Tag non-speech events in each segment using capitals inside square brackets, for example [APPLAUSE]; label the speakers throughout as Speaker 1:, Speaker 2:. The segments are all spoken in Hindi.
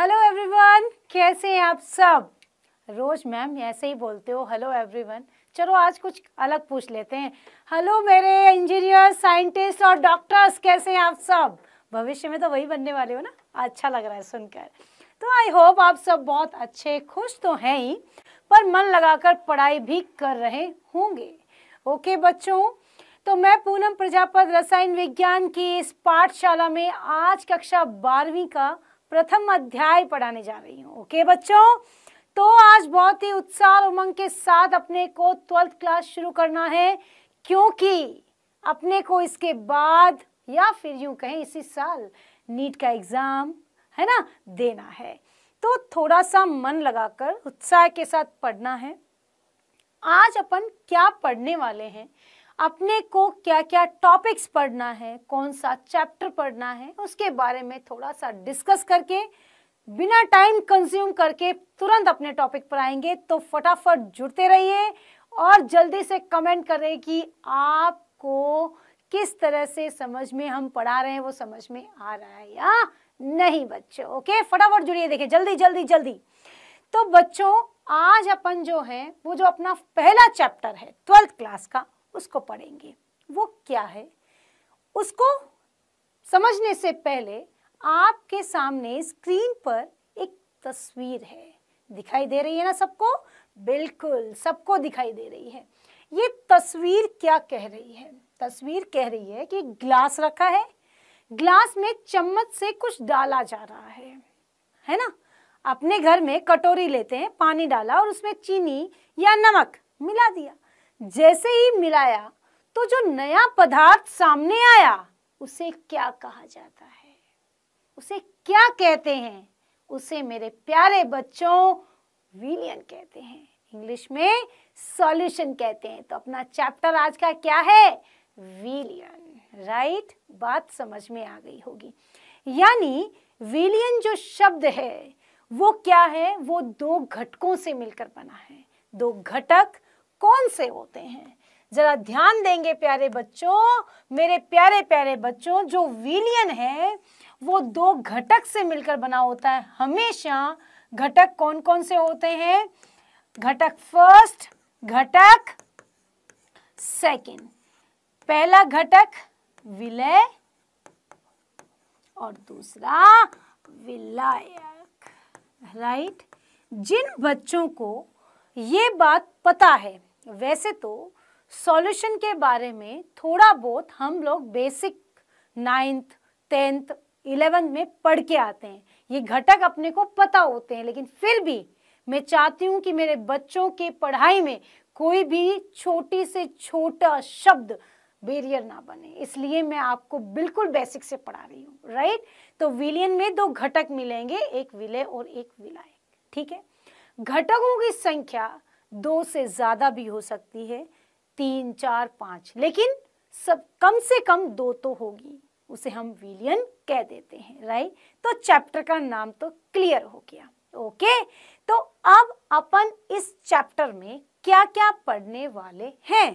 Speaker 1: हेलो एवरीवन कैसे हैं आप सब रोज मैम ऐसे ही बोलते हो हेलो एवरीवन चलो आज कुछ अलग पूछ लेते हैं हेलो मेरे इंजीनियर साइंटिस्ट और डॉक्टर्स कैसे हैं आप सब भविष्य में तो वही बनने वाले हो ना अच्छा लग रहा है सुनकर तो आई होप आप सब बहुत अच्छे खुश तो हैं ही पर मन लगाकर पढ़ाई भी कर रहे होंगे ओके बच्चों तो मैं पूनम प्रजापत रसायन विज्ञान की इस पाठशाला में आज कक्षा बारहवीं का प्रथम अध्याय पढ़ाने जा रही हूँ ओके बच्चों तो आज बहुत ही उत्साह उमंग के साथ अपने को ट्वेल्थ क्लास शुरू करना है क्योंकि अपने को इसके बाद या फिर यूं कहें इसी साल नीट का एग्ज़ाम है ना देना है तो थोड़ा सा मन लगाकर उत्साह के साथ पढ़ना है आज अपन क्या पढ़ने वाले हैं अपने को क्या क्या टॉपिक्स पढ़ना है कौन सा चैप्टर पढ़ना है उसके बारे में थोड़ा सा डिस्कस करके बिना टाइम कंज्यूम करके तुरंत अपने टॉपिक पर आएंगे तो फटाफट जुड़ते रहिए और जल्दी से कमेंट करें कि आपको किस तरह से समझ में हम पढ़ा रहे हैं वो समझ में आ रहा है या नहीं बच्चों ओके फटाफट जुड़िए देखिए जल्दी जल्दी जल्दी तो बच्चों आज अपन जो है वो जो अपना पहला चैप्टर है ट्वेल्थ क्लास का उसको पढ़ेंगे वो क्या है उसको समझने से पहले आपके सामने स्क्रीन पर एक तस्वीर है दिखाई दे रही है ना सबको बिल्कुल सबको दिखाई दे रही है ये तस्वीर क्या कह रही है तस्वीर कह रही है कि ग्लास रखा है ग्लास में चम्मच से कुछ डाला जा रहा है है ना अपने घर में कटोरी लेते हैं पानी डाला और उसमें चीनी या नमक मिला दिया जैसे ही मिलाया तो जो नया पदार्थ सामने आया उसे क्या कहा जाता है उसे क्या कहते हैं उसे मेरे प्यारे बच्चों विलियन कहते हैं इंग्लिश में सॉल्यूशन कहते हैं तो अपना चैप्टर आज का क्या है विलियन राइट बात समझ में आ गई होगी यानी विलियन जो शब्द है वो क्या है वो दो घटकों से मिलकर बना है दो घटक कौन से होते हैं जरा ध्यान देंगे प्यारे बच्चों मेरे प्यारे प्यारे बच्चों जो विलियन है वो दो घटक से मिलकर बना होता है हमेशा घटक कौन कौन से होते हैं घटक फर्स्ट घटक सेकंड पहला घटक विलय और दूसरा विलायक राइट जिन बच्चों को ये बात पता है वैसे तो सॉल्यूशन के बारे में थोड़ा बहुत हम लोग बेसिक नाइन्थ टेंथ इलेवेंथ में पढ़ के आते हैं ये घटक अपने को पता होते हैं लेकिन फिर भी मैं चाहती हूँ कि मेरे बच्चों के पढ़ाई में कोई भी छोटी से छोटा शब्द बेरियर ना बने इसलिए मैं आपको बिल्कुल बेसिक से पढ़ा रही हूँ राइट तो विलियन में दो घटक मिलेंगे एक विलय और एक विलायक ठीक है घटकों की संख्या दो से ज़्यादा भी हो सकती है तीन चार पांच लेकिन सब कम से कम दो तो होगी उसे हम विलियन कह देते हैं राइट तो चैप्टर का नाम तो क्लियर हो गया ओके तो अब अपन इस चैप्टर में क्या क्या पढ़ने वाले हैं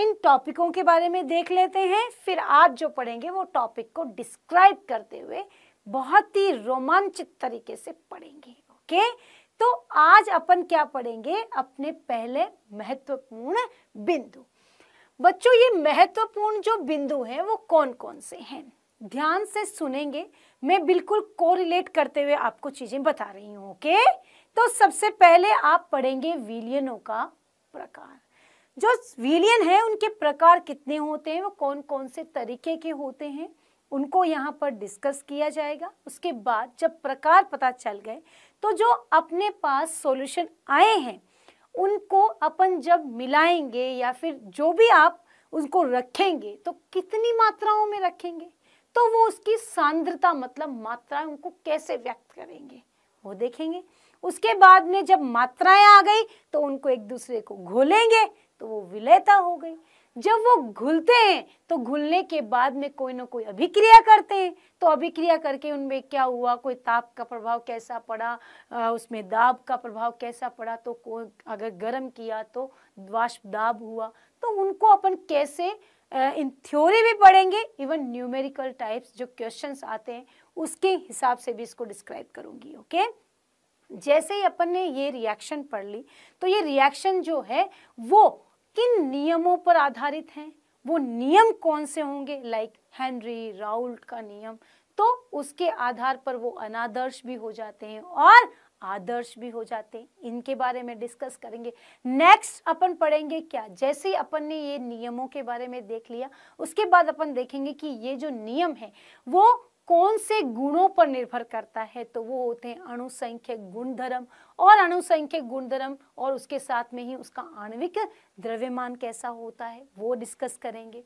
Speaker 1: इन टॉपिकों के बारे में देख लेते हैं फिर आज जो पढ़ेंगे वो टॉपिक को डिस्क्राइब करते हुए बहुत ही रोमांचित तरीके से पढ़ेंगे ओके तो आज अपन क्या पढ़ेंगे अपने पहले महत्वपूर्ण बिंदु बच्चों ये महत्वपूर्ण जो बिंदु है वो कौन कौन से हैं ध्यान से सुनेंगे मैं बिल्कुल कोरिलेट करते हुए आपको चीजें बता रही हूँ ओके तो सबसे पहले आप पढ़ेंगे विलियनों का प्रकार जो विलियन है उनके प्रकार कितने होते हैं वो कौन कौन से तरीके के होते हैं उनको यहाँ पर डिस्कस किया जाएगा उसके बाद जब प्रकार पता चल गए तो जो अपने पास सॉल्यूशन आए हैं उनको अपन जब मिलाएंगे या फिर जो भी आप उनको रखेंगे तो कितनी मात्राओं में रखेंगे तो वो उसकी सांद्रता मतलब मात्राएं उनको कैसे व्यक्त करेंगे वो देखेंगे उसके बाद में जब मात्राएं आ गई तो उनको एक दूसरे को घोलेंगे तो वो विलयता हो गई जब वो घुलते हैं तो घुलने के बाद में कोई ना कोई अभिक्रिया करते हैं तो अभिक्रिया करके उनमें क्या हुआ कोई ताप का प्रभाव कैसा पड़ा आ, उसमें दाब का प्रभाव कैसा पड़ा तो को अगर गर्म किया तो वाष्प दाब हुआ तो उनको अपन कैसे इन थ्योरी भी पढ़ेंगे इवन न्यूमेरिकल टाइप्स जो क्वेश्चंस आते हैं उसके हिसाब से भी इसको डिस्क्राइब करूंगी ओके जैसे ही अपन ने ये रिएक्शन पढ़ ली तो ये रिएक्शन जो है वो किन नियमों पर आधारित हैं वो नियम कौन से होंगे लाइक हेनरी राउल का नियम तो उसके आधार पर वो अनादर्श भी हो जाते हैं और आदर्श भी हो जाते हैं इनके बारे में डिस्कस करेंगे नेक्स्ट अपन पढ़ेंगे क्या जैसे ही अपन ने ये नियमों के बारे में देख लिया उसके बाद अपन देखेंगे कि ये जो नियम है वो कौन से गुणों पर निर्भर करता है तो वो होते हैं अणुसंख्यक गुणधर्म और अणुसंख्यक गुणधर्म और उसके साथ में ही उसका आणविक द्रव्यमान कैसा होता है वो डिस्कस करेंगे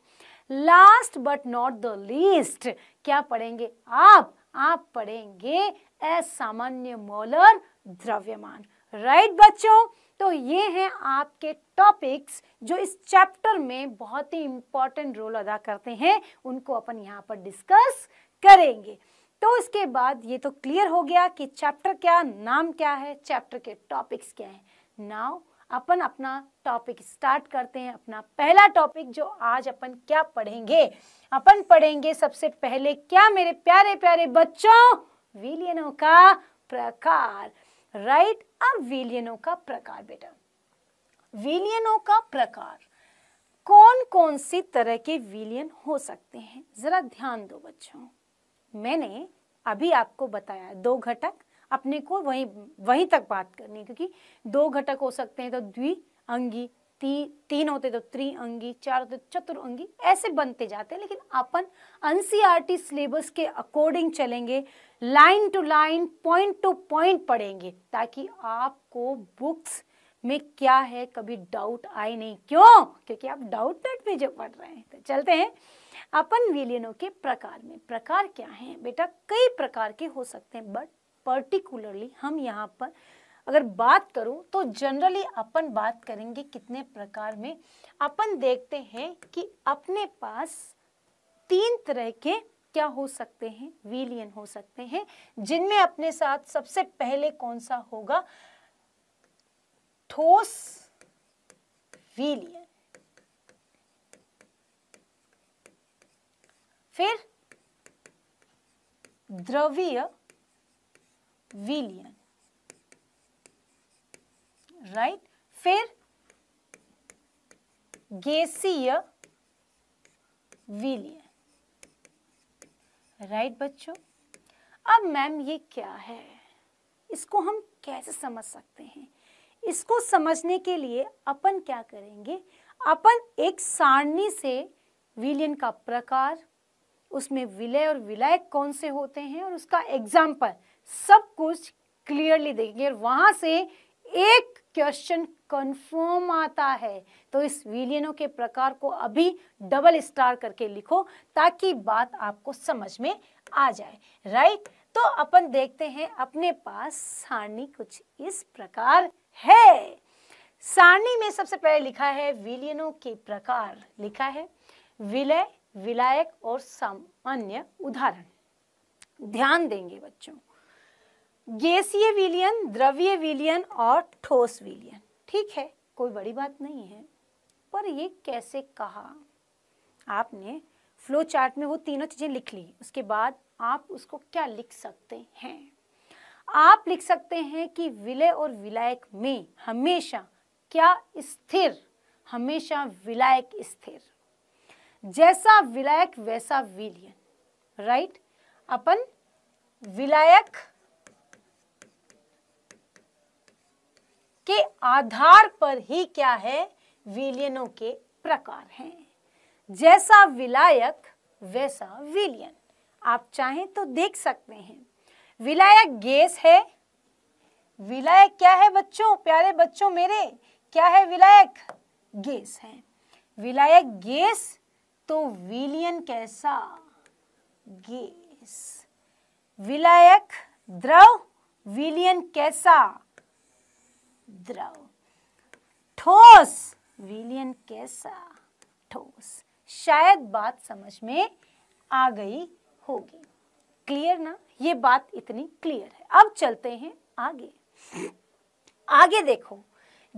Speaker 1: last but not the least क्या पढ़ेंगे आप आप पढ़ेंगे असामान्य मोलर द्रव्यमान राइट right, बच्चों तो ये हैं आपके टॉपिक्स जो इस चैप्टर में बहुत ही इंपॉर्टेंट रोल अदा करते हैं उनको अपन यहाँ पर डिस्कस करेंगे तो इसके बाद ये तो क्लियर हो गया कि चैप्टर क्या नाम क्या है चैप्टर के टॉपिक्स क्या है नाउ अपन अपना टॉपिक स्टार्ट करते हैं अपना पहला टॉपिक जो आज अपन क्या पढ़ेंगे अपन पढ़ेंगे सबसे पहले क्या मेरे प्यारे प्यारे बच्चों विलियनों का प्रकार राइट अब विलियनों का प्रकार बेटा विलियनों का प्रकार कौन कौन सी तरह के विलियन हो सकते हैं जरा ध्यान दो बच्चों मैंने अभी आपको बताया दो घटक अपने को वहीं वहीं तक बात करनी क्योंकि दो घटक हो सकते हैं तो द्विअंगी ती, तीन होते तो त्रिअंगी चार होते तो चतुरअंगी ऐसे बनते जाते हैं लेकिन अपन एनसीईआरटी सिलेबस e के अकॉर्डिंग चलेंगे line to line point to point पढ़ेंगे ताकि आपको बुक्स में क्या है कभी डाउट आए नहीं क्यों क्योंकि आप डाउट नेट पे जब पढ़ रहे हैं तो चलते हैं अपन विलियनों के प्रकार में प्रकार क्या हैं बेटा कई प्रकार के हो सकते हैं बट पर्टिकुलरली हम यहाँ पर अगर बात करूं तो जनरली अपन बात करेंगे कितने प्रकार में अपन देखते हैं कि अपने पास तीन तरह के क्या हो सकते हैं विलियन हो सकते हैं जिनमें अपने साथ सबसे पहले कौन सा होगा ठोस विलियन फिर द्रवीय विलियन राइट फिर गैसीय विलियन राइट बच्चों अब मैम ये क्या है इसको हम कैसे समझ सकते हैं इसको समझने के लिए अपन क्या करेंगे अपन एक सारणी से विलियन का प्रकार उसमें विलय और विलय कौन से होते हैं और उसका एग्जाम्पल सब कुछ क्लियरली देखेंगे और वहां से एक क्वेश्चन कंफर्म आता है तो इस विलियनों के प्रकार को अभी डबल स्टार करके लिखो ताकि बात आपको समझ में आ जाए राइट तो अपन देखते हैं अपने पास सारणी कुछ इस प्रकार है सारणी में सबसे पहले लिखा है विलियनों के प्रकार लिखा है विलय विलायक और सामान्य उदाहरण ध्यान देंगे बच्चों गैसीय विलियन द्रव्य विलियन और ठोस विलियन ठीक है कोई बड़ी बात नहीं है पर ये कैसे कहा आपने फ्लो चार्ट में वो तीनों चीज़ें लिख ली उसके बाद आप उसको क्या लिख सकते हैं आप लिख सकते हैं कि विलय और विलायक में हमेशा क्या स्थिर हमेशा विलायक स्थिर जैसा विलायक वैसा विलियन राइट अपन विलायक के आधार पर ही क्या है विलियनों के प्रकार हैं जैसा विलायक वैसा विलियन आप चाहें तो देख सकते हैं विलायक गैस है विलायक क्या है बच्चों प्यारे बच्चों मेरे क्या है विलायक गैस है विलायक गैस तो विलियन कैसा गैस विलायक द्रव विलियन कैसा द्रव ठोस विलियन कैसा ठोस शायद बात समझ में आ गई होगी क्लियर ना ये बात इतनी क्लियर है अब चलते हैं आगे आगे देखो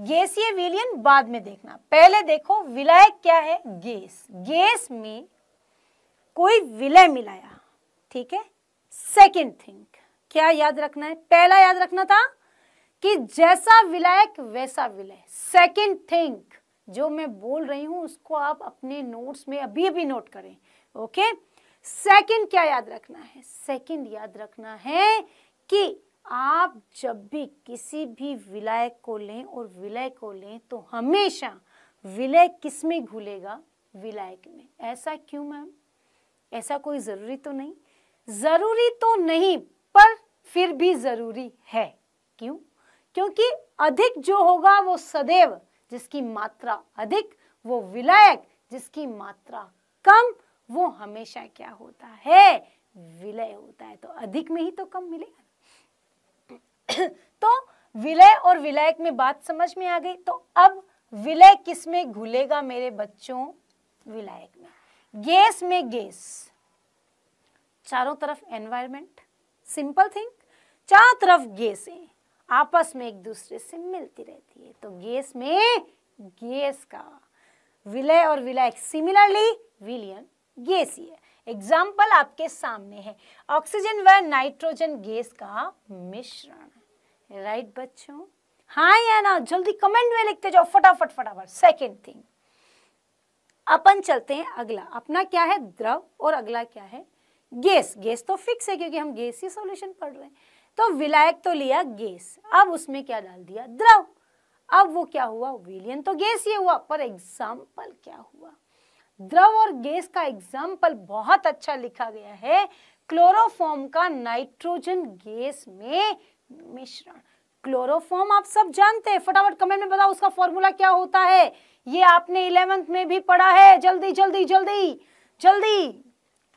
Speaker 1: गैसीय विलयन बाद में देखना पहले देखो विलय क्या है गैस गैस में कोई विलय मिलाया ठीक है सेकंड थिंग क्या याद रखना है पहला याद रखना था कि जैसा विलायक वैसा विलय सेकंड थिंग जो मैं बोल रही हूं उसको आप अपने नोट्स में अभी अभी नोट करें ओके सेकंड क्या याद रखना है सेकंड याद रखना है कि आप जब भी किसी भी विलय को लें और विलय को लें तो हमेशा विलय किस में घुलेगा विलायक में ऐसा क्यों मैम ऐसा कोई ज़रूरी तो नहीं ज़रूरी तो नहीं पर फिर भी ज़रूरी है क्यों क्योंकि अधिक जो होगा वो सदैव जिसकी मात्रा अधिक वो विलायक जिसकी मात्रा कम वो हमेशा क्या होता है विलय होता है तो अधिक में ही तो कम मिलेगा [COUGHS] तो विलय और विलयक में बात समझ में आ गई तो अब विलय किस में घुलेगा मेरे बच्चों विलायक में गैस में गैस चारों तरफ एनवायरमेंट सिंपल थिंग चारों तरफ गैसें आपस में एक दूसरे से मिलती रहती है तो गैस में गैस का विलय और विलायक सिमिलरली विलियन है एग्जाम्पल आपके सामने है ऑक्सीजन व नाइट्रोजन गैस का मिश्रण राइट बच्चों हाँ या ना जल्दी कमेंट में लिखते जाओ फटाफट फटाफट सेकेंड थिंग अपन चलते हैं अगला अपना क्या है द्रव और अगला क्या है गैस गैस तो फिक्स है क्योंकि हम गैस ही सॉल्यूशन पढ़ रहे हैं तो विलायक तो लिया गैस अब उसमें क्या डाल दिया द्रव अब वो क्या हुआ विलियन तो गैस ये हुआ पर एग्जाम्पल क्या हुआ द्रव और गैस का एग्जाम्पल बहुत अच्छा लिखा गया है क्लोरोफॉर्म का नाइट्रोजन गैस में मिश्रण क्लोरोफॉर्म आप सब जानते हैं फटाफट कमेंट में बताओ उसका फॉर्मूला क्या होता है ये आपने इलेवेंथ में भी पढ़ा है जल्दी जल्दी जल्दी जल्दी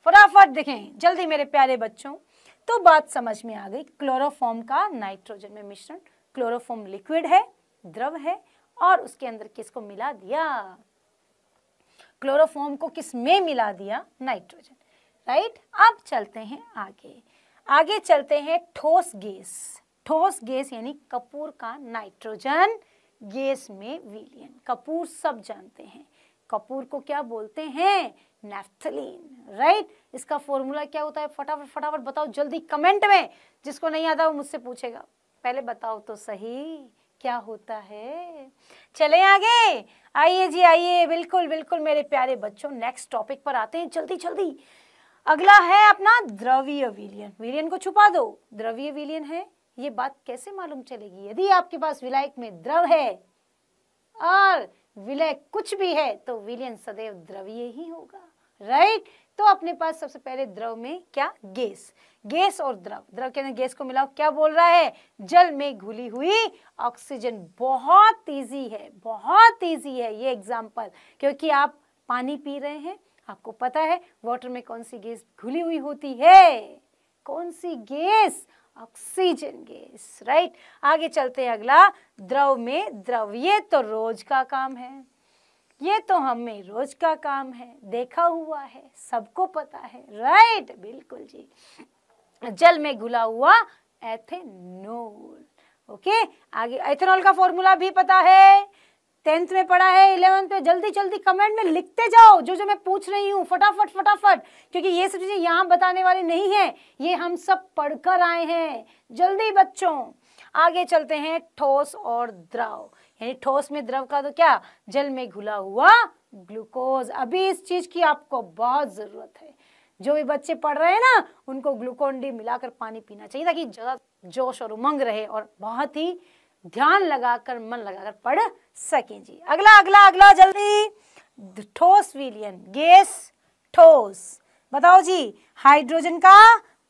Speaker 1: फटाफट देखें जल्दी मेरे प्यारे बच्चों तो बात समझ में आ गई क्लोरोफॉर्म का नाइट्रोजन में मिश्रण क्लोरोफॉर्म लिक्विड है द्रव है और उसके अंदर किसको मिला दिया क्लोरोफॉर्म को किस में मिला दिया नाइट्रोजन राइट अब चलते हैं आगे आगे चलते हैं ठोस गैस ठोस गैस यानी कपूर का नाइट्रोजन गैस में विलियन कपूर सब जानते हैं कपूर को क्या बोलते हैं नेफ्थलीन राइट इसका फॉर्मूला क्या होता है फटाफट फटाफट बताओ जल्दी कमेंट में जिसको नहीं आता वो मुझसे पूछेगा पहले बताओ तो सही क्या होता है चले आगे आइए जी आइए बिल्कुल बिल्कुल मेरे प्यारे बच्चों नेक्स्ट टॉपिक पर आते हैं जल्दी जल्दी अगला है अपना द्रवीय विलियन विलियन को छुपा दो द्रवीय विलियन है ये बात कैसे मालूम चलेगी यदि आपके पास विलायक में द्रव है और विलय कुछ भी है तो विलियन सदैव द्रवीय ही होगा राइट तो अपने पास सबसे पहले द्रव में क्या गैस गैस और द्रव द्रव के अंदर गैस को मिलाओ क्या बोल रहा है जल में घुली हुई ऑक्सीजन बहुत तेजी है बहुत तेजी है ये एग्जाम्पल क्योंकि आप पानी पी रहे हैं आपको पता है वाटर में कौन सी गैस घुली हुई होती है कौन सी गैस ऑक्सीजन गैस राइट आगे चलते हैं अगला द्रव में द्रव ये तो रोज का काम है ये तो हमें रोज का काम है देखा हुआ है सबको पता है राइट बिल्कुल जी जल में घुला हुआ एथेनोल ओके आगे एथेनॉल का फॉर्मूला भी पता है टेंथ में पढ़ा है इलेवेंथ में जल्दी जल्दी कमेंट में लिखते जाओ जो जो मैं पूछ रही हूँ फटाफट फटाफट क्योंकि ये सब चीज़ें यहाँ बताने वाली नहीं है ये हम सब पढ़कर आए हैं जल्दी बच्चों आगे चलते हैं ठोस और द्रव यानी ठोस में द्रव का तो क्या जल में घुला हुआ ग्लूकोज अभी इस चीज़ की आपको बहुत ज़रूरत है जो भी बच्चे पढ़ रहे हैं ना उनको ग्लूकोन डी मिलाकर पानी पीना चाहिए ताकि ज़्यादा जोश और उमंग रहे और बहुत ही ध्यान लगाकर मन लगाकर पढ़ सकें जी अगला अगला अगला जल्दी ठोस विलियन गैस ठोस बताओ जी हाइड्रोजन का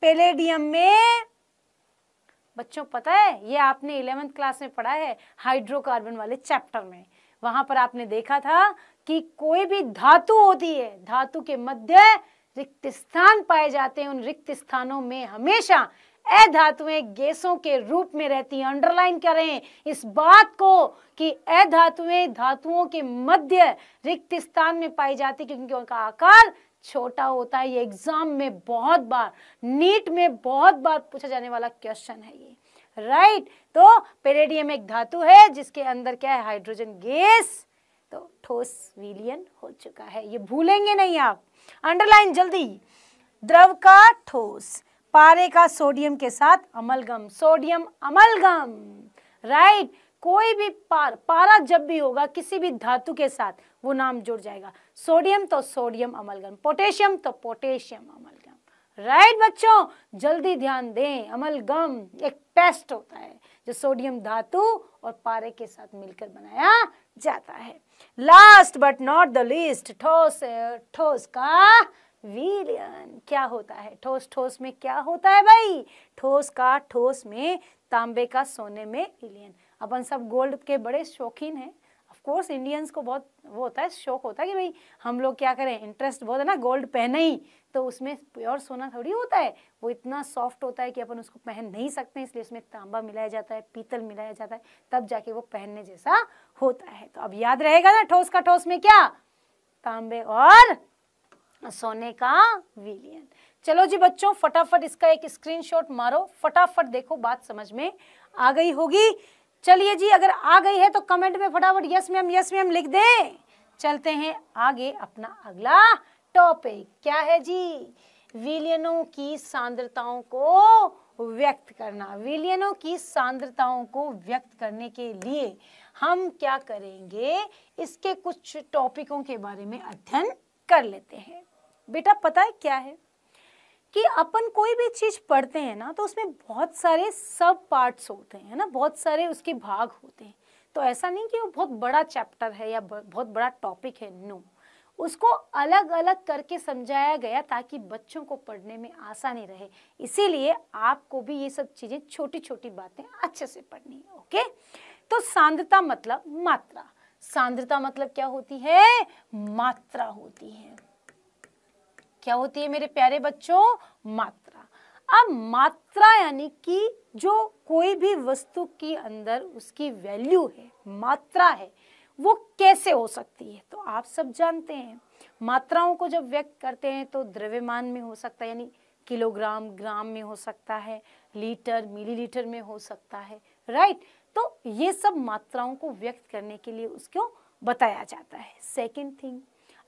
Speaker 1: पेलेडियम में बच्चों पता है ये आपने इलेवेंथ क्लास में पढ़ा है हाइड्रोकार्बन वाले चैप्टर में वहां पर आपने देखा था कि कोई भी धातु होती है धातु के मध्य रिक्त स्थान पाए जाते हैं उन रिक्त स्थानों में हमेशा अधातुएं गैसों के रूप में रहती हैं अंडरलाइन करें इस बात को कि अधातुएं धातुओं के मध्य रिक्त स्थान में पाई जाती क्योंकि उनका आकार छोटा होता है ये एग्जाम में बहुत बार नीट में बहुत बार पूछा जाने वाला क्वेश्चन है ये राइट right? तो पेरेडियम एक धातु है जिसके अंदर क्या है हाइड्रोजन गैस तो ठोस विलियन हो चुका है ये भूलेंगे नहीं आप अंडरलाइन जल्दी द्रव का ठोस पारे का सोडियम के साथ amalgam sodium amalgam right right? कोई भी पार पारा जब भी होगा किसी भी धातु के साथ वो नाम जुड़ जाएगा सोडियम तो सोडियम अमलगम पोटेशियम तो पोटेशियम अमलगम राइट right, बच्चों जल्दी ध्यान दें अमलगम एक पेस्ट होता है जो सोडियम धातु और पारे के साथ मिलकर बनाया जाता है last but not the least ठोस ठोस का विलयन क्या होता है ठोस ठोस में क्या होता है भाई ठोस का ठोस में तांबे का सोने में विलयन अपन सब गोल्ड के बड़े शौकीन हैं कोर्स इंडियंस को बहुत वो होता है शौक होता है कि भाई हम लोग क्या करें इंटरेस्ट बहुत है ना गोल्ड पहने ही तो उसमें प्योर सोना थोड़ी होता है वो इतना सॉफ्ट होता है कि अपन उसको पहन नहीं सकते इसलिए उसमें तांबा मिलाया जाता है पीतल मिलाया जाता है तब जाके वो पहनने जैसा होता है तो अब याद रहेगा ना ठोस का ठोस में क्या तांबे और सोने का विलियन चलो जी बच्चों फटाफट इसका एक स्क्रीनशॉट मारो फटाफट देखो बात समझ में आ गई होगी चलिए जी अगर आ गई है तो कमेंट में फटाफट यस मैम यस मैम लिख दे चलते हैं आगे अपना अगला टॉपिक क्या है जी विलियनों की सांद्रताओं को व्यक्त करना विलियनों की सांद्रताओं को व्यक्त करने के लिए हम क्या करेंगे इसके कुछ टॉपिकों के बारे में अध्ययन कर लेते हैं बेटा पता है क्या है कि अपन कोई भी चीज़ पढ़ते हैं ना तो उसमें बहुत सारे सब पार्ट्स होते हैं ना बहुत सारे उसके भाग होते हैं तो ऐसा नहीं कि वो बहुत बड़ा चैप्टर है या बहुत बड़ा टॉपिक है नो no. उसको अलग अलग करके समझाया गया ताकि बच्चों को पढ़ने में आसानी रहे इसीलिए आपको भी ये सब चीज़ें छोटी छोटी बातें अच्छे से पढ़नी है ओके तो सांद्रता मतलब मात्रा सांद्रता मतलब क्या होती है मात्रा होती है क्या होती है मेरे प्यारे बच्चों मात्रा अब मात्रा यानी कि जो कोई भी वस्तु के अंदर उसकी वैल्यू है मात्रा है वो कैसे हो सकती है तो आप सब जानते हैं मात्राओं को जब व्यक्त करते हैं तो द्रव्यमान में हो सकता है यानी किलोग्राम ग्राम में हो सकता है लीटर मिलीलीटर में हो सकता है राइट तो ये सब मात्राओं को व्यक्त करने के लिए उसको बताया जाता है सेकंड थिंग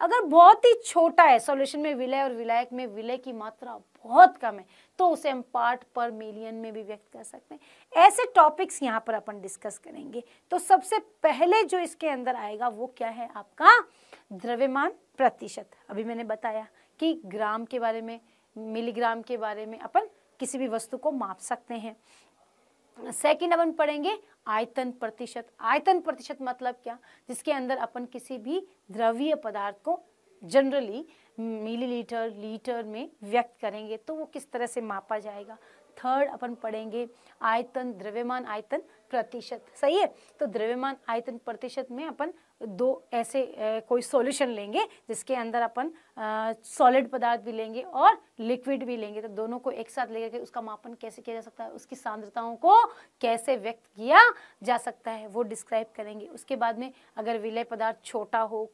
Speaker 1: अगर बहुत ही छोटा है सॉल्यूशन में विलय और विलायक में विलय की मात्रा बहुत कम है तो उसे हम पार्ट पर मिलियन में भी व्यक्त कर सकते हैं ऐसे टॉपिक्स यहाँ पर अपन डिस्कस करेंगे तो सबसे पहले जो इसके अंदर आएगा वो क्या है आपका द्रव्यमान प्रतिशत अभी मैंने बताया कि ग्राम के बारे में मिलीग्राम के बारे में अपन किसी भी वस्तु को माप सकते हैं सेकेंड अपन पढ़ेंगे आयतन प्रतिशत आयतन प्रतिशत मतलब क्या जिसके अंदर अपन किसी भी द्रव्य पदार्थ को जनरली मिलीलीटर लीटर में व्यक्त करेंगे तो वो किस तरह से मापा जाएगा थर्ड अपन पढ़ेंगे आयतन द्रव्यमान आयतन प्रतिशत सही है तो द्रव्यमान आयतन प्रतिशत में अपन दो ऐसे ए, कोई सॉल्यूशन लेंगे जिसके अंदर अपन सॉलिड पदार्थ भी लेंगे और लिक्विड भी लेंगे तो दोनों को एक साथ लेकर के उसका मापन कैसे किया जा सकता है उसकी सांद्रताओं को कैसे व्यक्त किया जा सकता है वो डिस्क्राइब करेंगे उसके बाद में अगर विलय पदार्थ छोटा हो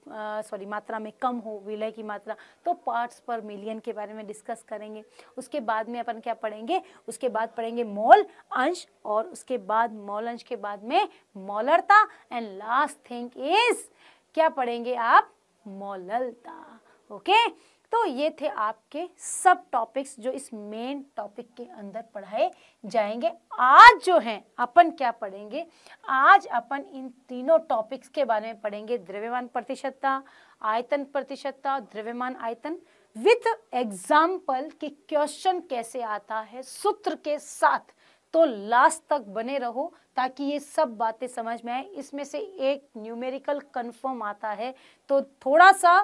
Speaker 1: सॉरी मात्रा में कम हो विलय की मात्रा तो पार्ट्स पर मिलियन के बारे में डिस्कस करेंगे उसके बाद में अपन क्या पढ़ेंगे उसके बाद पढ़ेंगे मोल अंश और उसके बाद मोल अंश के बाद में मोलरता एंड लास्ट थिंग इज क्या पढ़ेंगे आप मोललता ओके तो ये थे आपके सब टॉपिक्स जो इस मेन टॉपिक के अंदर पढ़ाए जाएंगे आज जो है अपन क्या पढ़ेंगे आज अपन इन तीनों टॉपिक्स के बारे में पढ़ेंगे द्रव्यमान प्रतिशतता आयतन प्रतिशतता द्रव्यमान आयतन विथ एग्जाम्पल कि क्वेश्चन कैसे आता है सूत्र के साथ तो लास्ट तक बने रहो ताकि ये सब बातें समझ में आए इसमें से एक न्यूमेरिकल कन्फर्म आता है तो थोड़ा सा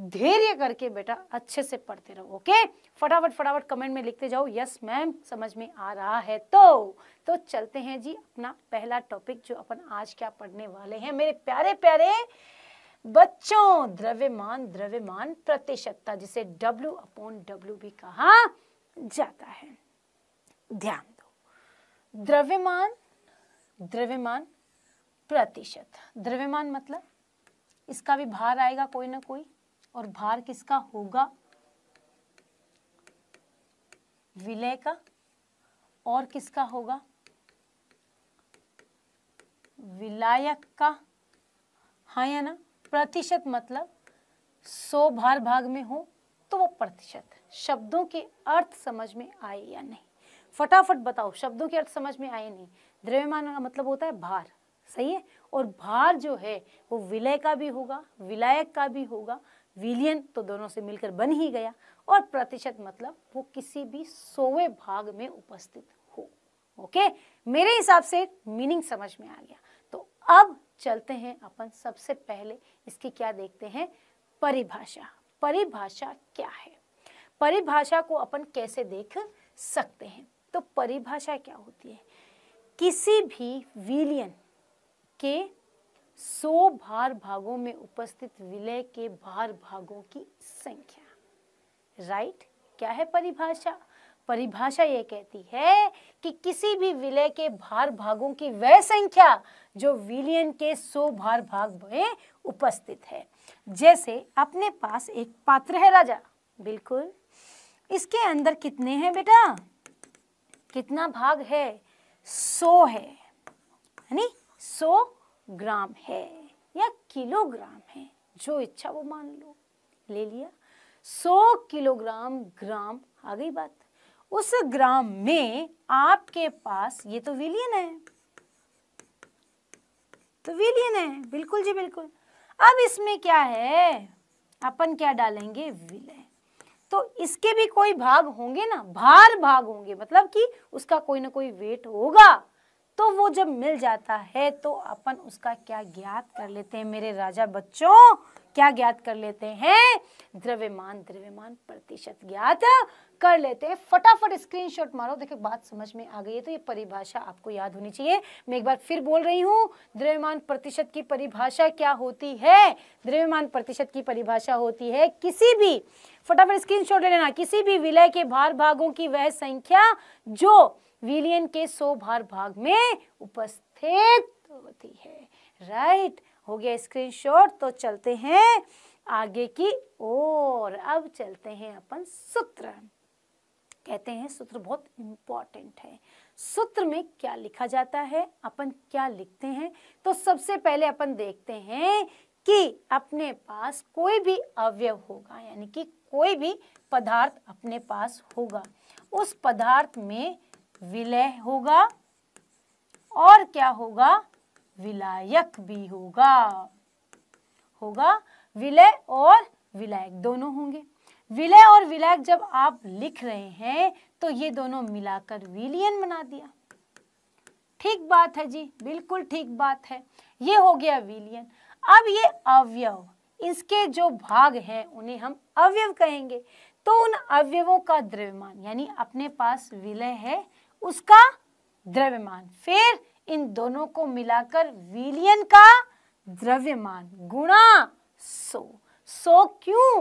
Speaker 1: धैर्य करके बेटा अच्छे से पढ़ते रहो ओके फटाफट फटाफट कमेंट में लिखते जाओ यस मैम समझ में आ रहा है तो तो चलते हैं जी अपना पहला टॉपिक जो अपन आज क्या पढ़ने वाले हैं मेरे प्यारे प्यारे बच्चों द्रव्यमान द्रव्यमान प्रतिशतता जिसे डब्ल्यू अपॉन डब्ल्यू भी कहा जाता है ध्यान दो द्रव्यमान द्रव्यमान प्रतिशत द्रव्यमान मतलब इसका भी भार आएगा कोई ना कोई और भार किसका होगा विलय का और किसका होगा विलायक का हाँ या ना प्रतिशत मतलब सौ भार भाग में हो तो वो प्रतिशत शब्दों के अर्थ समझ में आए या नहीं फटाफट बताओ शब्दों के अर्थ समझ में आए नहीं द्रव्यमान का मतलब होता है भार सही है और भार जो है वो विलय का भी होगा विलायक का भी होगा विलियन तो दोनों से मिलकर बन ही गया और प्रतिशत मतलब वो किसी भी सोवे भाग में उपस्थित हो ओके मेरे हिसाब से मीनिंग समझ में आ गया तो अब चलते हैं अपन सबसे पहले इसकी क्या देखते हैं परिभाषा परिभाषा क्या है परिभाषा को अपन कैसे देख सकते हैं तो परिभाषा क्या होती है किसी भी विलियन के सौ भार भागों में उपस्थित विलय के भार भागों की संख्या राइट क्या है परिभाषा परिभाषा यह कहती है कि किसी भी विलय के भार भागों की वह संख्या जो विलियन के सौ भार भाग में उपस्थित है जैसे अपने पास एक पात्र है राजा बिल्कुल इसके अंदर कितने हैं बेटा कितना भाग है सौ है यानी सौ ग्राम है या किलोग्राम है जो इच्छा वो मान लो ले लिया सौ किलोग्राम ग्राम आ गई बात उस ग्राम में आपके पास ये तो विलियन है तो विलियन है बिल्कुल जी बिल्कुल अब इसमें क्या है अपन क्या डालेंगे विलय तो इसके भी कोई भाग होंगे ना भार भाग होंगे मतलब कि उसका कोई ना कोई वेट होगा तो वो जब मिल जाता है तो अपन उसका क्या ज्ञात कर लेते हैं मेरे राजा बच्चों क्या ज्ञात कर लेते हैं द्रव्यमान द्रव्यमान प्रतिशत ज्ञात कर लेते हैं फटाफट स्क्रीनशॉट मारो देखो बात समझ में आ गई है तो ये परिभाषा आपको याद होनी चाहिए मैं एक बार फिर बोल रही हूँ द्रव्यमान प्रतिशत की परिभाषा क्या होती है द्रव्यमान प्रतिशत की परिभाषा होती है किसी भी फटाफट स्क्रीनशॉट ले लेना किसी भी विलय के भार भागों की वह संख्या जो विलियन के सोभार भाग में उपस्थित होती है राइट हो गया स्क्रीनशॉट तो चलते हैं आगे की ओर अब चलते हैं अपन सूत्र कहते हैं सूत्र बहुत इंपॉर्टेंट है सूत्र में क्या लिखा जाता है अपन क्या लिखते हैं तो सबसे पहले अपन देखते हैं कि अपने पास कोई भी अवयव होगा यानी कि कोई भी पदार्थ अपने पास होगा उस पदार्थ में विलय होगा और क्या होगा विलायक भी होगा होगा विलय और विलायक दोनों होंगे विलय और विलायक जब आप लिख रहे हैं तो ये दोनों मिलाकर विलियन बना दिया ठीक बात है जी बिल्कुल ठीक बात है ये हो गया विलियन अब ये अवयव इसके जो भाग हैं उन्हें हम अवयव कहेंगे तो उन अवयवों का द्रव्यमान यानी अपने पास विलय है उसका द्रव्यमान फिर इन दोनों को मिलाकर विलियन का द्रव्यमान गुणा सो सो क्यों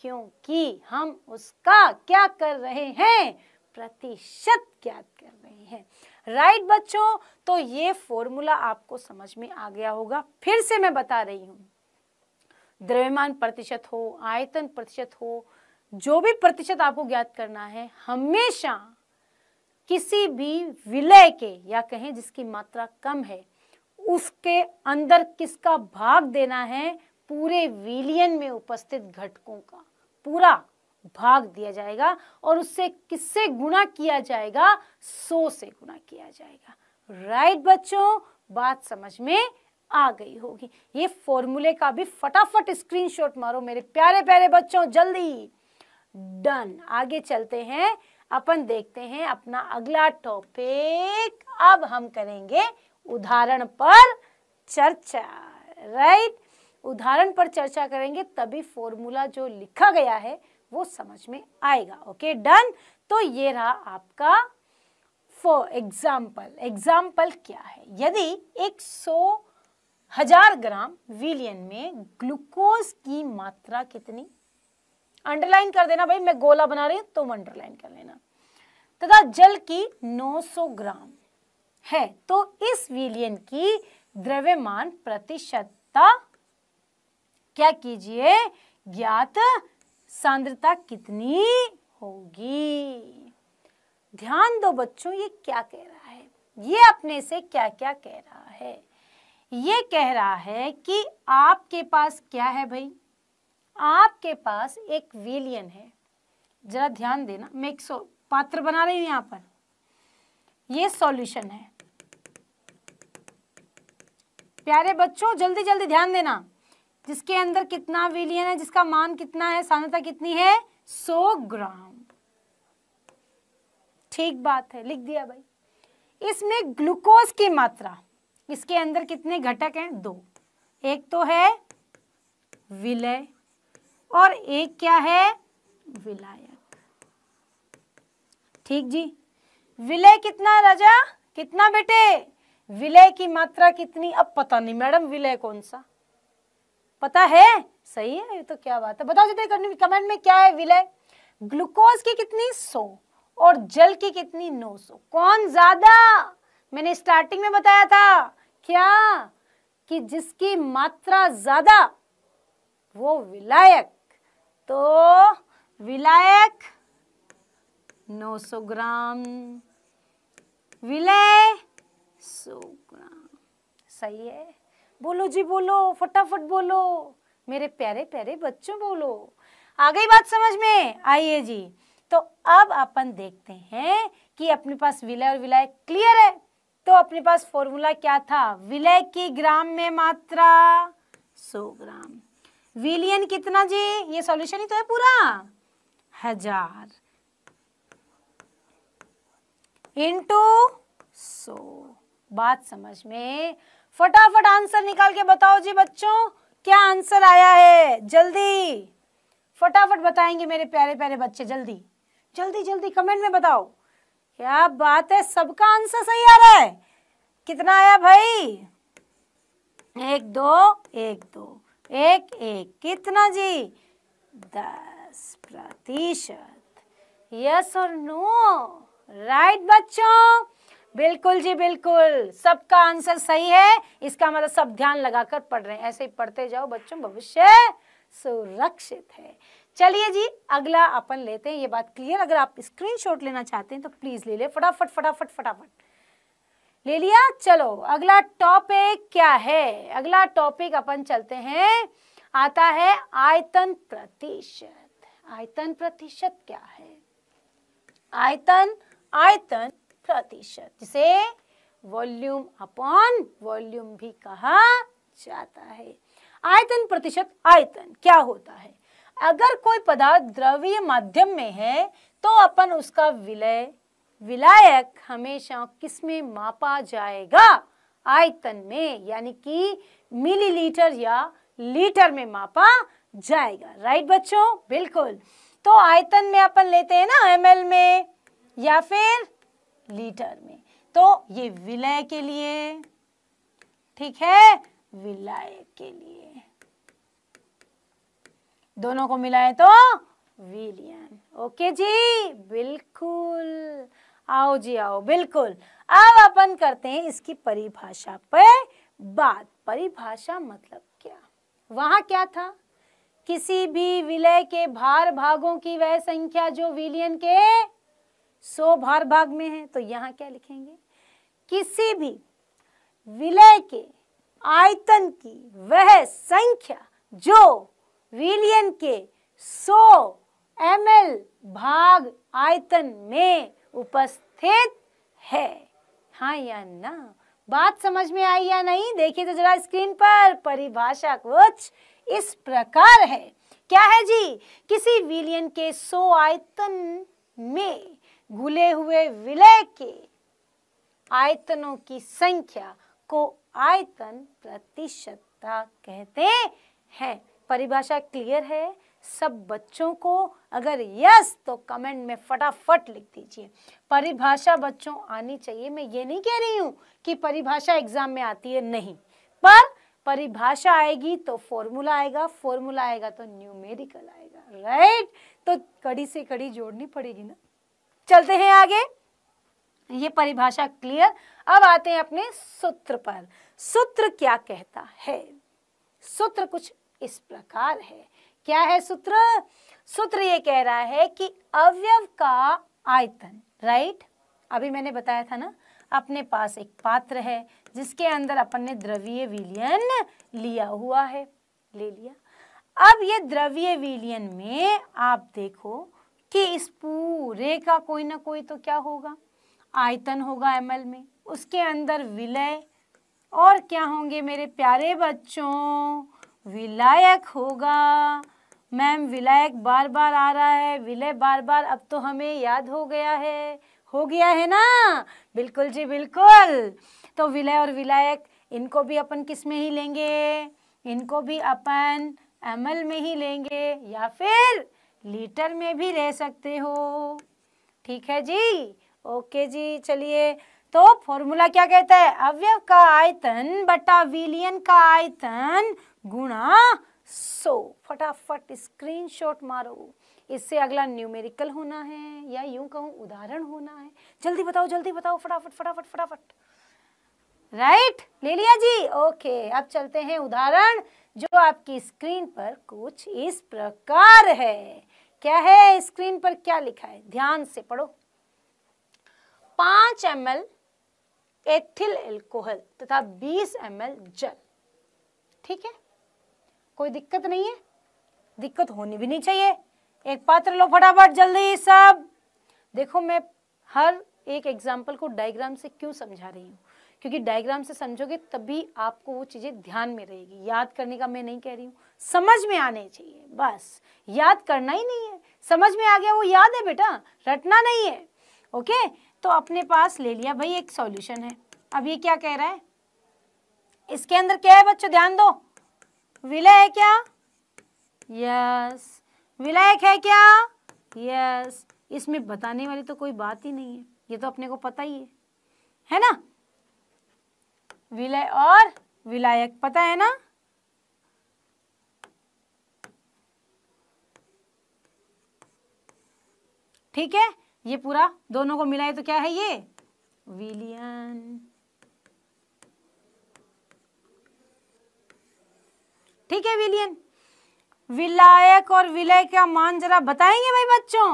Speaker 1: क्योंकि हम उसका क्या कर रहे हैं प्रतिशत ज्ञात कर रहे हैं राइट बच्चों तो ये फॉर्मूला आपको समझ में आ गया होगा फिर से मैं बता रही हूं द्रव्यमान प्रतिशत हो आयतन प्रतिशत हो जो भी प्रतिशत आपको ज्ञात करना है हमेशा किसी भी विलय के या कहें जिसकी मात्रा कम है उसके अंदर किसका भाग देना है पूरे विलियन में उपस्थित घटकों का पूरा भाग दिया जाएगा और उससे किससे गुणा किया जाएगा सो से गुणा किया जाएगा राइट बच्चों बात समझ में आ गई होगी ये फॉर्मूले का भी फटाफट स्क्रीनशॉट मारो मेरे प्यारे प्यारे बच्चों जल्दी डन आगे चलते हैं अपन देखते हैं अपना अगला टॉपिक अब हम करेंगे उदाहरण पर चर्चा राइट उदाहरण पर चर्चा करेंगे तभी फॉर्मूला जो लिखा गया है वो समझ में आएगा ओके डन तो ये रहा आपका फॉर एग्जाम्पल एग्जाम्पल क्या है यदि एक सौ हजार ग्राम विलियन में ग्लूकोज की मात्रा कितनी अंडरलाइन कर देना भाई मैं गोला बना रही हूं तुम अंडरलाइन कर लेना तथा जल की 900 ग्राम है तो इस विलियन की द्रव्यमान प्रतिशतता क्या कीजिए ज्ञात सांद्रता कितनी होगी ध्यान दो बच्चों ये क्या कह रहा है ये अपने से क्या क्या कह रहा है ये कह रहा है कि आपके पास क्या है भाई आपके पास एक विलियन है जरा ध्यान देना मैं एक पात्र बना रही हूं यहाँ पर ये सॉल्यूशन है प्यारे बच्चों जल्दी जल्दी ध्यान देना जिसके अंदर कितना विलियन है जिसका मान कितना है सांद्रता कितनी है सो ग्राम ठीक बात है लिख दिया भाई इसमें ग्लूकोज की मात्रा इसके अंदर कितने घटक हैं दो एक तो है विलय और एक क्या है विलायक ठीक जी विलय कितना राजा कितना बेटे विलय की मात्रा कितनी अब पता नहीं मैडम विलय कौन सा पता है सही है ये तो क्या बात है बताओ जल्दी कमेंट में क्या है विलय ग्लूकोज की कितनी सौ और जल की कितनी नौ सौ कौन ज्यादा मैंने स्टार्टिंग में बताया था क्या कि जिसकी मात्रा ज्यादा वो विलायक तो विलायक 900 ग्राम विलय 100 ग्राम सही है बोलो जी बोलो फटाफट बोलो मेरे प्यारे प्यारे बच्चों बोलो आ गई बात समझ में आइए जी तो अब अपन देखते हैं कि अपने पास विलय और विलय क्लियर है तो अपने पास फॉर्मूला क्या था विलय की ग्राम में मात्रा 100 ग्राम विलियन कितना जी ये सॉल्यूशन ही तो है पूरा हजार इंटू सो बात समझ में फटाफट आंसर निकाल के बताओ जी बच्चों क्या आंसर आया है जल्दी फटाफट बताएंगे मेरे प्यारे प्यारे बच्चे जल्दी जल्दी जल्दी कमेंट में बताओ क्या बात है सबका आंसर सही आ रहा है कितना आया भाई एक दो एक दो एक एक कितना जी दस प्रतिशत यस और नो राइट बच्चों बिल्कुल जी बिल्कुल सबका आंसर सही है इसका मतलब सब ध्यान लगाकर पढ़ रहे हैं ऐसे ही पढ़ते जाओ बच्चों भविष्य सुरक्षित है चलिए जी अगला अपन लेते हैं ये बात क्लियर अगर आप स्क्रीनशॉट लेना चाहते हैं तो प्लीज़ ले ले फटाफट फटाफट फटाफट ले लिया चलो अगला टॉपिक क्या है अगला टॉपिक अपन चलते हैं आता है आयतन प्रतिशत आयतन प्रतिशत क्या है आयतन आयतन प्रतिशत जिसे वॉल्यूम अपॉन वॉल्यूम भी कहा जाता है आयतन प्रतिशत आयतन क्या होता है अगर कोई पदार्थ द्रव्य माध्यम में है तो अपन उसका विलय विलायक हमेशा किस में मापा जाएगा आयतन में यानी कि मिलीलीटर या लीटर में मापा जाएगा राइट बच्चों बिल्कुल तो आयतन में अपन लेते हैं ना एमएल में या फिर लीटर में तो ये विलय के लिए ठीक है विलय के लिए दोनों को मिलाए तो विलियन ओके जी बिल्कुल आओ जी आओ बिल्कुल अब अपन करते हैं इसकी परिभाषा पे बात परिभाषा मतलब क्या वहां क्या था किसी भी विलय के भार भागों की वह संख्या जो विलियन के सो भार भाग में है तो यहाँ क्या लिखेंगे किसी भी विलय के आयतन की वह संख्या जो विलियन के सो एम भाग आयतन में उपस्थित है हाँ या ना बात समझ में आई या नहीं देखिए तो जरा स्क्रीन पर परिभाषा कुछ इस प्रकार है क्या है जी किसी विलियन के सो आयतन में घुले हुए विलय के आयतनों की संख्या को आयतन प्रतिशतता कहते हैं परिभाषा क्लियर है सब बच्चों को अगर यस तो कमेंट में फटाफट लिख दीजिए परिभाषा बच्चों आनी चाहिए मैं ये नहीं कह रही हूँ कि परिभाषा एग्जाम में आती है नहीं पर परिभाषा आएगी तो फॉर्मूला आएगा फॉर्मूला आएगा तो न्यूमेरिकल आएगा राइट तो कड़ी से कड़ी जोड़नी पड़ेगी ना चलते हैं आगे ये परिभाषा क्लियर अब आते हैं अपने सूत्र पर सूत्र क्या कहता है सूत्र कुछ इस प्रकार है क्या है सूत्र सूत्र ये कह रहा है कि अवयव का आयतन राइट अभी मैंने बताया था ना अपने पास एक पात्र है जिसके अंदर अपन ने द्रवीय विलियन लिया हुआ है ले लिया अब ये द्रव्य विलियन में आप देखो कि इस पूरे का कोई ना कोई तो क्या होगा आयतन होगा एम में उसके अंदर विलय और क्या होंगे मेरे प्यारे बच्चों विलायक होगा मैम विलायक बार बार आ रहा है विलय बार बार अब तो हमें याद हो गया है हो गया है ना बिल्कुल जी बिल्कुल तो विलय और विलायक इनको भी अपन किस में ही लेंगे इनको भी अपन एमएल में ही लेंगे या फिर लीटर में भी रह सकते हो ठीक है जी ओके जी चलिए तो फॉर्मूला क्या कहता है अवयव का आयतन बटा विलियन का आयतन गुणा सो फटाफट स्क्रीनशॉट मारो इससे अगला न्यूमेरिकल होना है या यूं कहूं उदाहरण होना है जल्दी बताओ जल्दी बताओ फटाफट फटाफट फटाफट राइट ले लिया जी ओके अब चलते हैं उदाहरण जो आपकी स्क्रीन पर कुछ इस प्रकार है क्या है स्क्रीन पर क्या लिखा है ध्यान से पढ़ो पांच एम एल एथिल एल्कोहल तथा बीस एम एल जल ठीक है कोई दिक्कत नहीं है दिक्कत होनी भी नहीं चाहिए एक पात्र लो फटाफट जल्दी सब देखो मैं हर एक एग्जाम्पल को डायग्राम से क्यों समझा रही हूँ क्योंकि डायग्राम से समझोगे तभी आपको वो चीज़ें ध्यान में रहेगी याद करने का मैं नहीं कह रही हूँ समझ में आने चाहिए बस याद करना ही नहीं है समझ में आ गया वो याद है बेटा रटना नहीं है ओके तो अपने पास ले लिया भाई एक सॉल्यूशन है अब ये क्या कह रहा है इसके अंदर क्या है बच्चों ध्यान दो विलय है क्या यस विलायक है क्या यस इसमें बताने वाली तो कोई बात ही नहीं है ये तो अपने को पता ही है है ना विलय और विलायक पता है ना ठीक है ये पूरा दोनों को मिलाए तो क्या है ये विलियन ठीक है विलियन विलायक और विलय का मान जरा बताएंगे भाई बच्चों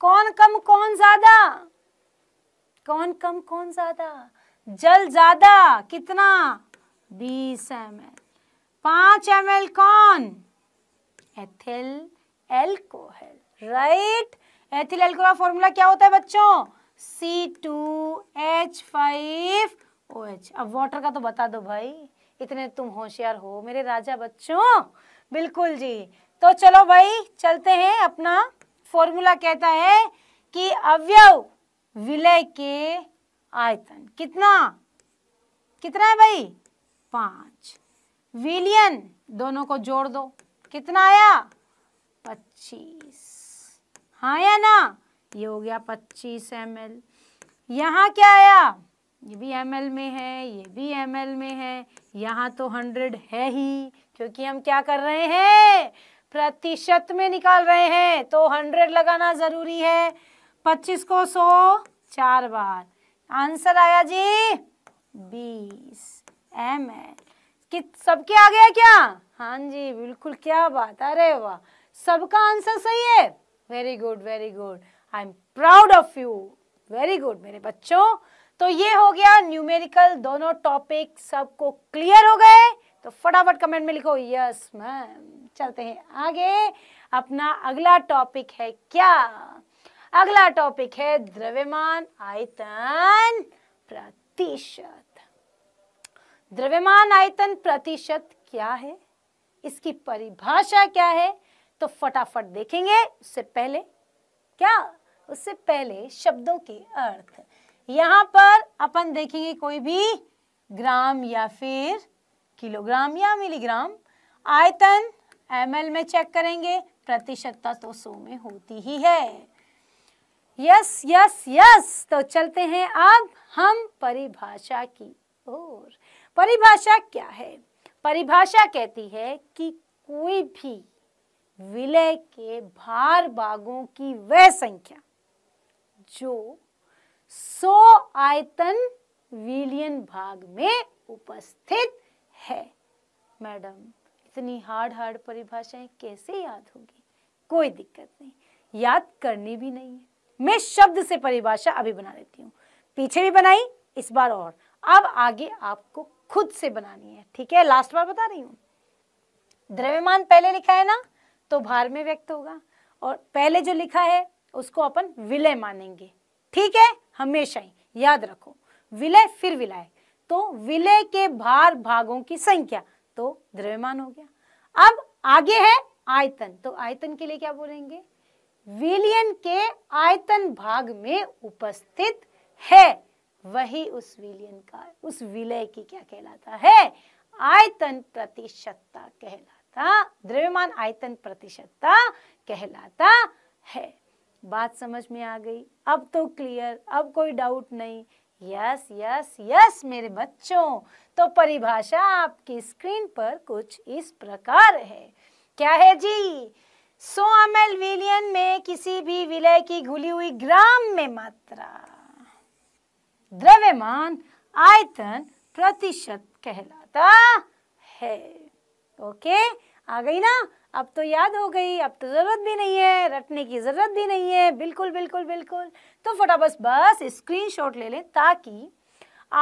Speaker 1: कौन कम कौन ज्यादा कौन कम कौन ज्यादा जल ज्यादा कितना बीस एम एल पांच एम एल कौन ethyl alcohol right ethyl alcohol formula क्या होता है बच्चों C two H five O H अब वाटर का तो बता दो भाई इतने तुम होशियार हो मेरे राजा बच्चों बिल्कुल जी तो चलो भाई चलते हैं अपना फॉर्मूला कहता है कि अवयव विलय के आयतन कितना कितना है भाई पांच विलियन दोनों को जोड़ दो कितना आया पच्चीस हाँ या ना ये हो गया पच्चीस एम एल यहाँ क्या आया ये भी एम में है ये भी एम में है यहाँ तो हंड्रेड है ही क्योंकि हम क्या कर रहे हैं प्रतिशत में निकाल रहे हैं तो हंड्रेड लगाना ज़रूरी है पच्चीस को सौ चार बार आंसर आया जी बीस एम एल कि सबके आ गया क्या हाँ जी बिल्कुल क्या बात अरे वाह सबका आंसर सही है very good very good I am proud of you very good मेरे बच्चों तो ये हो गया न्यूमेरिकल दोनों टॉपिक सबको क्लियर हो गए तो फटाफट कमेंट में लिखो यस मैम चलते हैं आगे अपना अगला टॉपिक है क्या अगला टॉपिक है द्रव्यमान आयतन प्रतिशत द्रव्यमान आयतन प्रतिशत क्या है इसकी परिभाषा क्या है तो फटाफट देखेंगे उससे पहले क्या उससे पहले शब्दों के अर्थ यहाँ पर अपन देखेंगे कोई भी ग्राम या फिर किलोग्राम या मिलीग्राम आयतन एमएल में चेक करेंगे प्रतिशतता तो सो में होती ही है यस यस यस तो चलते हैं अब हम परिभाषा की ओर परिभाषा क्या है परिभाषा कहती है कि कोई भी विलय के भार भागों की वह संख्या जो सौ आयतन विलियन भाग में उपस्थित है मैडम इतनी हार्ड हार्ड परिभाषाएं कैसे याद होगी कोई दिक्कत नहीं याद करनी भी नहीं है मैं शब्द से परिभाषा अभी बना लेती हूँ पीछे भी बनाई इस बार और अब आगे आपको खुद से बनानी है ठीक है लास्ट बार बता रही हूँ द्रव्यमान पहले लिखा है ना तो भार में व्यक्त होगा और पहले जो लिखा है उसको अपन विलय मानेंगे ठीक है हमेशा ही याद रखो विलय फिर विलय तो विलय के भार भागों की संख्या तो द्रव्यमान हो गया अब आगे है आयतन तो आयतन के लिए क्या बोलेंगे विलियन के आयतन भाग में उपस्थित है वही उस विलियन का उस विलय की क्या कहलाता है आयतन प्रतिशतता कहलाता द्रव्यमान आयतन प्रतिशतता कहलाता है बात समझ में आ गई अब तो क्लियर अब कोई डाउट नहीं यस यस यस मेरे बच्चों तो परिभाषा आपकी स्क्रीन पर कुछ इस प्रकार है क्या है जी सो एम एल विलियन में किसी भी विलय की घुली हुई ग्राम में मात्रा द्रव्यमान आयतन प्रतिशत कहलाता है ओके आ गई ना अब तो याद हो गई अब तो ज़रूरत भी नहीं है रटने की ज़रूरत भी नहीं है बिल्कुल बिल्कुल बिल्कुल तो फटाफट बस स्क्रीनशॉट ले लें ताकि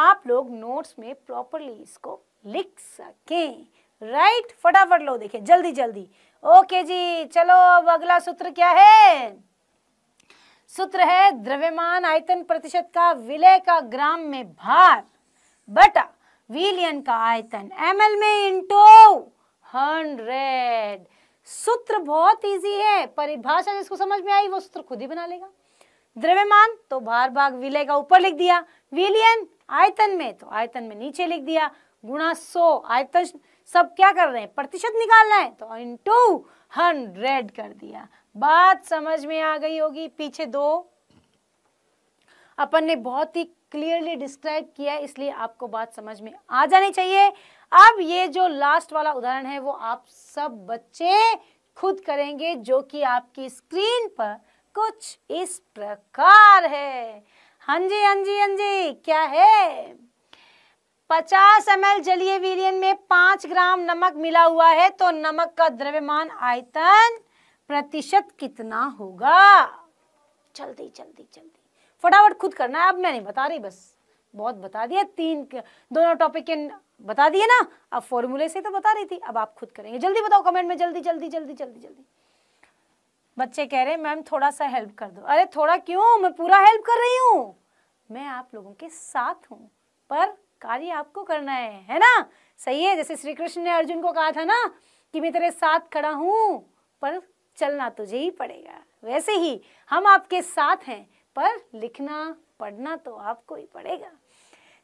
Speaker 1: आप लोग नोट्स में प्रॉपरली इसको लिख सकें राइट फटाफट लो देखें जल्दी जल्दी ओके जी चलो अब अगला सूत्र क्या है सूत्र है द्रव्यमान आयतन प्रतिशत का विलय का ग्राम में भार बटा विलियन का आयतन एमएल में इंटू हंड्रेड सूत्र बहुत इजी है परिभाषा जिसको समझ में आई वो सूत्र खुद ही बना लेगा द्रव्यमान तो भार भाग विलय का ऊपर लिख दिया विलियन आयतन में तो आयतन में नीचे लिख दिया गुणा सो आयतन सब क्या कर रहे हैं प्रतिशत निकालना है तो इंटू हंड्रेड कर दिया बात समझ में आ गई होगी पीछे दो अपन ने बहुत ही क्लियरली डिस्क्राइब किया इसलिए आपको बात समझ में आ जानी चाहिए अब ये जो लास्ट वाला उदाहरण है वो आप सब बच्चे खुद करेंगे जो कि आपकी स्क्रीन पर कुछ इस प्रकार है हाँ जी हाँ जी हाँ जी क्या है पचास एम एल जलीय वीरियन में पांच ग्राम नमक मिला हुआ है तो नमक का द्रव्यमान आयतन प्रतिशत कितना होगा चलती चलती चलती फटाफट खुद करना है अब मैं नहीं बता रही बस बहुत बता दिया तीन दोनों टॉपिक के बता दिए ना अब फॉर्मूले से तो बता रही थी अब आप खुद करेंगे जल्दी बताओ कमेंट में जल्दी जल्दी जल्दी जल्दी जल्दी बच्चे कह रहे हैं मैम थोड़ा सा हेल्प कर दो अरे थोड़ा क्यों मैं पूरा हेल्प कर रही हूँ मैं आप लोगों के साथ हूँ पर कार्य आपको करना है है ना सही है जैसे श्री कृष्ण ने अर्जुन को कहा था ना कि मैं तेरे साथ खड़ा हूँ पर चलना तुझे ही पड़ेगा वैसे ही हम आपके साथ हैं पर लिखना पढ़ना तो आपको ही पड़ेगा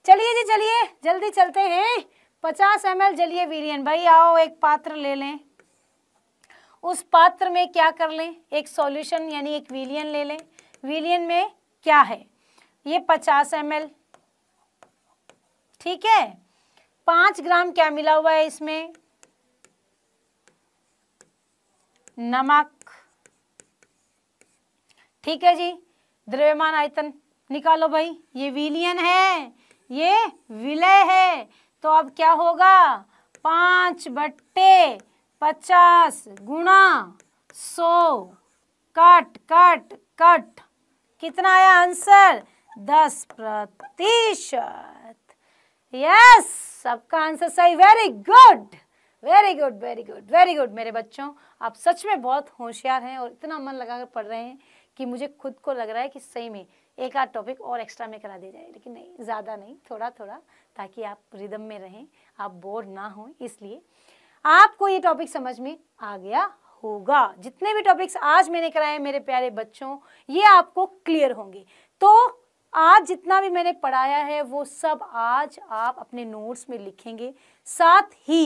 Speaker 1: चलिए जी चलिए जल्दी चलते हैं पचास एम एल जलिए वीरियन भाई आओ एक पात्र ले लें उस पात्र में क्या कर लें एक सॉल्यूशन यानी एक विलियन ले लें विलियन में क्या है ये पचास एम ठीक है पांच ग्राम क्या मिला हुआ है इसमें नमक ठीक है जी द्रव्यमान आयतन निकालो भाई ये विलियन है ये विलय है तो अब क्या होगा पांच बट्टे पचास गुणा सौ कट कट कट कितना आया आंसर दस प्रतिशत यस सबका आंसर सही very good very good very good very good मेरे बच्चों आप सच में बहुत होशियार हैं और इतना मन लगाकर पढ़ रहे हैं कि मुझे खुद को लग रहा है कि सही में एक आध टॉपिक और एक्स्ट्रा में करा दिया जाए लेकिन नहीं ज़्यादा नहीं थोड़ा थोड़ा ताकि आप रिदम में रहें आप बोर ना हों इसलिए आपको ये टॉपिक समझ में आ गया होगा जितने भी टॉपिक्स आज मैंने कराए मेरे प्यारे बच्चों ये आपको क्लियर होंगे तो आज जितना भी मैंने पढ़ाया है वो सब आज आप अपने नोट्स में लिखेंगे साथ ही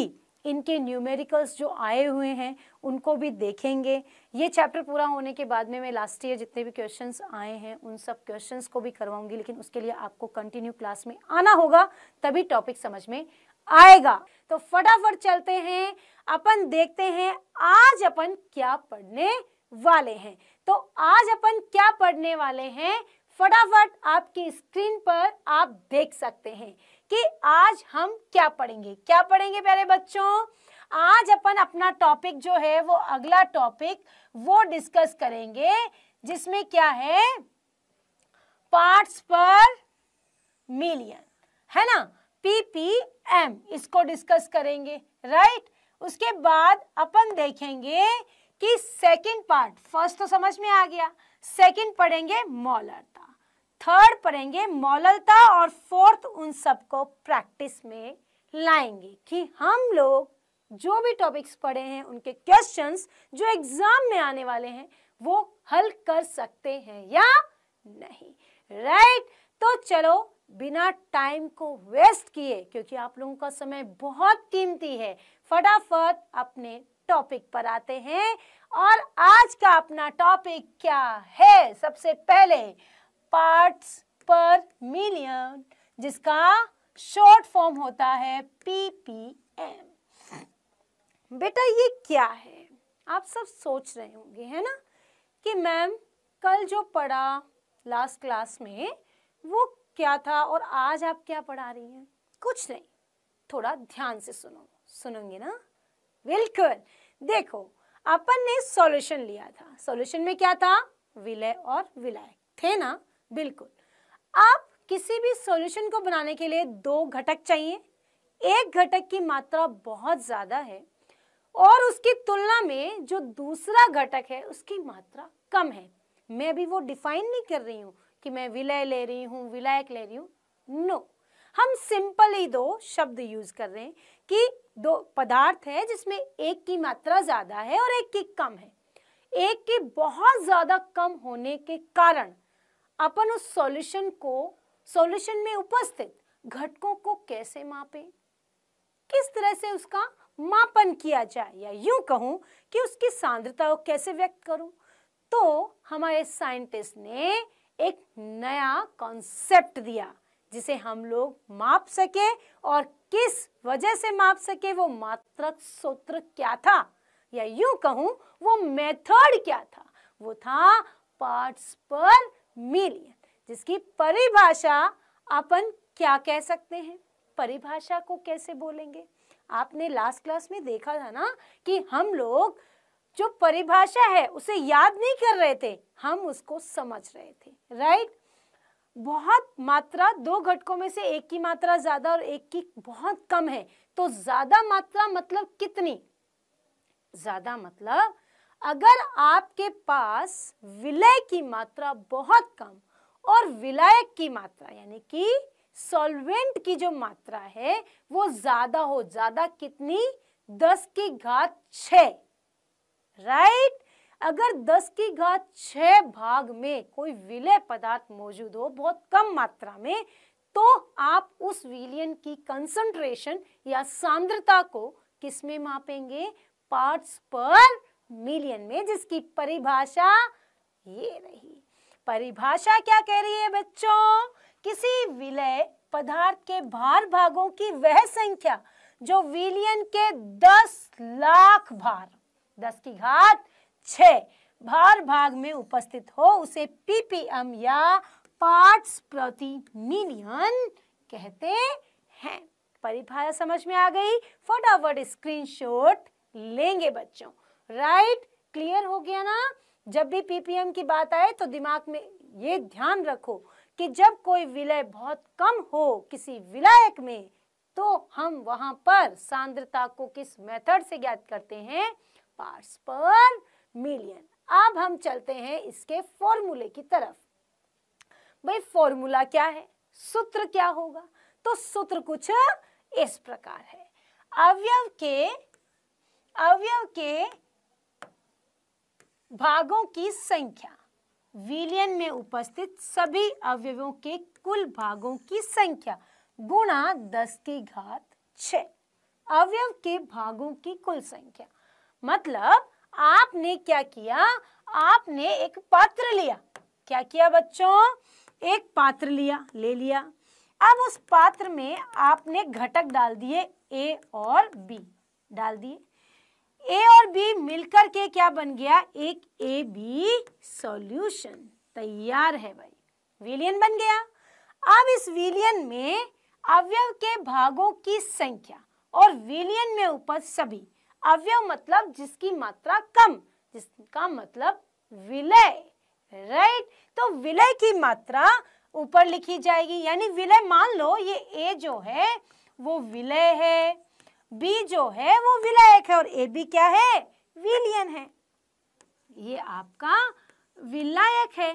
Speaker 1: इनके न्यूमेरिकल्स जो आए हुए हैं उनको भी देखेंगे ये चैप्टर पूरा होने के बाद में मैं लास्ट ईयर जितने भी क्वेश्चंस आए हैं उन सब क्वेश्चंस को भी करवाऊंगी लेकिन उसके लिए आपको कंटिन्यू क्लास में आना होगा तभी टॉपिक समझ में आएगा तो फटाफट चलते हैं अपन देखते हैं आज अपन क्या पढ़ने वाले हैं तो आज अपन क्या पढ़ने वाले हैं फटाफट आपकी स्क्रीन पर आप देख सकते हैं कि आज हम क्या पढ़ेंगे क्या पढ़ेंगे प्यारे बच्चों आज अपन अपना टॉपिक जो है वो अगला टॉपिक वो डिस्कस करेंगे जिसमें क्या है पार्ट्स पर मिलियन है ना पीपीएम इसको डिस्कस करेंगे राइट उसके बाद अपन देखेंगे कि सेकंड पार्ट फर्स्ट तो समझ में आ गया सेकंड पढ़ेंगे मॉलर थर्ड पढ़ेंगे मौलता और फोर्थ उन सबको प्रैक्टिस में लाएंगे कि हम लोग जो भी टॉपिक्स पढ़े हैं उनके क्वेश्चंस जो एग्जाम में आने वाले हैं वो हल कर सकते हैं या नहीं राइट right? तो चलो बिना टाइम को वेस्ट किए क्योंकि आप लोगों का समय बहुत कीमती है फटाफट अपने टॉपिक पर आते हैं और आज का अपना टॉपिक क्या है सबसे पहले पार्ट्स पर मिलियन जिसका शॉर्ट फॉर्म होता है पीपीएम बेटा ये क्या है आप सब सोच रहे होंगे है ना कि मैम कल जो पढ़ा लास्ट क्लास में वो क्या था और आज आप क्या पढ़ा रही हैं कुछ नहीं थोड़ा ध्यान से सुनो सुनोगे ना बिल्कुल देखो अपन ने सॉल्यूशन लिया था सॉल्यूशन में क्या था विलय और विलायक थे ना बिल्कुल आप किसी भी सॉल्यूशन को बनाने के लिए दो घटक चाहिए एक घटक की मात्रा बहुत ज़्यादा है और उसकी तुलना में जो दूसरा घटक है उसकी मात्रा कम है मैं अभी वो डिफाइन नहीं कर रही हूँ कि मैं विलय ले रही हूँ विलायक ले रही हूँ नो no. हम सिंपली दो शब्द यूज कर रहे हैं कि दो पदार्थ है जिसमें एक की मात्रा ज्यादा है और एक की कम है एक की बहुत ज्यादा कम होने के कारण अपन उस सॉल्यूशन को सॉल्यूशन में उपस्थित घटकों को कैसे मापें किस तरह से उसका मापन किया जाए या यूं कहूं कि उसकी सांद्रता को कैसे व्यक्त करूं तो हमारे साइंटिस्ट ने एक नया कॉन्सेप्ट दिया जिसे हम लोग माप सके और किस वजह से माप सके वो मात्रक सूत्र क्या था या यूं कहूं वो मेथड क्या था वो था पार्ट्स पर मिलियन जिसकी परिभाषा अपन क्या कह सकते हैं परिभाषा को कैसे बोलेंगे आपने लास्ट क्लास में देखा था ना कि हम लोग जो परिभाषा है उसे याद नहीं कर रहे थे हम उसको समझ रहे थे राइट बहुत मात्रा दो घटकों में से एक की मात्रा ज्यादा और एक की बहुत कम है तो ज्यादा मात्रा मतलब कितनी ज्यादा मतलब अगर आपके पास विलय की मात्रा बहुत कम और विलायक की मात्रा यानी कि सॉल्वेंट की जो मात्रा है वो ज्यादा हो ज्यादा कितनी दस की घात छ राइट अगर दस की घात छ भाग में कोई विलय पदार्थ मौजूद हो बहुत कम मात्रा में तो आप उस विलियन की कंसंट्रेशन या सांद्रता को किसमें मापेंगे पार्ट्स पर मिलियन में जिसकी परिभाषा ये रही परिभाषा क्या कह रही है बच्चों किसी विलय पदार्थ के भार भागों की वह संख्या जो विलियन के दस लाख भार दस की घात छ भार भाग में उपस्थित हो उसे पीपीएम या पार्ट्स प्रति मिलियन कहते हैं परिभाषा समझ में आ गई फटाफट स्क्रीनशॉट लेंगे बच्चों राइट क्लियर हो गया ना जब भी पीपीएम की बात आए तो दिमाग में ये ध्यान रखो कि जब कोई विलय बहुत कम हो किसी विलायक में तो हम वहां पर सांद्रता को किस मेथड से ज्ञात करते हैं पार्ट्स पर मिलियन अब हम चलते हैं इसके फॉर्मूले की तरफ भाई फॉर्मूला क्या है सूत्र क्या होगा तो सूत्र कुछ इस प्रकार है अवयव के अवयव के भागों की संख्या विलियन में उपस्थित सभी अवयवों के कुल भागों की संख्या गुणा दस की घात छ अवयव के भागों की कुल संख्या मतलब आपने क्या किया आपने एक पात्र लिया क्या किया बच्चों एक पात्र लिया ले लिया अब उस पात्र में आपने घटक डाल दिए ए और बी डाल दिए ए और बी मिलकर के क्या बन गया एक ए बी सॉल्यूशन तैयार है भाई विलियन बन गया अब इस विलियन में अवयव के भागों की संख्या और विलियन में उपज सभी अवयव मतलब जिसकी मात्रा कम जिसका मतलब विलय राइट तो विलय की मात्रा ऊपर लिखी जाएगी यानी विलय मान लो ये ए जो है वो विलय है बी जो है वो विलायक है और ए बी क्या है विलियन है ये आपका विलायक है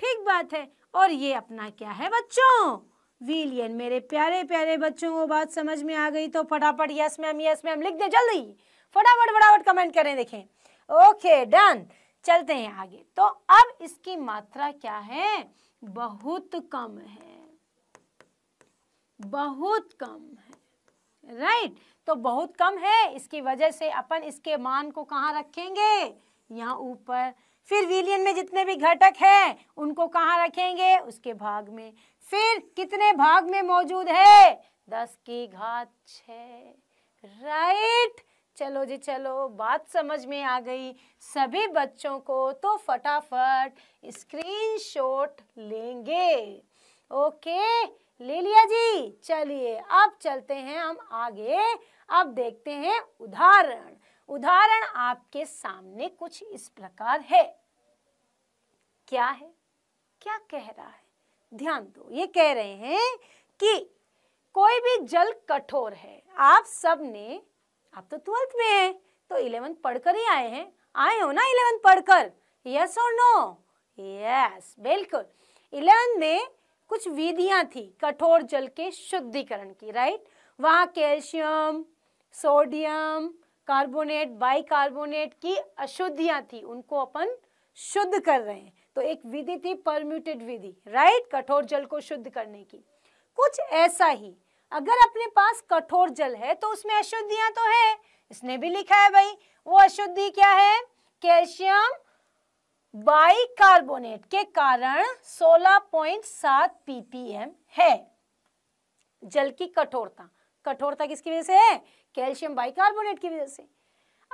Speaker 1: ठीक बात है और ये अपना क्या है बच्चों विलियन मेरे प्यारे प्यारे बच्चों को बात समझ में आ गई तो फटाफट यस मैम यस मैम लिख दे जल्दी फटाफट फटाफट कमेंट करें देखें ओके डन चलते हैं आगे तो अब इसकी मात्रा क्या है बहुत कम है बहुत कम है राइट right. तो बहुत कम है इसकी वजह से अपन इसके मान को कहाँ रखेंगे यहाँ ऊपर फिर विलियन में जितने भी घटक हैं उनको कहाँ रखेंगे उसके भाग में फिर कितने भाग में मौजूद है दस की घात छ राइट चलो जी चलो बात समझ में आ गई सभी बच्चों को तो फटाफट स्क्रीनशॉट लेंगे ओके ले लिया जी चलिए अब चलते हैं हम आगे अब देखते हैं उदाहरण उदाहरण आपके सामने कुछ इस प्रकार है क्या है क्या कह रहा है ध्यान दो ये कह रहे हैं कि कोई भी जल कठोर है आप सब ने आप तो ट्वेल्थ में हैं तो इलेवेंथ पढ़कर ही आए हैं आए हो ना इलेवेंथ पढ़कर यस और नो यस बिल्कुल इलेवेंथ में कुछ विधियां थी कठोर जल के शुद्धिकरण की राइट वहां कैल्शियम सोडियम कार्बोनेट बाइकार्बोनेट की अशुद्धियां थी उनको अपन शुद्ध कर रहे हैं तो एक विधि थी परम्यूटेड विधि राइट कठोर जल को शुद्ध करने की कुछ ऐसा ही अगर अपने पास कठोर जल है तो उसमें अशुद्धियां तो है इसने भी लिखा है भाई वो अशुद्धि क्या है कैल्शियम बाइकार्बोनेट के कारण 16.7 पीपीएम है जल की कठोरता कठोरता किसकी वजह से है कैल्शियम बाइकार्बोनेट की वजह से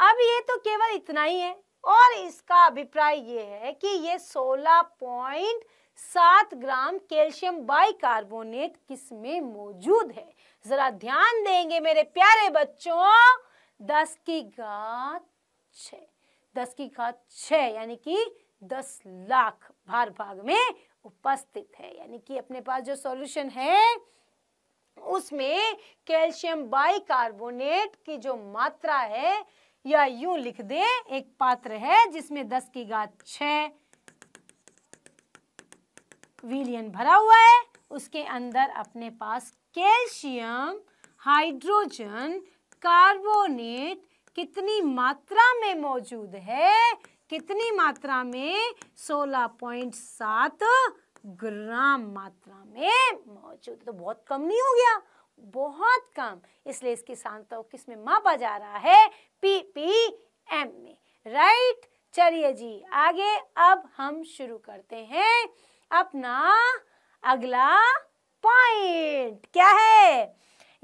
Speaker 1: अब ये तो केवल इतना ही है और इसका अभिप्राय ये है कि ये 16.7 ग्राम कैल्शियम बाइकार्बोनेट किसमें मौजूद है जरा ध्यान देंगे मेरे प्यारे बच्चों दस की घात छ की घात छ यानी कि दस लाख भार भाग में उपस्थित है यानी कि अपने पास जो सॉल्यूशन है उसमें कैल्शियम बाइकार्बोनेट की जो मात्रा है या यू लिख दे एक पात्र है जिसमें दस की घात छ विलियन भरा हुआ है उसके अंदर अपने पास कैल्शियम हाइड्रोजन कार्बोनेट कितनी मात्रा में मौजूद है कितनी मात्रा में 16.7 ग्राम मात्रा में मौजूद तो बहुत कम नहीं हो गया बहुत कम इसलिए इसकी सांद्रता किस में मापा जा रहा है पी पी एम में राइट चलिए जी आगे अब हम शुरू करते हैं अपना अगला पॉइंट क्या है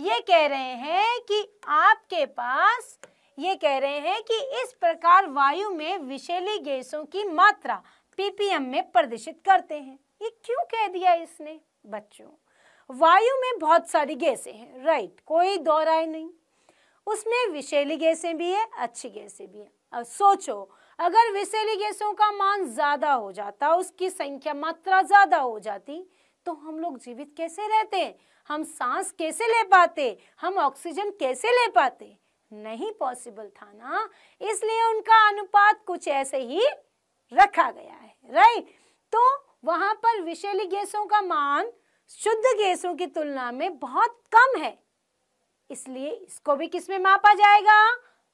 Speaker 1: ये कह रहे हैं कि आपके पास ये कह रहे हैं कि इस प्रकार वायु में विषैली गैसों की मात्रा पीपीएम में प्रदर्शित करते हैं ये क्यों कह दिया इसने बच्चों वायु में बहुत सारी गैसें हैं राइट कोई दो राय नहीं उसमें विषैली गैसें भी है अच्छी गैसें भी है अब सोचो अगर विषैली गैसों का मान ज़्यादा हो जाता उसकी संख्या मात्रा ज़्यादा हो जाती तो हम लोग जीवित कैसे रहते हम सांस कैसे ले पाते हम ऑक्सीजन कैसे ले पाते नहीं पॉसिबल था ना इसलिए उनका अनुपात कुछ ऐसे ही रखा गया है राइट तो वहां पर विषैली गैसों का मान शुद्ध गैसों की तुलना में बहुत कम है इसलिए इसको भी किसमें मापा जाएगा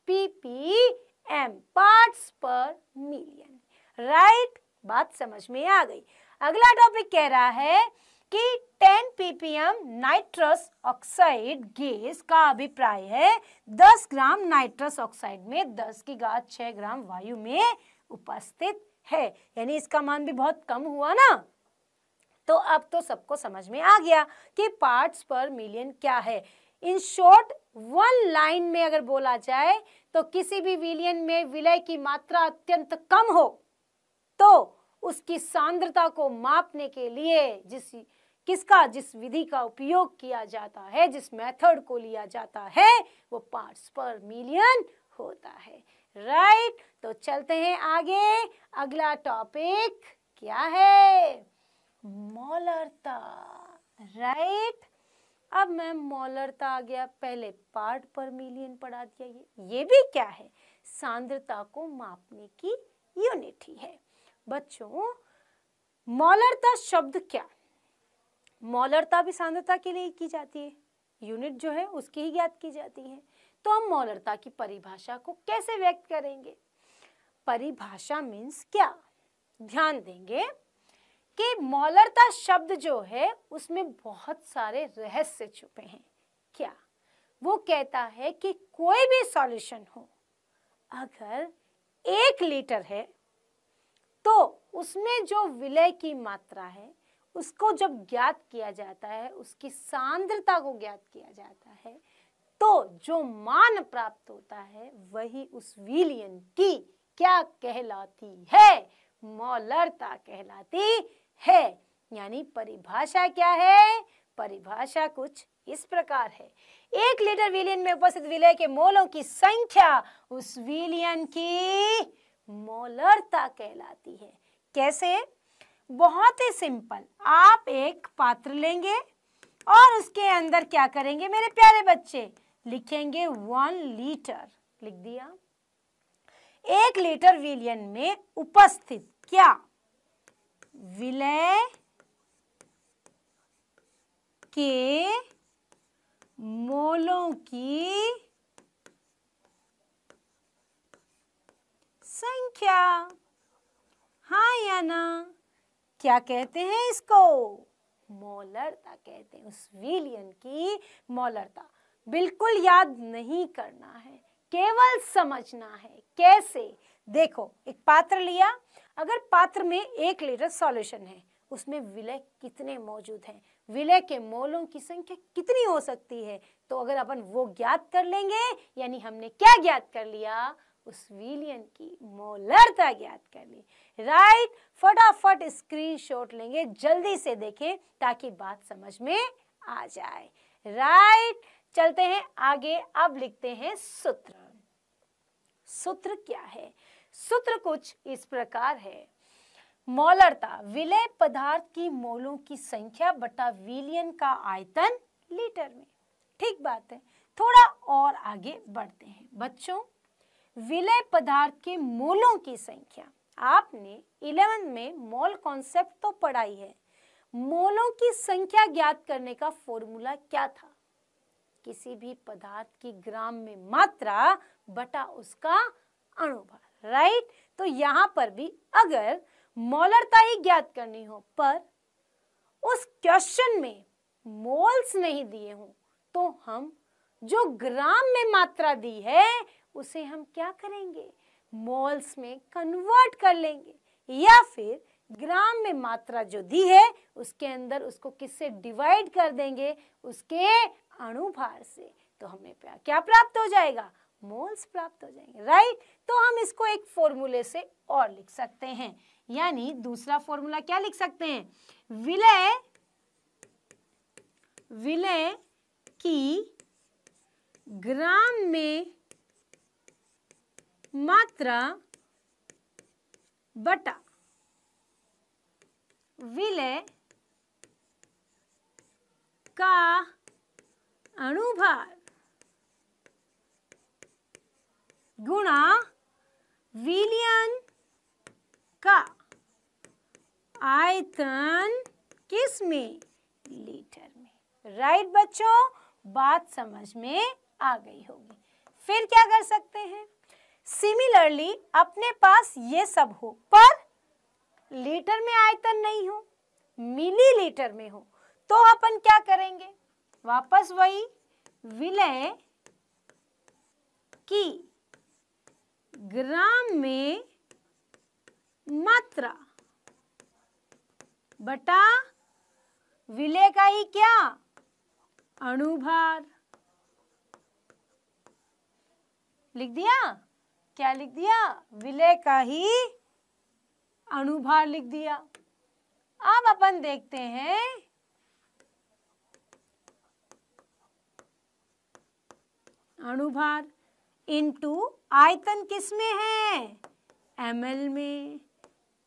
Speaker 1: PPM parts per million right बात समझ में आ गई अगला टॉपिक कह रहा है कि 10 ppm नाइट्रस ऑक्साइड गैस का अभिप्राय है 10 ग्राम नाइट्रस ऑक्साइड में 10 की घात 6 ग्राम वायु में उपस्थित है यानी इसका मान भी बहुत कम हुआ ना तो अब तो सबको समझ में आ गया कि पार्ट्स पर मिलियन क्या है इन शॉर्ट वन लाइन में अगर बोला जाए तो किसी भी विलियन में विलय की मात्रा अत्यंत कम हो तो उसकी सांद्रता को मापने के लिए जिस किसका जिस विधि का उपयोग किया जाता है जिस मेथड को लिया जाता है वो पार्ट्स पर मिलियन होता है राइट right? तो चलते हैं आगे अगला टॉपिक क्या है मॉलरता राइट right? अब मैं मोलरता आ गया पहले पार्ट पर मिलियन पढ़ा दिया ये ये भी क्या है सांद्रता को मापने की यूनिट ही है बच्चों मोलरता शब्द क्या मौलरता भी सांद्रता के लिए की जाती है यूनिट जो है उसकी ही ज्ञात की जाती है तो हम मौलरता की परिभाषा को कैसे व्यक्त करेंगे परिभाषा मीन्स क्या ध्यान देंगे कि मौलरता शब्द जो है उसमें बहुत सारे रहस्य छुपे हैं क्या वो कहता है कि कोई भी सॉल्यूशन हो अगर एक लीटर है तो उसमें जो विलय की मात्रा है उसको जब ज्ञात किया जाता है उसकी सांद्रता को ज्ञात किया जाता है तो जो मान प्राप्त होता है वही उस विलियन की क्या कहलाती है मौलरता कहलाती है यानी परिभाषा क्या है परिभाषा कुछ इस प्रकार है एक लीटर विलियन में उपस्थित विलय के मोलों की संख्या उस विलियन की मोलरता कहलाती है कैसे बहुत ही सिंपल आप एक पात्र लेंगे और उसके अंदर क्या करेंगे मेरे प्यारे बच्चे लिखेंगे वन लीटर लिख दिया एक लीटर विलियन में उपस्थित क्या विलय के मोलों की संख्या हाँ या ना क्या कहते हैं इसको मौलरता कहते हैं उस विलियन की मौलरता बिल्कुल याद नहीं करना है केवल समझना है कैसे देखो एक पात्र लिया अगर पात्र में एक लीटर सॉल्यूशन है उसमें विलय कितने मौजूद हैं विलय के मोलों की संख्या कितनी हो सकती है तो अगर अपन वो ज्ञात कर लेंगे यानी हमने क्या ज्ञात कर लिया उस विलियन की मौलरता ज्ञात ली राइट फटाफट स्क्रीनशॉट लेंगे जल्दी से देखें ताकि बात समझ में आ जाए राइट चलते हैं आगे अब लिखते हैं सूत्र सूत्र क्या है सूत्र कुछ इस प्रकार है मोलरता विलय पदार्थ की मोलों की संख्या बटा विलियन का आयतन लीटर में ठीक बात है थोड़ा और आगे बढ़ते हैं बच्चों विलय पदार्थ के मोलों की संख्या आपने इलेवन में मोल कॉन्सेप्ट तो पढ़ाई है मोलों की संख्या ज्ञात करने का फॉर्मूला क्या था किसी भी पदार्थ की ग्राम में मात्रा बटा उसका अणुभार राइट तो यहां पर भी अगर मोलरता ही ज्ञात करनी हो पर उस क्वेश्चन में मोल्स नहीं दिए हों तो हम जो ग्राम में मात्रा दी है उसे हम क्या करेंगे मोल्स में कन्वर्ट कर लेंगे या फिर ग्राम में मात्रा जो दी है उसके अंदर उसको किससे डिवाइड कर देंगे उसके अणुभार से तो हमें क्या प्राप्त हो जाएगा मोल्स प्राप्त हो जाएंगे राइट तो हम इसको एक फॉर्मूले से और लिख सकते हैं यानी दूसरा फॉर्मूला क्या लिख सकते हैं विलय विलय की ग्राम में मात्रा बटा विलय का अणुभार गुणा विलियन का आयतन किस में लीटर में राइट बच्चों बात समझ में आ गई होगी फिर क्या कर सकते हैं सिमिलरली अपने पास ये सब हो पर लीटर में आयतन नहीं हो मिली लीटर में हो तो अपन क्या करेंगे वापस वही विलय की ग्राम में मात्रा बटा विलय का ही क्या अणुभार लिख दिया क्या लिख दिया विलय का ही अणुभार लिख दिया अब अपन देखते हैं अणुभार इनटू आयतन किस में है एम में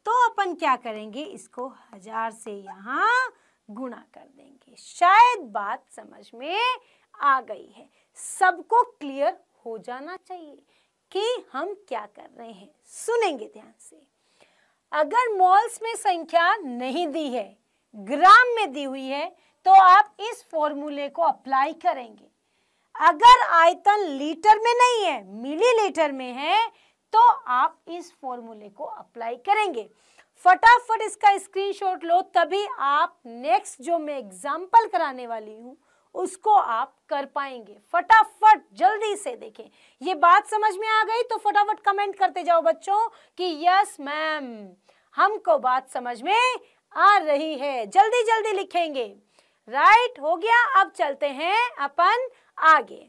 Speaker 1: तो अपन क्या करेंगे इसको हजार से यहाँ गुणा कर देंगे शायद बात समझ में आ गई है सबको क्लियर हो जाना चाहिए कि हम क्या कर रहे हैं सुनेंगे ध्यान से अगर मॉल्स में संख्या नहीं दी है ग्राम में दी हुई है तो आप इस फॉर्मूले को अप्लाई करेंगे अगर आयतन लीटर में नहीं है मिलीलीटर में है तो आप इस फॉर्मूले को अप्लाई करेंगे फटाफट इसका स्क्रीनशॉट लो तभी आप नेक्स्ट जो मैं एग्जाम्पल कराने वाली हूँ उसको आप कर पाएंगे फटाफट जल्दी से देखें ये बात समझ में आ गई तो फटाफट कमेंट करते जाओ बच्चों कि यस मैम हमको बात समझ में आ रही है जल्दी जल्दी लिखेंगे राइट हो गया अब चलते हैं अपन आगे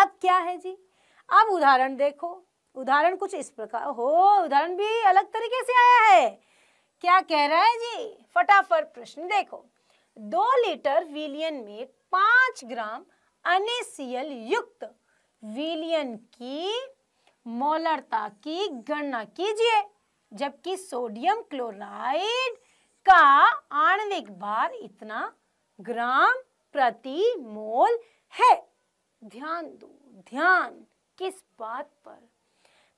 Speaker 1: अब क्या है जी अब उदाहरण देखो उदाहरण कुछ इस प्रकार हो उदाहरण भी अलग तरीके से आया है क्या कह रहा है जी फटाफट प्रश्न देखो दो लीटर विलियन में पांच ग्राम अनेसियल युक्त विलियन की मोलरता की गणना कीजिए जबकि सोडियम क्लोराइड का आणविक भार इतना ग्राम प्रति मोल है ध्यान दो ध्यान किस बात पर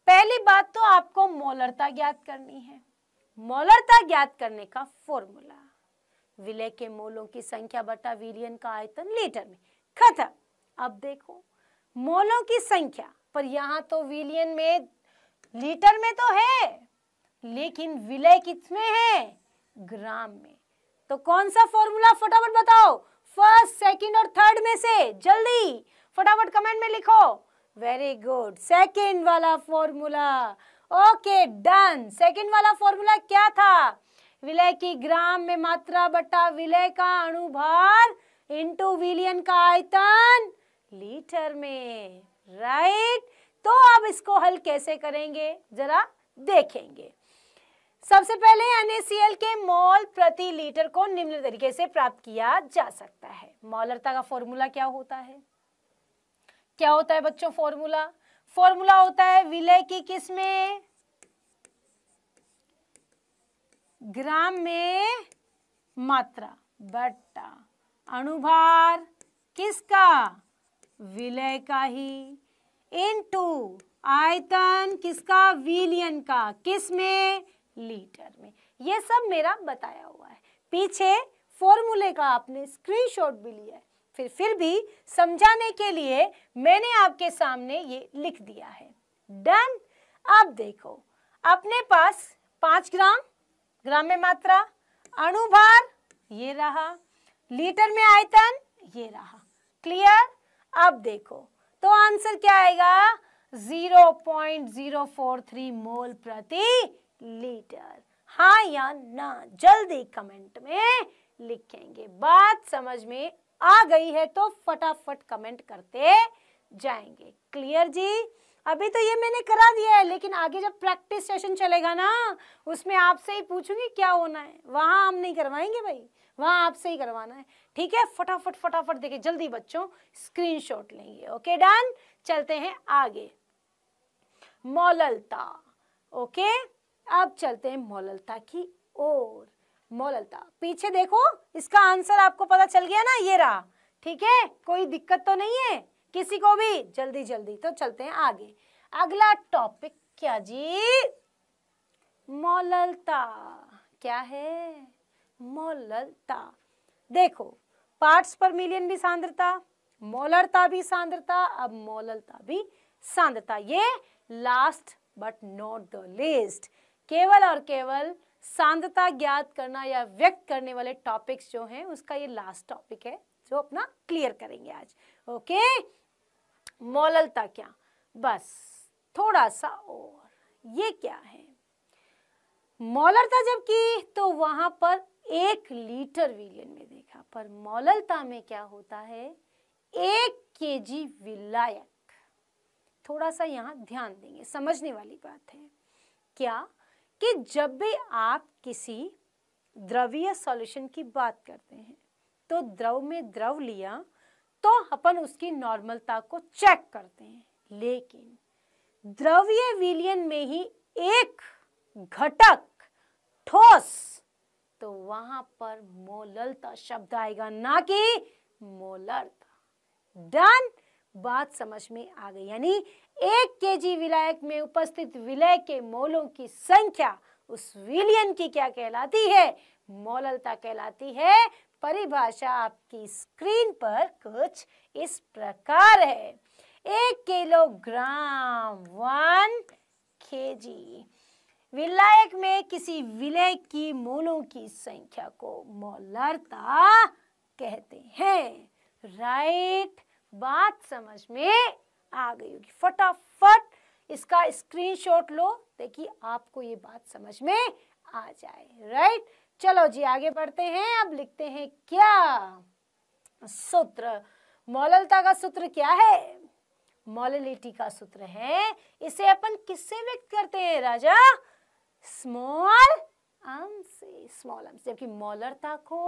Speaker 1: पहली बात तो आपको मोलरता ज्ञात करनी है मोलरता ज्ञात करने का फॉर्मूला विलय के मोलों की संख्या बटा विलियन का आयतन लीटर में खत्म अब देखो मोलों की संख्या पर यहाँ तो विलियन में लीटर में तो है लेकिन विलय किसमें है ग्राम में तो कौन सा फॉर्मूला फटाफट बताओ फर्स्ट सेकंड और थर्ड में से जल्दी फटाफट कमेंट में लिखो वेरी गुड सेकंड वाला फॉर्मूला ओके डन सेकंड वाला फॉर्मूला क्या था विलय की ग्राम में मात्रा बटा विलय का अणुभार इंटू विलियन का आयतन लीटर में राइट तो अब इसको हल कैसे करेंगे जरा देखेंगे सबसे पहले NaCl के मोल प्रति लीटर को निम्न तरीके से प्राप्त किया जा सकता है मॉलरता का फॉर्मूला क्या होता है क्या होता है बच्चों फॉर्मूला फॉर्मूला होता है विलय की किस में ग्राम में मात्रा बट्टा अणुभार किसका विलय का ही इनटू आयतन किसका विलियन का किस में लीटर में ये सब मेरा बताया हुआ है पीछे फॉर्मूले का आपने स्क्रीनशॉट भी लिया है फिर फिर भी समझाने के लिए मैंने आपके सामने ये लिख दिया है डन अब देखो अपने पास पांच ग्राम ग्राम में मात्रा अणु ये रहा लीटर में आयतन ये रहा क्लियर अब देखो तो आंसर क्या आएगा 0.043 मोल प्रति लीटर हा या ना जल्दी कमेंट में लिखेंगे बात समझ में आ गई है तो फटाफट कमेंट करते जाएंगे क्लियर जी अभी तो ये मैंने करा दिया है लेकिन आगे जब प्रैक्टिस सेशन चलेगा ना उसमें आपसे ही पूछूंगी क्या होना है वहां हम नहीं करवाएंगे भाई वहां आपसे ही करवाना है ठीक है फटाफट फटाफट देखे जल्दी बच्चों शॉट लेंगे ओके डन चलते हैं आगे मोललता ओके अब चलते हैं मोललता की ओर मोललता पीछे देखो इसका आंसर आपको पता चल गया ना ये रहा ठीक है कोई दिक्कत तो नहीं है किसी को भी जल्दी जल्दी तो चलते हैं आगे अगला टॉपिक क्या जी मौललता क्या है मौललता देखो पार्ट्स पर मिलियन भी सांद्रता मोलरता भी सांद्रता अब मोललता भी सांद्रता ये last but not the least केवल और केवल सांद्रता ज्ञात करना या व्यक्त करने वाले टॉपिक्स जो हैं उसका ये लास्ट टॉपिक है जो अपना क्लियर करेंगे आज ओके okay? मोललता क्या बस थोड़ा सा और ये क्या है जब की तो वहां पर एक लीटर विलियन में देखा पर मोललता में क्या होता है एक के जी विलायक थोड़ा सा यहाँ ध्यान देंगे समझने वाली बात है क्या कि जब भी आप किसी द्रवीय सॉल्यूशन की बात करते हैं तो द्रव में द्रव लिया तो अपन उसकी नॉर्मलता को चेक करते हैं लेकिन द्रव्य विलियन में ही एक घटक ठोस तो वहां पर मोललता शब्द आएगा ना कि मोलरता डन बात समझ में आ गई यानी एक के जी विलायक में उपस्थित विलय के मोलों की संख्या उस विलियन की क्या कहलाती है मोललता कहलाती है परिभाषा आपकी स्क्रीन पर कुछ इस प्रकार है एक किलोग्राम वन के जी विलायक में किसी विलय की मोलों की संख्या को मोलरता कहते हैं राइट बात समझ में आ गई होगी फटाफट इसका स्क्रीनशॉट लो देखिए आपको ये बात समझ में आ जाए राइट चलो जी आगे बढ़ते हैं अब लिखते हैं क्या सूत्र मौललता का सूत्र क्या है मॉलिलिटी का सूत्र है इसे अपन किससे व्यक्त करते हैं राजा स्मॉल अम से स्मॉल अम से जबकि मॉलरता को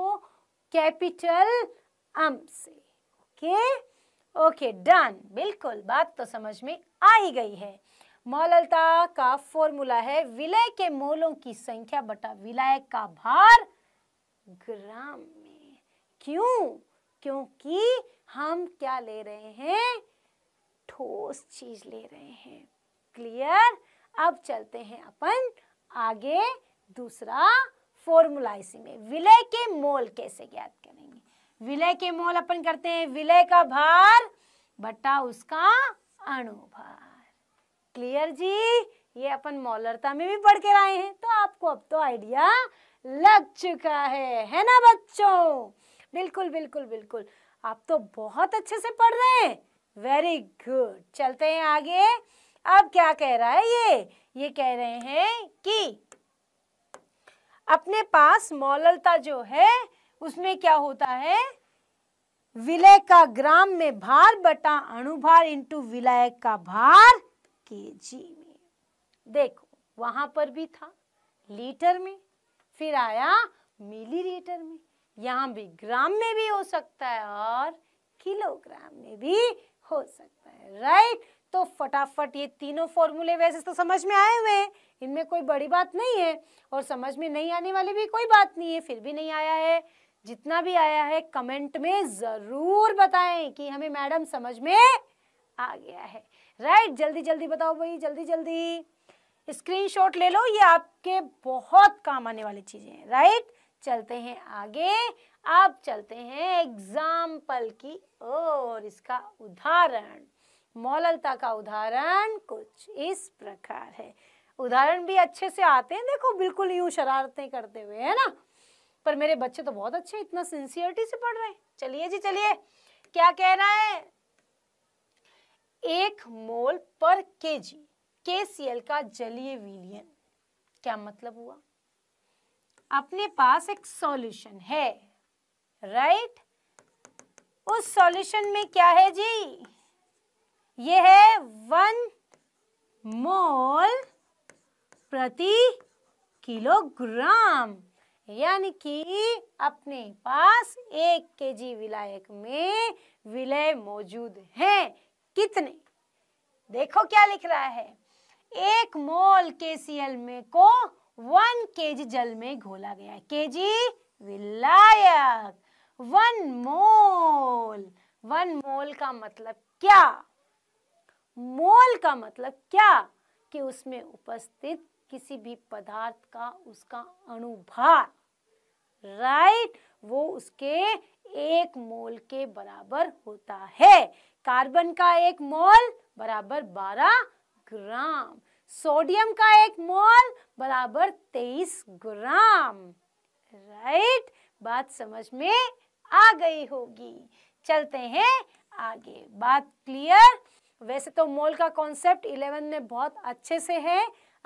Speaker 1: कैपिटल अम से ओके ओके डन बिल्कुल बात तो समझ में आ ही गई है मौलता का फॉर्मूला है विलय के मोलों की संख्या बटा विलय का भार ग्राम में क्यों क्योंकि हम क्या ले रहे हैं ठोस चीज ले रहे हैं क्लियर अब चलते हैं अपन आगे दूसरा फॉर्मूला इसी में विलय के मोल कैसे ज्ञात करेंगे विलय के मोल अपन करते हैं विलय का भार बटा उसका अणु भार क्लियर जी ये अपन मौलरता में भी पढ़ के आए हैं तो आपको अब तो आइडिया लग चुका है है ना बच्चों बिल्कुल बिल्कुल बिल्कुल आप तो बहुत अच्छे से पढ़ रहे हैं वेरी गुड चलते हैं आगे अब क्या कह रहा है ये ये कह रहे हैं कि अपने पास मौलता जो है उसमें क्या होता है विलय का ग्राम में भार बटा अणुभार इंटू विलय का भार के जी में देखो वहां पर भी था लीटर में फिर आया मिलीलीटर में यहाँ भी ग्राम में भी हो सकता है और किलोग्राम में भी हो सकता है राइट तो फटाफट ये तीनों फॉर्मूले वैसे तो समझ में आए हुए हैं इनमें कोई बड़ी बात नहीं है और समझ में नहीं आने वाली भी कोई बात नहीं है फिर भी नहीं आया है जितना भी आया है कमेंट में ज़रूर बताएं कि हमें मैडम समझ में आ गया है राइट right? जल्दी जल्दी बताओ भाई जल्दी जल्दी स्क्रीनशॉट ले लो ये आपके बहुत काम आने वाली चीजें हैं राइट चलते हैं आगे आप चलते हैं एग्जाम्पल की और इसका उदाहरण मौललता का उदाहरण कुछ इस प्रकार है उदाहरण भी अच्छे से आते हैं देखो बिल्कुल यूं शरारतें करते हुए है ना पर मेरे बच्चे तो बहुत अच्छे इतना सिंसियरिटी से पढ़ रहे हैं चलिए जी चलिए क्या कह रहा है एक मोल पर के केजी केसीएल का जलीय विलियन क्या मतलब हुआ अपने पास एक सॉल्यूशन है राइट उस सॉल्यूशन में क्या है जी ये है वन मोल प्रति किलोग्राम यानी कि अपने पास एक केजी विलायक में विलय मौजूद है कितने देखो क्या लिख रहा है एक मोल के में को वन केजी जल में घोला गया केजी विलायक वन मोल वन मोल का मतलब क्या मोल का मतलब क्या कि उसमें उपस्थित किसी भी पदार्थ का उसका अणुभार राइट वो उसके एक मोल के बराबर होता है कार्बन का एक मोल बराबर 12 ग्राम सोडियम का एक मोल बराबर 23 ग्राम राइट बात समझ में आ गई होगी चलते हैं आगे बात क्लियर वैसे तो मोल का कॉन्सेप्ट इलेवन में बहुत अच्छे से है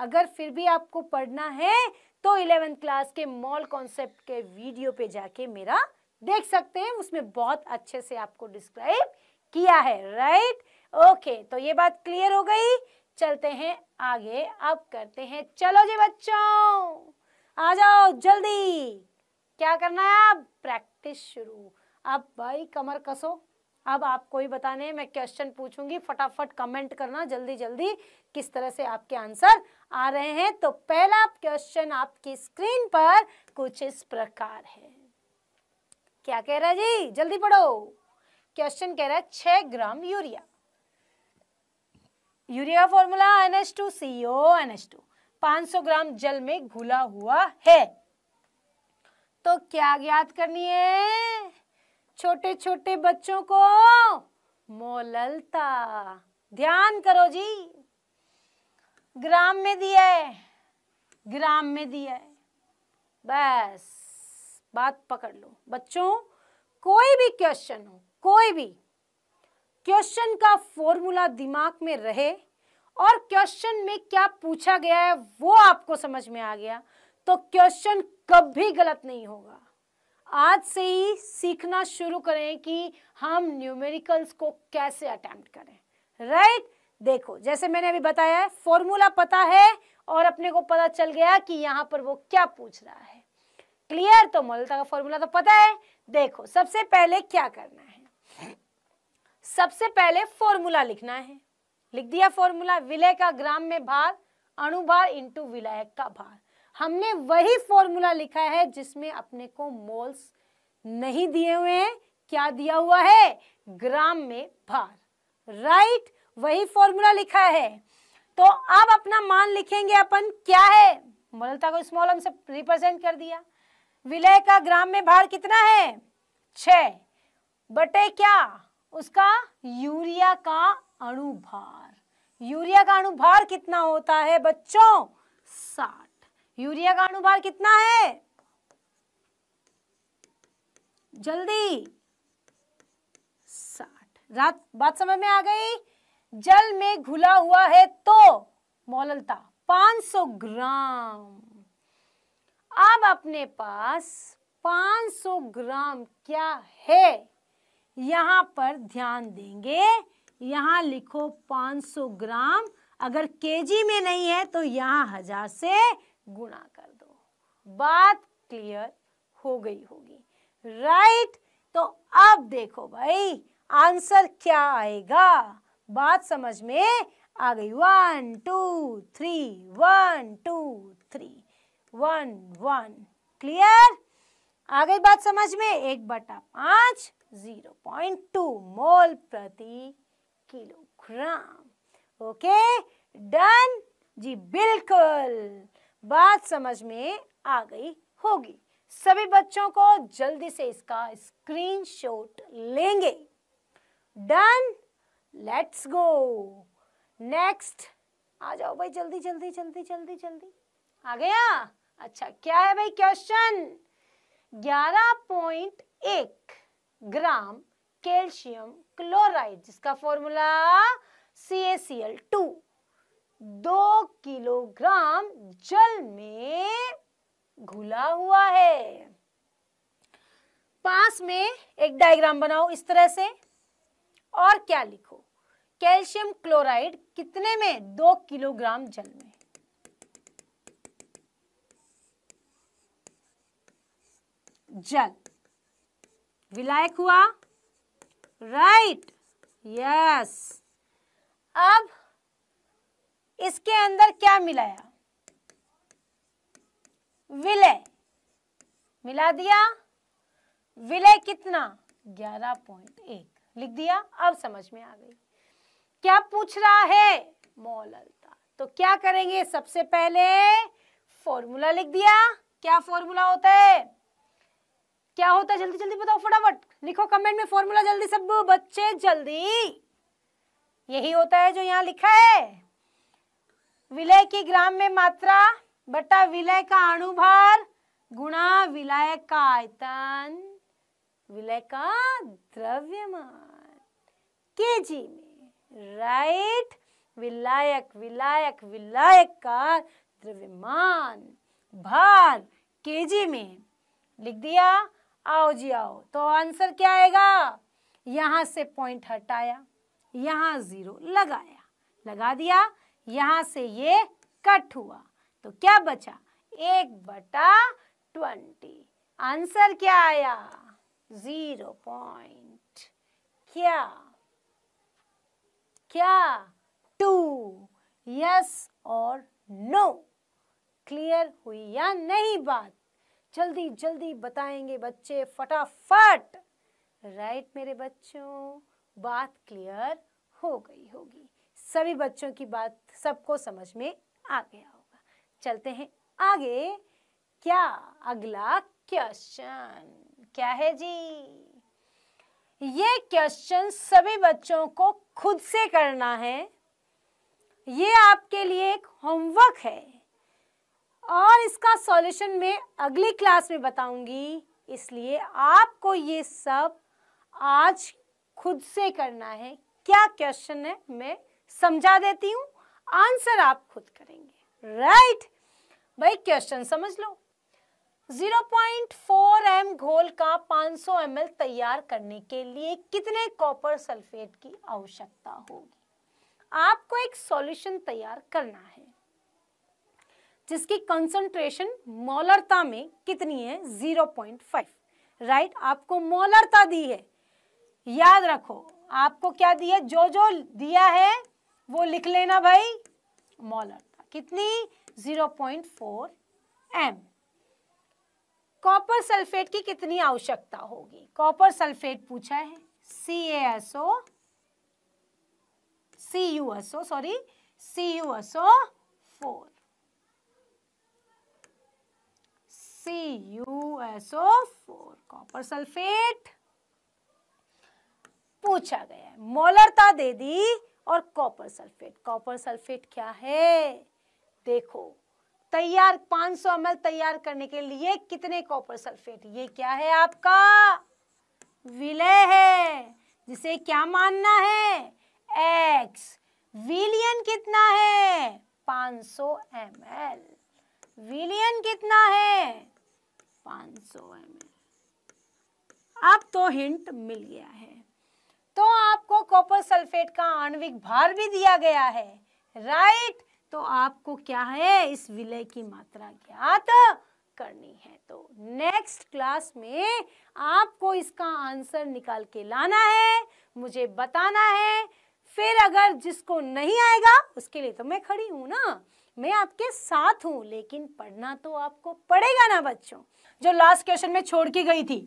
Speaker 1: अगर फिर भी आपको पढ़ना है तो इलेवेंथ क्लास के मॉल कॉन्सेप्ट के वीडियो पे जाके मेरा देख सकते हैं उसमें बहुत अच्छे से आपको डिस्क्राइब किया है राइट ओके तो ये बात क्लियर हो गई चलते हैं आगे अब करते हैं चलो जी बच्चों आ जाओ जल्दी क्या करना है अब प्रैक्टिस शुरू अब भाई कमर कसो अब आपको ही बताने मैं क्वेश्चन पूछूंगी फटाफट कमेंट करना जल्दी जल्दी किस तरह से आपके आंसर आ रहे हैं तो पहला क्वेश्चन आपकी स्क्रीन पर कुछ इस प्रकार है क्या कह रहा है जी जल्दी पढ़ो क्वेश्चन कह रहा है छह ग्राम यूरिया यूरिया का formula N H two CO N H two पांच सौ ग्राम जल में घुला हुआ है तो क्या ज्ञात करनी है छोटे छोटे बच्चों को मोललता ध्यान करो जी ग्राम में दिया है ग्राम में दिया है बस बात पकड़ लो बच्चों कोई भी क्वेश्चन हो कोई भी क्वेश्चन का फॉर्मूला दिमाग में रहे और क्वेश्चन में क्या पूछा गया है वो आपको समझ में आ गया तो क्वेश्चन कभी गलत नहीं होगा आज से ही सीखना शुरू करें कि हम न्यूमेरिकल्स को कैसे अटैम्प्ट करें राइट right? देखो जैसे मैंने अभी बताया है फॉर्मूला पता है और अपने को पता चल गया कि यहाँ पर वो क्या पूछ रहा है क्लियर तो मोलता का फॉर्मूला तो पता है देखो सबसे पहले क्या करना है सबसे पहले फॉर्मूला लिखना है लिख दिया फॉर्मूला विलय का ग्राम में भार अणुभार इंटू विलयक का भार हमने वही फॉर्मूला लिखा है जिसमें अपने को मोल्स नहीं दिए हुए हैं क्या दिया हुआ है ग्राम में भार राइट वही फॉर्मूला लिखा है तो अब अपना मान लिखेंगे अपन क्या है मलता को स्मॉल हमसे से रिप्रेजेंट कर दिया विलय का ग्राम में भार कितना है छ बटे क्या उसका यूरिया का अणुभार यूरिया का अणुभार कितना होता है बच्चों साठ यूरिया का अणुभार कितना है जल्दी साठ रात बात समझ में आ गई जल में घुला हुआ है तो पांच 500 ग्राम अब अपने पास 500 ग्राम क्या है यहाँ पर ध्यान देंगे यहाँ लिखो 500 ग्राम अगर केजी में नहीं है तो यहाँ हजार से गुणा कर दो बात क्लियर हो गई होगी राइट तो अब देखो भाई आंसर क्या आएगा बात समझ में आ गई one two three one two three one one clear आ गई बात समझ में एक बटा पांच जीरो पॉइंट टू मोल प्रति किलोग्राम ओके डन जी बिल्कुल बात समझ में आ गई होगी सभी बच्चों को जल्दी से इसका स्क्रीनशॉट लेंगे डन लेट्स गो नेक्स्ट आ जाओ भाई जल्दी जल्दी जल्दी जल्दी जल्दी आ गया अच्छा क्या है भाई क्वेश्चन ग्यारह पॉइंट एक ग्राम कैल्शियम क्लोराइड जिसका formula C A C L two दो किलोग्राम जल में घुला हुआ है पास में एक डायग्राम बनाओ इस तरह से और क्या लिखो कैल्शियम क्लोराइड कितने में दो किलोग्राम जल में जल विलायक हुआ राइट यस अब इसके अंदर क्या मिलाया विलय मिला दिया विलय कितना ग्यारह पॉइंट एक लिख दिया अब समझ में आ गई क्या पूछ रहा है मोललता तो क्या करेंगे सबसे पहले फॉर्मूला लिख दिया क्या फॉर्मूला होता है क्या होता है जल्दी जल्दी बताओ फटाफट लिखो कमेंट में फॉर्मूला जल्दी सब बच्चे जल्दी यही होता है जो यहाँ लिखा है विलय की ग्राम में मात्रा बटा विलय का अणुभार गुणा विलय का आयतन विलय का द्रव्यमान के जी में राइट विलायक विलायक विलायक का द्रव्यमान भार के जी में लिख दिया आओ जी आओ तो आंसर क्या आएगा यहां से पॉइंट हटाया यहां जीरो लगाया लगा दिया यहां से ये कट हुआ तो क्या बचा एक बटा ट्वेंटी आंसर क्या आया जीरो पॉइंट क्या क्या टू यस और नो क्लियर हुई या नहीं बात जल्दी जल्दी बताएंगे बच्चे फटाफट राइट मेरे बच्चों बात क्लियर हो गई होगी सभी बच्चों की बात सबको समझ में आ गया होगा चलते हैं आगे क्या अगला क्वेश्चन क्या है जी ये क्वेश्चन सभी बच्चों को खुद से करना है ये आपके लिए एक होमवर्क है और इसका सॉल्यूशन मैं अगली क्लास में बताऊंगी इसलिए आपको ये सब आज खुद से करना है क्या क्वेश्चन है मैं समझा देती हूँ आंसर आप खुद करेंगे राइट भाई क्वेश्चन समझ लो 0.4 एम घोल का 500 एम तैयार करने के लिए कितने कॉपर सल्फेट की आवश्यकता होगी आपको एक सॉल्यूशन तैयार करना है जिसकी कंसंट्रेशन मोलरता में कितनी है 0.5 राइट आपको मोलरता दी है याद रखो आपको क्या दिया जो जो दिया है वो लिख लेना भाई मोलरता कितनी 0.4 एम कॉपर सल्फेट की कितनी आवश्यकता होगी कॉपर सल्फेट पूछा है C S O C U S O sorry C U S O four C U S O four copper sulphate पूछा गया है मोलरता दे दी और कॉपर सल्फेट कॉपर सल्फेट क्या है देखो तैयार 500 सौ तैयार करने के लिए कितने कॉपर सल्फेट ये क्या है आपका विलय है जिसे क्या मानना है एक्स विलियन कितना है 500 सौ विलियन कितना है पाँच सौ एम अब तो हिंट मिल गया है तो आपको कॉपर सल्फेट का आणविक भार भी दिया गया है राइट तो आपको क्या है इस विलय की मात्रा ज्ञात करनी है तो नेक्स्ट क्लास में आपको इसका आंसर निकाल के लाना है मुझे बताना है फिर अगर जिसको नहीं आएगा उसके लिए तो मैं खड़ी हूं ना मैं आपके साथ हूं लेकिन पढ़ना तो आपको पड़ेगा ना बच्चों जो लास्ट क्वेश्चन में छोड़ की गई थी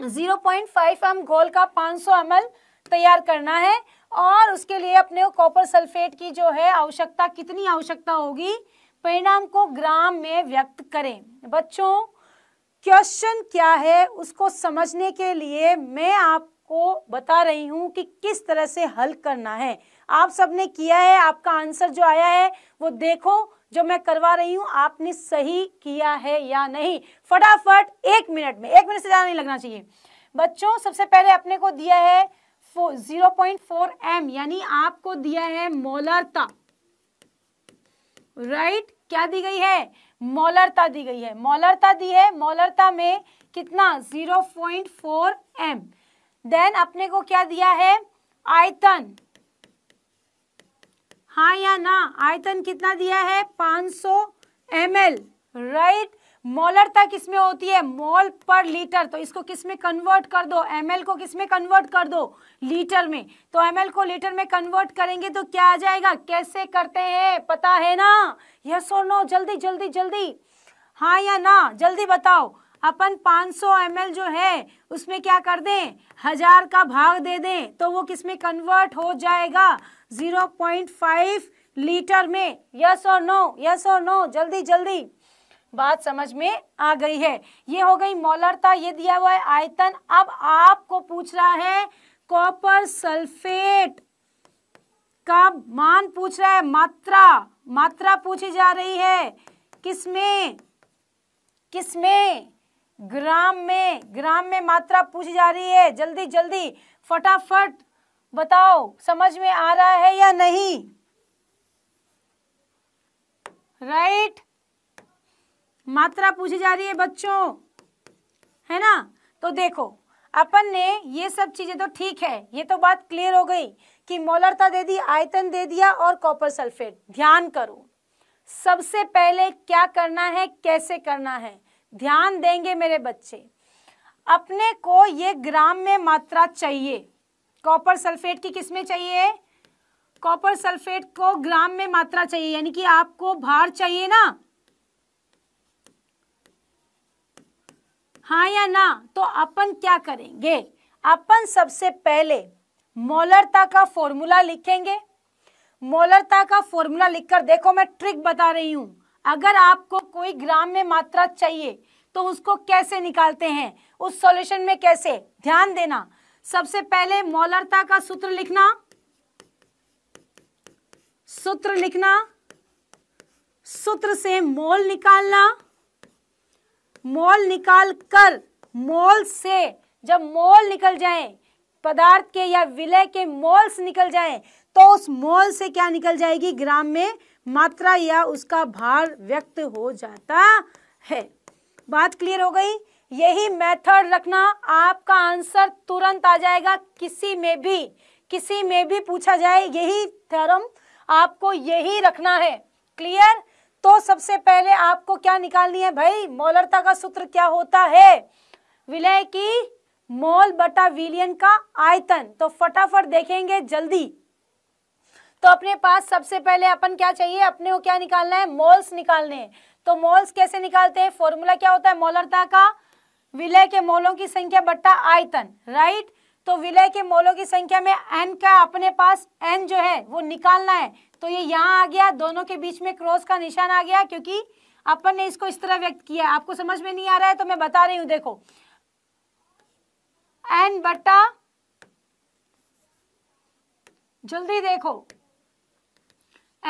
Speaker 1: 0.5 पॉइंट एम घोल का 500 ml तैयार करना है और उसके लिए अपने कॉपर सल्फेट की जो है आवश्यकता कितनी आवश्यकता होगी परिणाम को ग्राम में व्यक्त करें बच्चों क्वेश्चन क्या है उसको समझने के लिए मैं आपको बता रही हूं कि किस तरह से हल करना है आप सबने किया है आपका आंसर जो आया है वो देखो जो मैं करवा रही हूँ आपने सही किया है या नहीं फटाफट एक मिनट में एक मिनट से ज़्यादा नहीं लगना चाहिए बच्चों सबसे पहले अपने को दिया है जीरो पॉइंट फोर एम यानी आपको दिया है मोलरता राइट right? क्या दी गई है मोलरता दी गई है मोलरता दी है मोलरता में कितना zero point four M then अपने को क्या दिया है आयतन हाँ या ना आयतन कितना दिया है 500 सौ एम राइट मोलर तक होती है मोल पर लीटर तो इसको किस में कन्वर्ट कर दो एम को किस में कन्वर्ट कर दो लीटर में तो एम को लीटर में कन्वर्ट करेंगे तो क्या आ जाएगा कैसे करते हैं पता है ना यस और नो जल्दी जल्दी जल्दी हाँ या ना जल्दी बताओ अपन 500 सौ जो है उसमें क्या कर दें हजार का भाग दे दें तो वो किसमें कन्वर्ट हो जाएगा 0.5 लीटर में यस और नो यस और नो जल्दी जल्दी बात समझ में आ गई है ये हो गई मोलरता ये दिया हुआ है आयतन अब आपको पूछ रहा है कॉपर सल्फेट का मान पूछ रहा है मात्रा मात्रा पूछी जा रही है किसमें किसमें ग्राम में ग्राम में मात्रा पूछी जा रही है जल्दी जल्दी फटाफट बताओ समझ में आ रहा है या नहीं राइट मात्रा पूछी जा रही है बच्चों है ना तो देखो अपन ने ये सब चीजें तो ठीक है ये तो बात क्लियर हो गई कि मोलरता दे दी आयतन दे दिया और कॉपर सल्फेट ध्यान करो सबसे पहले क्या करना है कैसे करना है ध्यान देंगे मेरे बच्चे अपने को ये ग्राम में मात्रा चाहिए कॉपर सल्फेट की किसमें चाहिए कॉपर सल्फेट को ग्राम में मात्रा चाहिए यानी कि आपको भार चाहिए ना हाँ या ना तो अपन क्या करेंगे अपन सबसे पहले मोलरता का फॉर्मूला लिखेंगे मोलरता का फॉर्मूला लिखकर देखो मैं ट्रिक बता रही हूं अगर आपको कोई ग्राम में मात्रा चाहिए तो उसको कैसे निकालते हैं उस सॉल्यूशन में कैसे ध्यान देना सबसे पहले मौलरता का सूत्र लिखना सूत्र लिखना सूत्र से मोल निकालना मोल निकाल कर मोल से जब मोल निकल जाए पदार्थ के या विलय के मोल्स निकल जाए तो उस मोल से क्या निकल जाएगी ग्राम में मात्रा या उसका भार व्यक्त हो जाता है बात क्लियर हो गई यही मेथड रखना आपका आंसर तुरंत आ जाएगा किसी में भी किसी में भी पूछा जाए यही थ्योरम आपको यही रखना है क्लियर तो सबसे पहले आपको क्या निकालनी है भाई मोलरता का सूत्र क्या होता है विलय की मोल बटा विलियन का आयतन तो फटाफट देखेंगे जल्दी तो अपने पास सबसे पहले अपन क्या चाहिए अपने को क्या निकालना है मोल्स निकालने तो मोल्स कैसे निकालते हैं फॉर्मूला क्या होता है मोलरता का विलय के मोलों की संख्या बट्टा आयतन राइट तो विलय के मोलों की संख्या में एन का अपने पास एन जो है वो निकालना है तो ये यहाँ आ गया दोनों के बीच में क्रॉस का निशान आ गया क्योंकि अपन ने इसको इस तरह व्यक्त किया आपको समझ में नहीं आ रहा है तो मैं बता रही हूं देखो एन बट्टा जल्दी देखो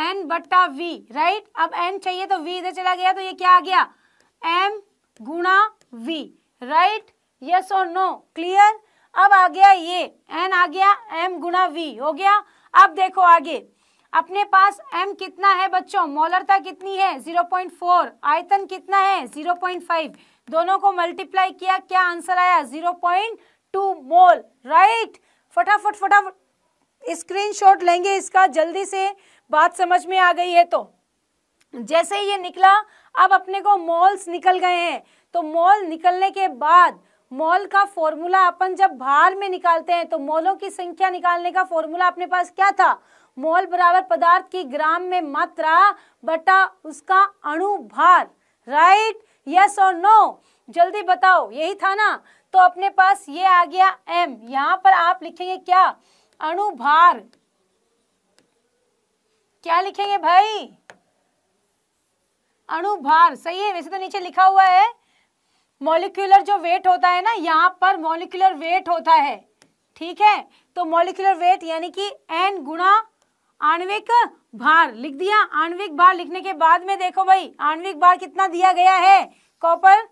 Speaker 1: एन बट्टा वी राइट अब एन चाहिए तो वी इधर चला गया तो ये क्या आ गया एम गुणा वी राइट यस और नो क्लियर अब आ गया ये एन आ गया एम गुना वी हो गया अब देखो आगे अपने पास एम कितना है बच्चों मोलरता कितनी है 0.4 आयतन कितना है 0.5 दोनों को मल्टीप्लाई किया क्या आंसर आया 0.2 मोल राइट फटाफट फटाफट स्क्रीनशॉट लेंगे इसका जल्दी से बात समझ में आ गई है तो जैसे ये निकला अब अपने को मोल्स निकल गए हैं तो मोल निकलने के बाद मोल का फॉर्मूला अपन जब भार में निकालते हैं तो मोलों की संख्या निकालने का फॉर्मूला अपने पास क्या था मोल बराबर पदार्थ की ग्राम में मात्रा बटा उसका अणु भार राइट यस और नो जल्दी बताओ यही था ना तो अपने पास ये आ गया एम यहां पर आप लिखेंगे क्या अणु भार क्या लिखेंगे भाई अणु भार सही है वैसे तो नीचे लिखा हुआ है मॉलिक्यूलर जो वेट होता है ना यहाँ पर मॉलिक्यूलर वेट होता है ठीक है तो मॉलिक्यूलर वेट यानी कि एन गुणा आणविक भार लिख दिया आणविक भार लिखने के बाद में देखो भाई आणविक भार कितना दिया गया है कॉपर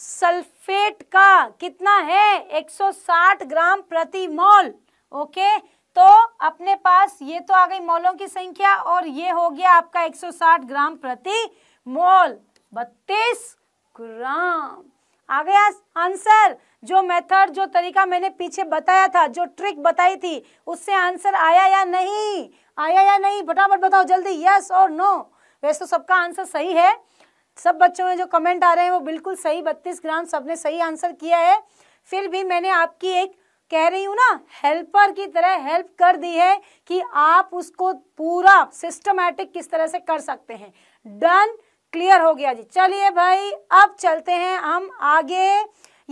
Speaker 1: सल्फेट का कितना है 160 ग्राम प्रति मोल ओके तो अपने पास ये तो आ गई मोलों की संख्या और ये हो गया आपका 160 ग्राम प्रति मोल बत्तीस ग्राम आ गया आंसर जो मेथड जो तरीका मैंने पीछे बताया था जो ट्रिक बताई थी उससे आंसर आया या नहीं आया या नहीं फटाफट बताओ जल्दी यस और नो वैसे तो सबका आंसर सही है सब बच्चों में जो कमेंट आ रहे हैं वो बिल्कुल सही बत्तीस ग्राम सबने सही आंसर किया है फिर भी मैंने आपकी एक कह रही हूँ ना हेल्पर की तरह हेल्प कर दी है कि आप उसको पूरा सिस्टमेटिक किस तरह से कर सकते हैं डन क्लियर हो गया जी चलिए भाई अब चलते हैं हम आगे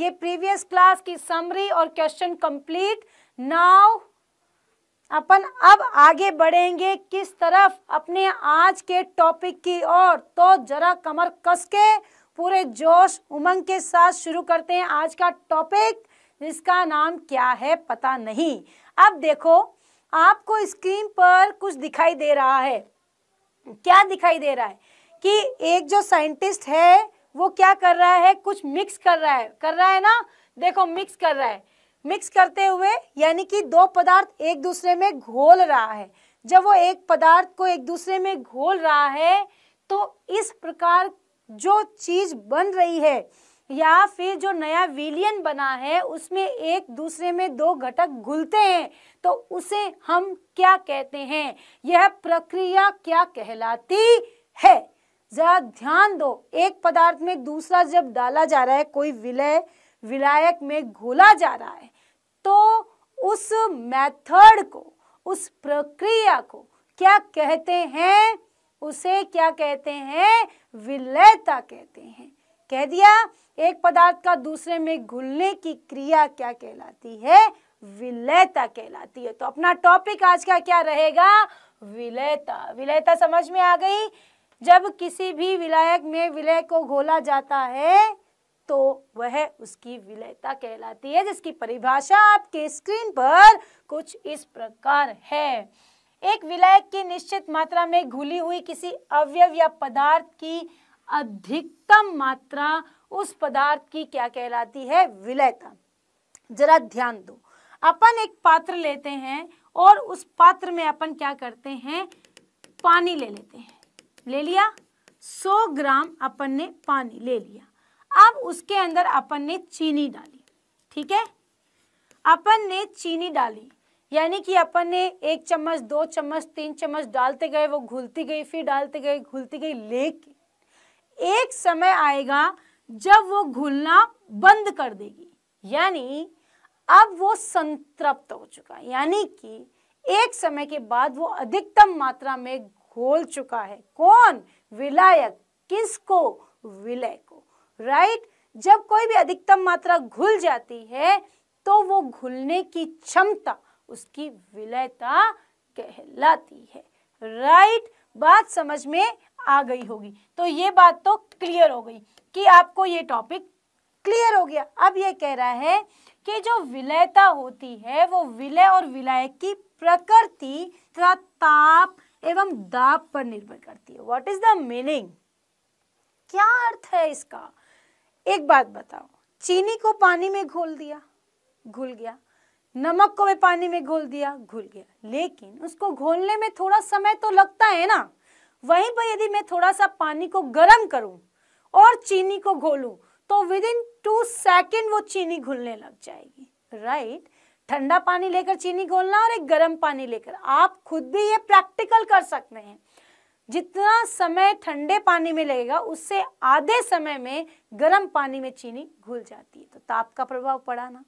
Speaker 1: ये प्रीवियस क्लास की समरी और क्वेश्चन कंप्लीट नाउ अपन अब आगे बढ़ेंगे किस तरफ अपने आज के टॉपिक की ओर तो जरा कमर कस के पूरे जोश उमंग के साथ शुरू करते हैं आज का टॉपिक जिसका नाम क्या है पता नहीं अब देखो आपको स्क्रीन पर कुछ दिखाई दे रहा है क्या दिखाई दे रहा है कि एक जो साइंटिस्ट है वो क्या कर रहा है कुछ मिक्स कर रहा है कर रहा है ना देखो मिक्स कर रहा है मिक्स करते हुए यानी कि दो पदार्थ एक दूसरे में घोल रहा है जब वो एक पदार्थ को एक दूसरे में घोल रहा है तो इस प्रकार जो चीज बन रही है या फिर जो नया विलियन बना है उसमें एक दूसरे में दो घटक घुलते हैं तो उसे हम क्या कहते हैं यह प्रक्रिया क्या कहलाती है जरा ध्यान दो एक पदार्थ में दूसरा जब डाला जा रहा है कोई विलय विलायक में घोला जा रहा है तो उस मेथड को उस प्रक्रिया को क्या कहते हैं उसे क्या कहते हैं विलयता कहते हैं कह दिया एक पदार्थ का दूसरे में घुलने की क्रिया क्या कहलाती है विलयता कहलाती है तो अपना टॉपिक आज का क्या रहेगा विलयता विलयता समझ में आ गई जब किसी भी विलायक में विलय को घोला जाता है तो वह उसकी विलयता कहलाती है जिसकी परिभाषा आपके स्क्रीन पर कुछ इस प्रकार है एक विलयक की निश्चित मात्रा में घुली हुई किसी अवयव या पदार्थ की अधिकतम मात्रा उस पदार्थ की क्या कहलाती है विलयता जरा ध्यान दो अपन एक पात्र लेते हैं और उस पात्र में अपन क्या करते हैं पानी ले लेते हैं ले लिया 100 ग्राम अपन ने पानी ले लिया अब उसके अंदर अपन ने चीनी डाली ठीक है अपन ने चीनी डाली यानी कि अपन ने एक चम्मच दो चम्मच तीन चम्मच डालते गए वो घुलती गई फिर डालते गए घुलती गई लेकिन एक समय आएगा जब वो घुलना बंद कर देगी यानी अब वो संतृप्त हो चुका यानी कि एक समय के बाद वो अधिकतम मात्रा में खोल चुका है कौन विलायक किसको विलय को राइट जब कोई भी अधिकतम मात्रा घुल जाती है तो वो घुलने की क्षमता उसकी विलयता कहलाती है राइट right? बात समझ में आ गई होगी तो ये बात तो क्लियर हो गई कि आपको ये टॉपिक क्लियर हो गया अब ये कह रहा है कि जो विलयता होती है वो विलय और विलायक की प्रकृति तथा ताप एवं दाब पर निर्भर करती है वॉट इज द मीनिंग क्या अर्थ है इसका एक बात बताओ चीनी को पानी में घोल दिया घुल गया नमक को भी पानी में घोल दिया घुल गया लेकिन उसको घोलने में थोड़ा समय तो लगता है ना वहीं पर यदि मैं थोड़ा सा पानी को गर्म करूं और चीनी को घोलूं तो विद इन टू सेकेंड वो चीनी घुलने लग जाएगी राइट ठंडा पानी लेकर चीनी घोलना और एक गर्म पानी लेकर आप खुद भी ये प्रैक्टिकल कर सकते हैं जितना समय ठंडे पानी में लगेगा उससे आधे समय में गर्म पानी में चीनी घुल जाती है तो ताप का प्रभाव पड़ा ना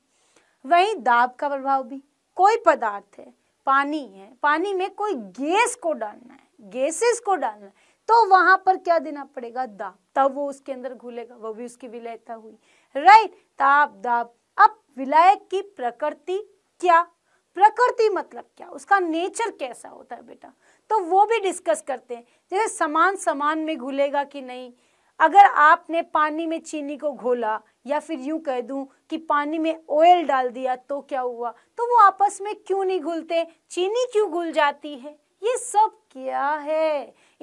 Speaker 1: वहीं दाब का प्रभाव भी कोई पदार्थ है पानी है पानी में कोई गैस को डालना है गैसेस को डालना है तो वहां पर क्या देना पड़ेगा दाब तब वो उसके अंदर घुलेगा वो भी उसकी विलयता हुई राइट ताप दाब विलय की प्रकृति क्या प्रकृति मतलब क्या उसका नेचर कैसा होता है बेटा तो वो भी डिस्कस करते हैं जैसे समान समान में घुलेगा कि नहीं अगर आपने पानी में चीनी को घोला या फिर यूं कह दूं कि पानी में ऑयल डाल दिया तो क्या हुआ तो वो आपस में क्यों नहीं घुलते चीनी क्यों घुल जाती है ये सब क्या है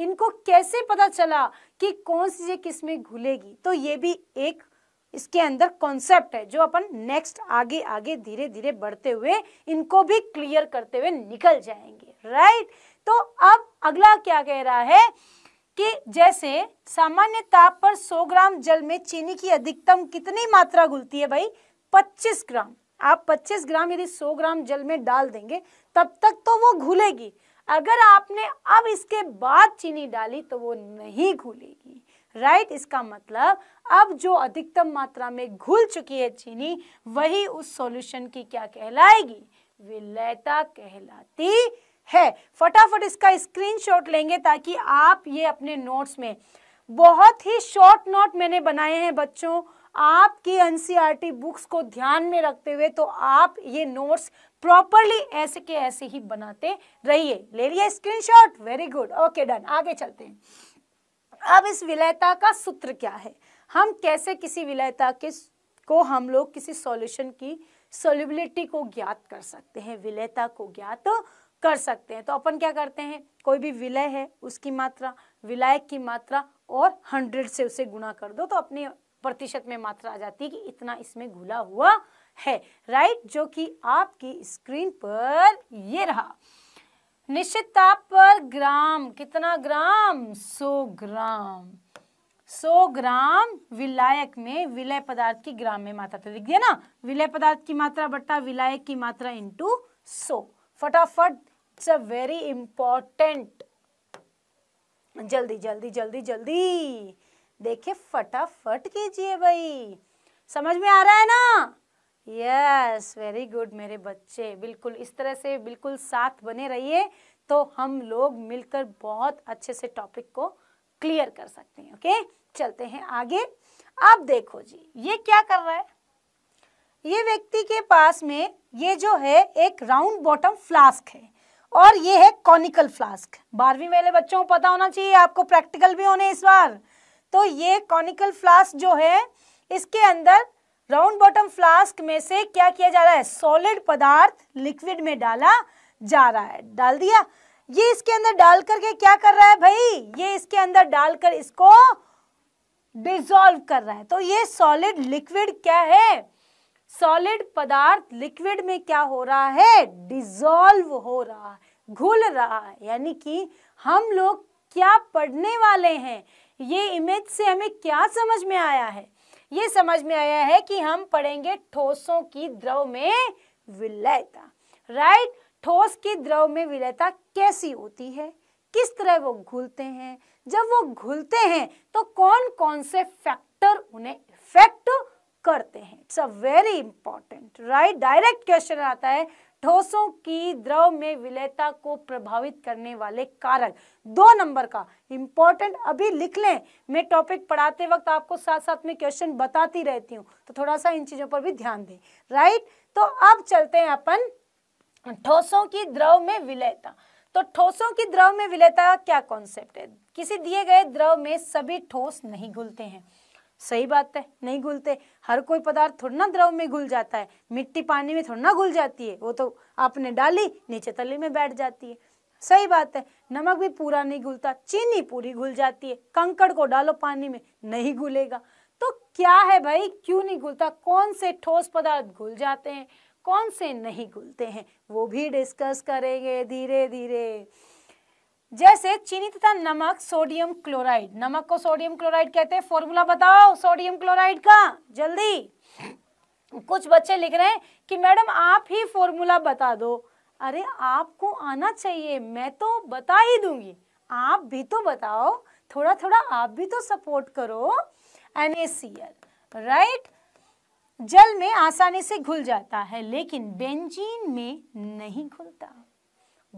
Speaker 1: इनको कैसे पता चला कि कौन सी चीज़ किस में घुलेगी तो ये भी एक इसके अंदर कॉन्सेप्ट है जो अपन नेक्स्ट आगे आगे धीरे धीरे बढ़ते हुए इनको भी क्लियर करते हुए निकल जाएंगे राइट तो अब अगला क्या कह रहा है कि जैसे सामान्य ताप पर 100 ग्राम जल में चीनी की अधिकतम कितनी मात्रा घुलती है भाई 25 ग्राम आप 25 ग्राम यदि 100 ग्राम जल में डाल देंगे तब तक तो वो घुलेगी अगर आपने अब इसके बाद चीनी डाली तो वो नहीं घुलेगी राइट right? इसका मतलब अब जो अधिकतम मात्रा में घुल चुकी है चीनी वही उस सॉल्यूशन की क्या कहलाएगी विलयता कहलाती है फटाफट इसका स्क्रीनशॉट लेंगे ताकि आप ये अपने नोट्स में बहुत ही शॉर्ट नोट मैंने बनाए हैं बच्चों आपकी एनसीईआरटी बुक्स e को ध्यान में रखते हुए तो आप ये नोट्स प्रॉपरली ऐसे के ऐसे ही बनाते रहिए ले लिया screen very good okay done आगे चलते हैं अब इस विलयता का सूत्र क्या है हम कैसे किसी विलयता के को हम लोग किसी सॉल्यूशन की सोल्यूबिलिटी को ज्ञात कर सकते हैं विलयता को ज्ञात तो कर सकते हैं तो अपन क्या करते हैं कोई भी विलय है उसकी मात्रा विलायक की मात्रा और हंड्रेड से उसे गुणा कर दो तो अपने प्रतिशत में मात्रा आ जाती है कि इतना इसमें घुला हुआ है राइट जो कि आपकी स्क्रीन पर ये रहा निश्चित ताप पर ग्राम कितना ग्राम 100 ग्राम 100 ग्राम विलायक में विलय पदार्थ की ग्राम में मात्रा तो लिख दिया ना विलय पदार्थ की मात्रा बट्टा विलायक की मात्रा इंटू सो फटाफट इट्स अ वेरी इंपॉर्टेंट जल्दी जल्दी जल्दी जल्दी देखिए फटाफट कीजिए भाई समझ में आ रहा है ना यस वेरी गुड मेरे बच्चे बिल्कुल इस तरह से बिल्कुल साथ बने रहिए तो हम लोग मिलकर बहुत अच्छे से टॉपिक को क्लियर कर सकते हैं ओके चलते हैं आगे अब देखो जी ये क्या कर रहा है ये व्यक्ति के पास में ये जो है एक राउंड बॉटम फ्लास्क है और ये है कॉनिकल फ्लास्क बारहवीं वाले बच्चों को पता होना चाहिए आपको प्रैक्टिकल भी होने इस बार तो ये कॉनिकल फ्लास्क जो है इसके अंदर राउंड बॉटम फ्लास्क में से क्या किया जा रहा है सॉलिड पदार्थ लिक्विड में डाला जा रहा है डाल दिया ये इसके अंदर डाल करके क्या कर रहा है भाई ये इसके अंदर डालकर इसको डिजोल्व कर रहा है तो ये सॉलिड लिक्विड क्या है सॉलिड पदार्थ लिक्विड में क्या हो रहा है डिजोल्व हो रहा है घुल रहा है यानी कि हम लोग क्या पढ़ने वाले हैं ये इमेज से हमें क्या समझ में आया है ये समझ में आया है कि हम पढ़ेंगे ठोसों की द्रव में विलयता राइट ठोस की द्रव में विलयता कैसी होती है किस तरह वो घुलते हैं जब वो घुलते हैं तो कौन कौन से फैक्टर उन्हें इफेक्ट करते हैं it's a very important right direct question आता है ठोसों की द्रव में विलयता को प्रभावित करने वाले कारक दो नंबर का इंपॉर्टेंट अभी लिख लें मैं टॉपिक पढ़ाते वक्त आपको साथ साथ में क्वेश्चन बताती रहती हूँ तो थोड़ा सा इन चीज़ों पर भी ध्यान दें राइट तो अब चलते हैं अपन ठोसों की द्रव में विलयता तो ठोसों की द्रव में विलयता क्या कॉन्सेप्ट है किसी दिए गए द्रव में सभी ठोस नहीं घुलते हैं सही बात है नहीं घुलते हर कोई पदार्थ थोड़ा ना द्रव में घुल जाता है मिट्टी पानी में थोड़ा ना घुल जाती है वो तो आपने डाली नीचे तले में बैठ जाती है सही बात है नमक भी पूरा नहीं घुलता चीनी पूरी घुल जाती है कंकड़ को डालो पानी में नहीं घुलेगा तो क्या है भाई क्यों नहीं घुलता कौन से ठोस पदार्थ घुल जाते हैं कौन से नहीं घुलते हैं वो भी डिस्कस करेंगे धीरे धीरे जैसे चीनी तथा नमक सोडियम क्लोराइड नमक को सोडियम क्लोराइड कहते हैं फॉर्मूला बताओ सोडियम क्लोराइड का जल्दी कुछ बच्चे लिख रहे हैं कि मैडम आप ही फॉर्मूला बता दो अरे आपको आना चाहिए मैं तो बता ही दूंगी आप भी तो बताओ थोड़ा थोड़ा आप भी तो सपोर्ट करो एनएसीएल राइट जल में आसानी से घुल जाता है लेकिन बेंजीन में नहीं घुलता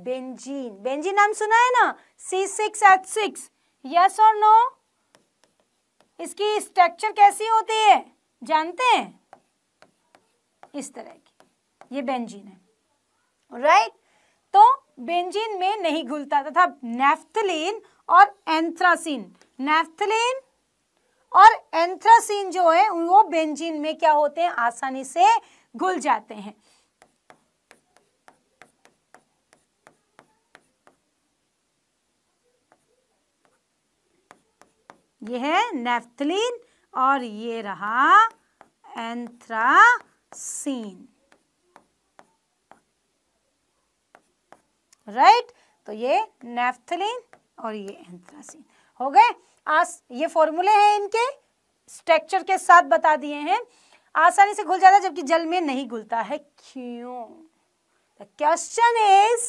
Speaker 1: बेंजीन बेंजीन नाम सुना है ना C six H six yes और नो इसकी स्ट्रक्चर कैसी होती है जानते हैं इस तरह की ये बेंजीन है राइट right? तो बेंजीन में नहीं घुलता तथा नेफ्थलीन और एंथ्रासीन नेफ्थलीन और एंथ्रासीन जो है वो बेंजीन में क्या होते हैं आसानी से घुल जाते हैं ये है नेफ्थलीन और ये रहा एंथ्रासीन राइट तो ये नेफ्थलीन और ये एंथ्रासीन हो गए आज ये फॉर्मूले हैं इनके स्ट्रक्चर के साथ बता दिए हैं आसानी से घुल जाता है जबकि जल में नहीं घुलता है क्यों क्वेश्चन इज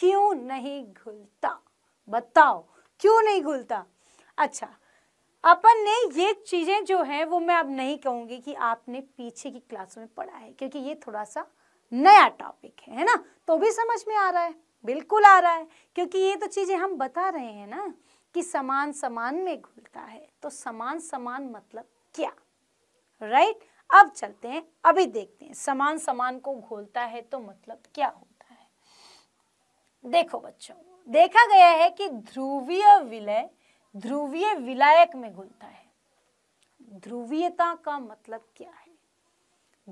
Speaker 1: क्यों नहीं घुलता बताओ क्यों नहीं घुलता अच्छा अपन ने ये चीज़ें जो है वो मैं अब नहीं कहूंगी कि आपने पीछे की क्लासों में पढ़ा है क्योंकि ये थोड़ा सा नया टॉपिक है है ना तो भी समझ में आ रहा है बिल्कुल आ रहा है क्योंकि ये तो चीज़ें हम बता रहे हैं ना कि समान समान में घुलता है तो समान समान मतलब क्या राइट right? अब चलते हैं अभी देखते हैं समान समान को घोलता है तो मतलब क्या होता है देखो बच्चों देखा गया है कि ध्रुवीय विलय ध्रुवीय विलायक में घुलता है ध्रुवीयता का मतलब क्या है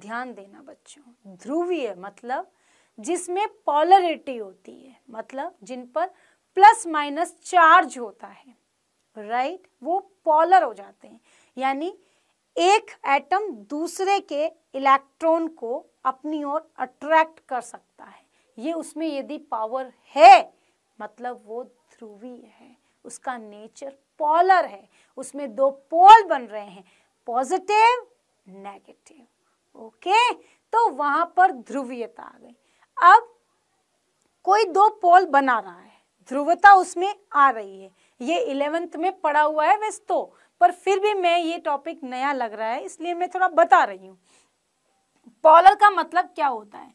Speaker 1: ध्यान देना बच्चों ध्रुवीय मतलब जिसमें पॉलरिटी होती है मतलब जिन पर प्लस माइनस चार्ज होता है राइट वो पॉलर हो जाते हैं यानी एक एटम दूसरे के इलेक्ट्रॉन को अपनी ओर अट्रैक्ट कर सकता है ये उसमें यदि पावर है मतलब वो ध्रुवीय है उसका नेचर पॉलर है उसमें दो पोल बन रहे हैं पॉजिटिव नेगेटिव ओके तो वहां पर ध्रुवीयता आ गई अब कोई दो पोल बना रहा है ध्रुवता उसमें आ रही है ये इलेवेंथ में पड़ा हुआ है वैसे तो पर फिर भी मैं ये टॉपिक नया लग रहा है इसलिए मैं थोड़ा बता रही हूँ पॉलर का मतलब क्या होता है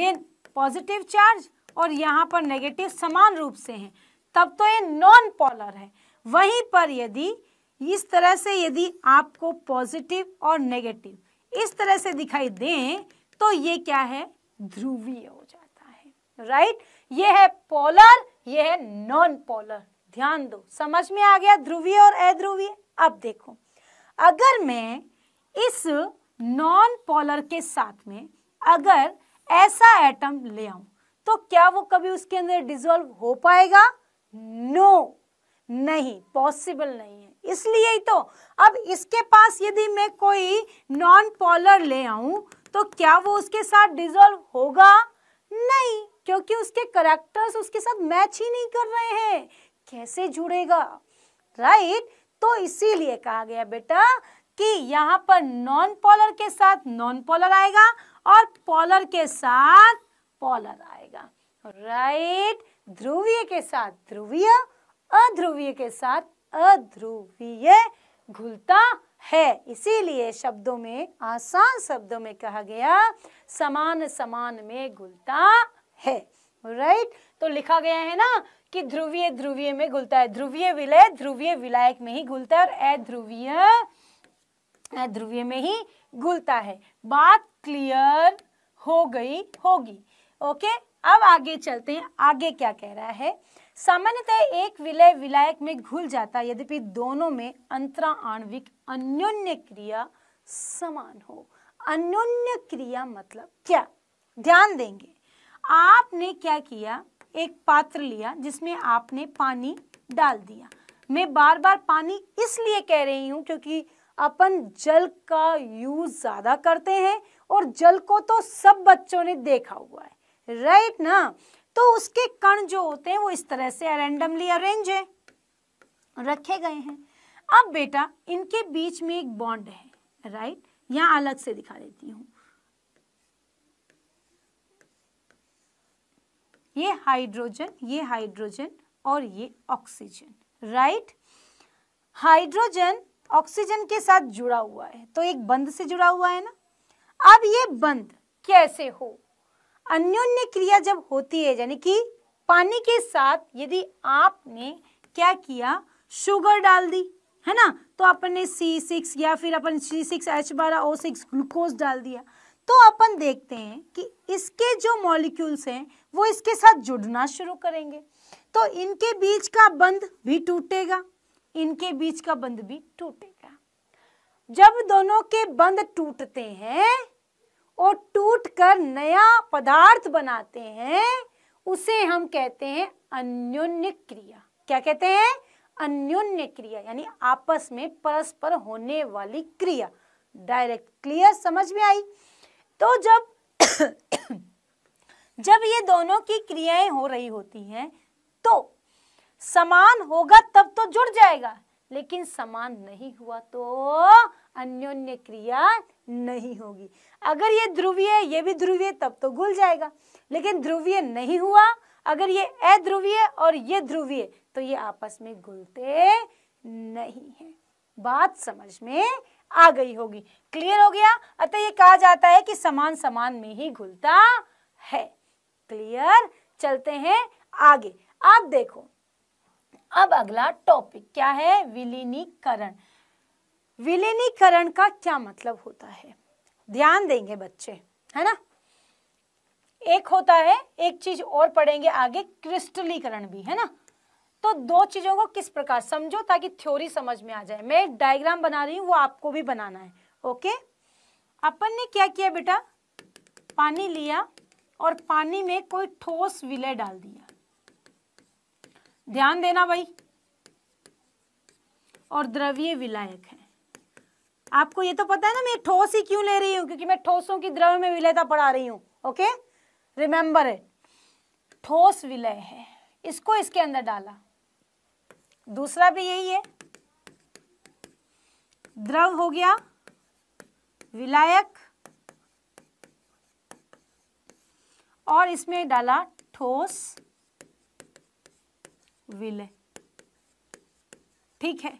Speaker 1: ये पॉजिटिव चार्ज और यहाँ पर नेगेटिव समान रूप से हैं तब तो ये नॉन पॉलर है वहीं पर यदि इस तरह से यदि आपको पॉजिटिव और नेगेटिव इस तरह से दिखाई दें तो ये क्या है ध्रुवीय हो जाता है राइट ये है पोलर ये है नॉन पोलर ध्यान दो समझ में आ गया ध्रुवीय और अध्रुवीय अब देखो अगर मैं इस नॉन पॉलर के साथ में अगर ऐसा एटम ले आऊं तो क्या वो कभी उसके अंदर डिजोल्व हो पाएगा नो नहीं पॉसिबल नहीं है इसलिए ही तो अब इसके पास यदि मैं कोई नॉन पॉलर ले आऊं तो क्या वो उसके साथ डिजोल्व होगा नहीं क्योंकि उसके करेक्टर्स उसके साथ मैच ही नहीं कर रहे हैं कैसे जुड़ेगा राइट right? तो इसीलिए कहा गया बेटा कि यहाँ पर नॉन पॉलर के साथ नॉन पॉलर आएगा और पॉलर के साथ पॉलर आएगा राइट right? ध्रुवीय के साथ ध्रुवीय अध्रुवीय के साथ अध्रुवीय घुलता है इसीलिए शब्दों में आसान शब्दों में कहा गया समान समान में घुलता है राइट right? तो लिखा गया है ना कि ध्रुवीय ध्रुवीय में घुलता है ध्रुवीय विलय ध्रुवीय विलायक में ही घुलता है और अध्रुवीय ध्रुवीय में ही घुलता है बात क्लियर हो गई होगी ओके अब आगे चलते हैं आगे क्या कह रहा है सामान्यतः एक विलय विलायक में घुल जाता है यद्यपि दोनों में अंतरा आणविक अन्योन्य क्रिया समान हो अन्योन्य क्रिया मतलब क्या ध्यान देंगे आपने क्या किया एक पात्र लिया जिसमें आपने पानी डाल दिया मैं बार बार पानी इसलिए कह रही हूं क्योंकि अपन जल का यूज ज़्यादा करते हैं और जल को तो सब बच्चों ने देखा हुआ है राइट right ना तो उसके कण जो होते हैं वो इस तरह से रेंडमली अरेंज है रखे गए हैं अब बेटा इनके बीच में एक बॉन्ड है राइट यहां अलग से दिखा देती हूं ये हाइड्रोजन ये हाइड्रोजन और ये ऑक्सीजन राइट हाइड्रोजन ऑक्सीजन के साथ जुड़ा हुआ है तो एक बंद से जुड़ा हुआ है ना अब ये बंद कैसे हो अन्योन्य क्रिया जब होती है यानी कि पानी के साथ यदि आपने क्या किया शुगर डाल दी है ना तो अपन ने सी सिक्स या फिर अपन सी सिक्स एच बारह ओ सिक्स ग्लूकोज डाल दिया तो अपन देखते हैं कि इसके जो मॉलिक्यूल्स हैं वो इसके साथ जुड़ना शुरू करेंगे तो इनके बीच का बंध भी टूटेगा इनके बीच का बंध भी टूटेगा जब दोनों के बंध टूटते हैं और टूट कर नया पदार्थ बनाते हैं उसे हम कहते हैं अन्योन्य क्रिया क्या कहते हैं अन्योन्य क्रिया यानी आपस में परस्पर होने वाली क्रिया डायरेक्ट क्लियर समझ में आई तो जब [COUGHS] जब ये दोनों की क्रियाएं हो रही होती हैं तो समान होगा तब तो जुड़ जाएगा लेकिन समान नहीं हुआ तो अन्योन्य क्रिया नहीं होगी अगर ये ध्रुवीय ये भी ध्रुवीय तब तो घुल जाएगा लेकिन ध्रुवीय नहीं हुआ अगर ये अध्रुवीय और ये ध्रुवीय तो ये आपस में घुलते नहीं है बात समझ में आ गई होगी क्लियर हो गया अतः ये कहा जाता है कि समान समान में ही घुलता है क्लियर चलते हैं आगे आप देखो अब अगला टॉपिक क्या है विलीनीकरण विलीनीकरण का क्या मतलब होता है ध्यान देंगे बच्चे है ना एक होता है एक चीज और पढ़ेंगे आगे क्रिस्टलीकरण भी है ना तो दो चीजों को किस प्रकार समझो ताकि थ्योरी समझ में आ जाए मैं एक डायग्राम बना रही हूँ वो आपको भी बनाना है ओके अपन ने क्या किया बेटा पानी लिया और पानी में कोई ठोस विलय डाल दिया ध्यान देना भाई और द्रव्य विलायक है आपको ये तो पता है ना मैं ठोस ही क्यों ले रही हूँ क्योंकि मैं ठोसों की द्रव्य में विलयता पढ़ा रही हूँ ओके रिमेंबर है ठोस विलय है इसको इसके अंदर डाला दूसरा भी यही है द्रव हो गया विलायक और इसमें डाला ठोस विलय ठीक है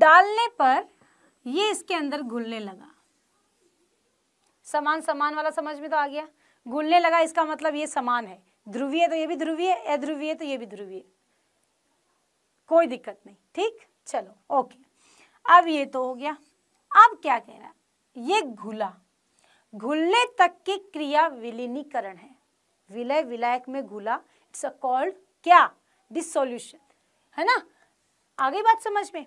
Speaker 1: डालने पर ये इसके अंदर घुलने लगा समान समान वाला समझ में तो आ गया घुलने लगा इसका मतलब ये समान है ध्रुवीय तो ये भी ध्रुवीय अध्रुवीय तो ये भी ध्रुवीय कोई दिक्कत नहीं ठीक चलो ओके अब ये तो हो गया अब क्या कह रहा है ये घुला घुलने तक की क्रिया विलीनीकरण है विलय विलायक में घुला इट्स अ कॉल्ड क्या डिसोल्यूशन है ना आगे बात समझ में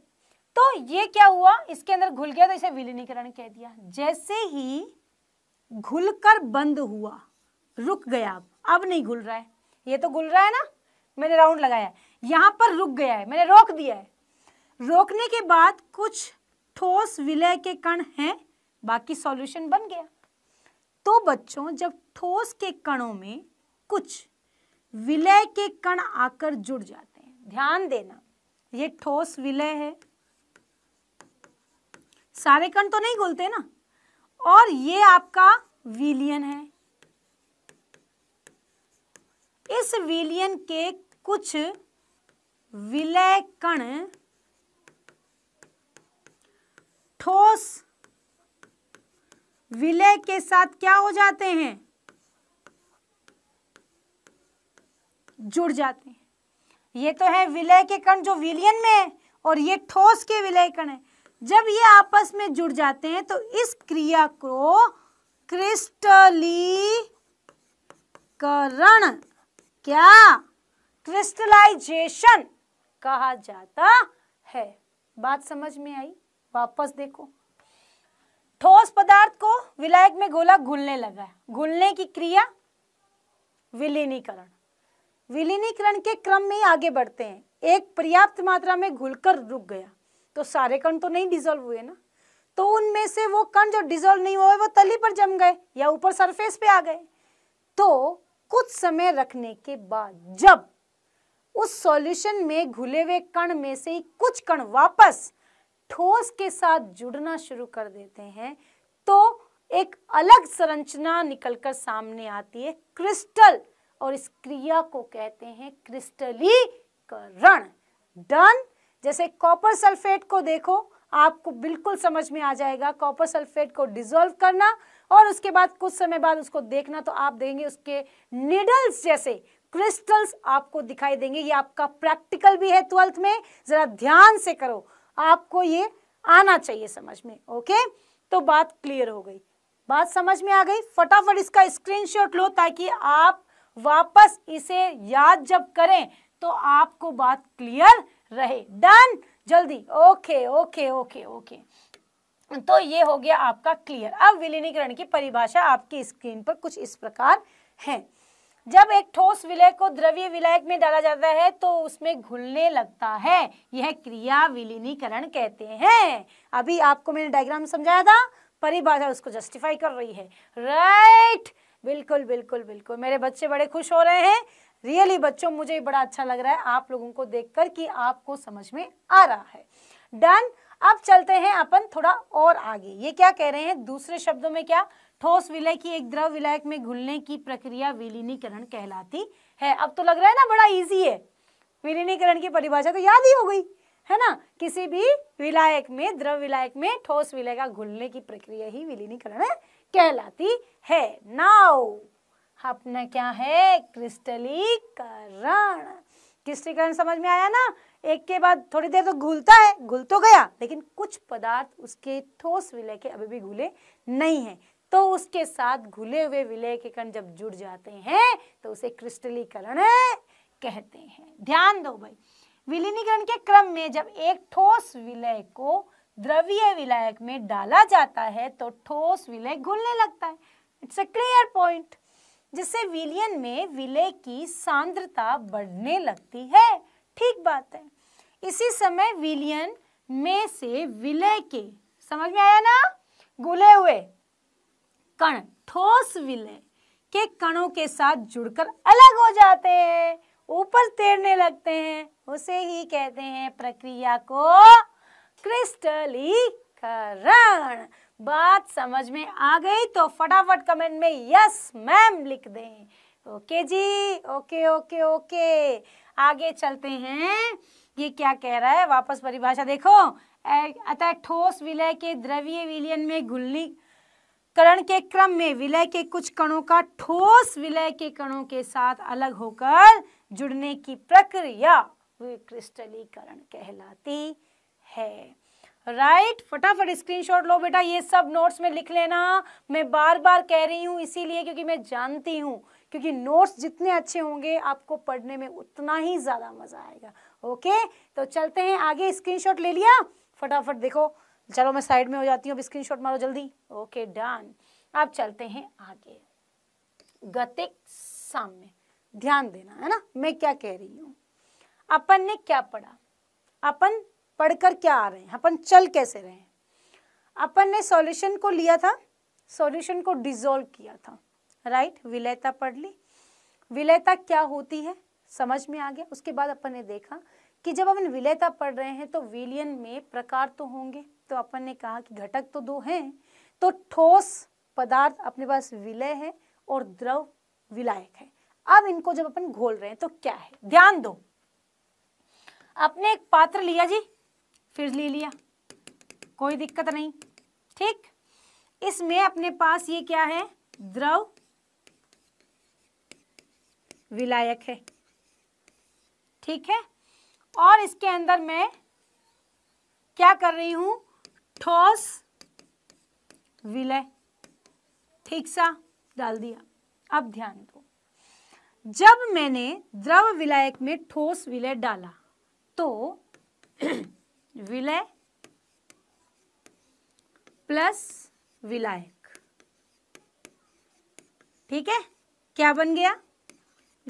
Speaker 1: तो ये क्या हुआ इसके अंदर घुल गया तो इसे विलीनीकरण कह दिया जैसे ही घुलकर बंद हुआ रुक गया अब अब नहीं घुल रहा है ये तो घुल रहा है ना मैंने राउंड लगाया यहाँ पर रुक गया है मैंने रोक दिया है रोकने के बाद कुछ ठोस विलय के कण हैं बाकी सॉल्यूशन बन गया तो बच्चों जब ठोस के कणों में कुछ विलय के कण आकर जुड़ जाते हैं ध्यान देना ये ठोस विलय है सारे कण तो नहीं घुलते ना और ये आपका विलियन है इस विलियन के कुछ विलय कण ठोस विलय के साथ क्या हो जाते हैं जुड़ जाते हैं ये तो है विलय के कण जो विलियन में है और ये ठोस के विलय कण है जब ये आपस में जुड़ जाते हैं तो इस क्रिया को क्रिस्टलीकरण क्या क्रिस्टलाइजेशन कहा जाता है बात समझ में आई वापस देखो ठोस पदार्थ को विलायक में गोला घुलने लगा है घुलने की क्रिया विलीनीकरण विलीनीकरण के क्रम में आगे बढ़ते हैं एक पर्याप्त मात्रा में घुलकर रुक गया तो सारे कण तो नहीं डिजोल्व हुए ना तो उनमें से वो कण जो डिजोल्व नहीं हुए वो तली पर जम गए या ऊपर सरफेस पे आ गए तो कुछ समय रखने के बाद जब उस सॉल्यूशन में घुले हुए कण में से ही कुछ कण वापस ठोस के साथ जुड़ना शुरू कर देते हैं तो एक अलग संरचना निकलकर सामने आती है क्रिस्टल और इस क्रिया को कहते हैं क्रिस्टलीकरण डन जैसे कॉपर सल्फेट को देखो आपको बिल्कुल समझ में आ जाएगा कॉपर सल्फेट को डिजोल्व करना और उसके बाद कुछ समय बाद उसको देखना तो आप देंगे उसके निडल्स जैसे क्रिस्टल्स आपको दिखाई देंगे ये आपका प्रैक्टिकल भी है ट्वेल्थ में जरा ध्यान से करो आपको ये आना चाहिए समझ में ओके तो बात क्लियर हो गई बात समझ में आ गई फटाफट इसका स्क्रीनशॉट लो ताकि आप वापस इसे याद जब करें तो आपको बात क्लियर रहे डन जल्दी ओके ओके ओके ओके तो ये हो गया आपका क्लियर अब विलीनीकरण की परिभाषा आपकी स्क्रीन पर कुछ इस प्रकार है जब एक ठोस विलय को द्रव्य विलय में डाला जाता है तो उसमें घुलने लगता है यह क्रिया विलीनीकरण कहते हैं अभी आपको मैंने डायग्राम समझाया था परिभाषा उसको जस्टिफाई कर रही है राइट बिल्कुल बिल्कुल बिल्कुल मेरे बच्चे बड़े खुश हो रहे हैं रियली बच्चों मुझे बड़ा अच्छा लग रहा है आप लोगों को देखकर कि आपको समझ में आ रहा है डन अब चलते हैं अपन थोड़ा और आगे ये क्या कह रहे हैं दूसरे शब्दों में क्या ठोस विलय की एक द्रव विलयक में घुलने की प्रक्रिया विलीनीकरण कहलाती है अब तो लग रहा है ना बड़ा इजी है विलीनीकरण की परिभाषा तो याद ही हो गई है ना किसी भी विलायक में द्रव विलायक में ठोस विलय का घुलने की प्रक्रिया ही विलीनीकरण कहलाती है नाउ अपना क्या है क्रिस्टलीकरण क्रिस्टलीकरण समझ में आया ना एक के बाद थोड़ी देर तो घुलता है घुल तो गया लेकिन कुछ पदार्थ उसके ठोस विलय के अभी भी घुले नहीं है तो उसके साथ घुले हुए विलय के कण जब जुड़ जाते हैं तो उसे क्रिस्टलीकरण कहते हैं ध्यान दो भाई विलीनीकरण के क्रम में जब एक ठोस विलय को द्रव्य विलायक में डाला जाता है तो ठोस विलय घुलने लगता है इट्स अ क्लियर पॉइंट जिससे विलियन में विलय की सांद्रता बढ़ने लगती है ठीक बात है इसी समय विलियन में से विलय के समझ में आया ना गुले हुए कण ठोस विलय के कणों के साथ जुड़कर अलग हो जाते हैं ऊपर तैरने लगते हैं उसे ही कहते हैं प्रक्रिया को क्रिस्टलीकरण बात समझ में आ गई तो फटाफट कमेंट में यस मैम लिख दें ओके जी ओके ओके ओके आगे चलते हैं ये क्या कह रहा है वापस परिभाषा देखो अतः ठोस विलय के द्रव्य विलयन में घुलनी करण के क्रम में विलय के कुछ कणों का ठोस विलय के कणों के साथ अलग होकर जुड़ने की प्रक्रिया क्रिस्टलीकरण कहलाती है राइट फटाफट स्क्रीनशॉट लो बेटा ये सब नोट्स में लिख लेना मैं बार बार कह रही हूँ इसीलिए क्योंकि मैं जानती हूँ क्योंकि नोट्स जितने अच्छे होंगे आपको पढ़ने में उतना ही ज़्यादा मज़ा आएगा ओके तो चलते हैं आगे स्क्रीनशॉट ले लिया फटाफट देखो चलो मैं साइड में हो जाती हूँ अब स्क्रीन मारो जल्दी ओके डन अब चलते हैं आगे गतिक साम्य ध्यान देना है ना मैं क्या कह रही हूँ अपन ने क्या पढ़ा अपन पढ़कर क्या आ रहे हैं अपन चल कैसे रहे हैं अपन ने सॉल्यूशन को लिया था सॉल्यूशन को डिजोल्व किया था राइट विलयता पढ़ ली विलयता क्या होती है समझ में आ गया उसके बाद अपन ने देखा कि जब अपन विलयता पढ़ रहे हैं तो विलियन में प्रकार तो होंगे तो अपन ने कहा कि घटक तो दो हैं तो ठोस पदार्थ अपने पास विलय है और द्रव विलायक है अब इनको जब अपन घोल रहे हैं तो क्या है ध्यान दो अपने एक पात्र लिया जी फिर ले लिया कोई दिक्कत नहीं ठीक इसमें अपने पास ये क्या है द्रव विलायक है ठीक है और इसके अंदर मैं क्या कर रही हूं ठोस विलय ठीक सा डाल दिया अब ध्यान दो जब मैंने द्रव विलायक में ठोस विलय डाला तो [CLEARS THROAT] विलय प्लस विलायक ठीक है क्या बन गया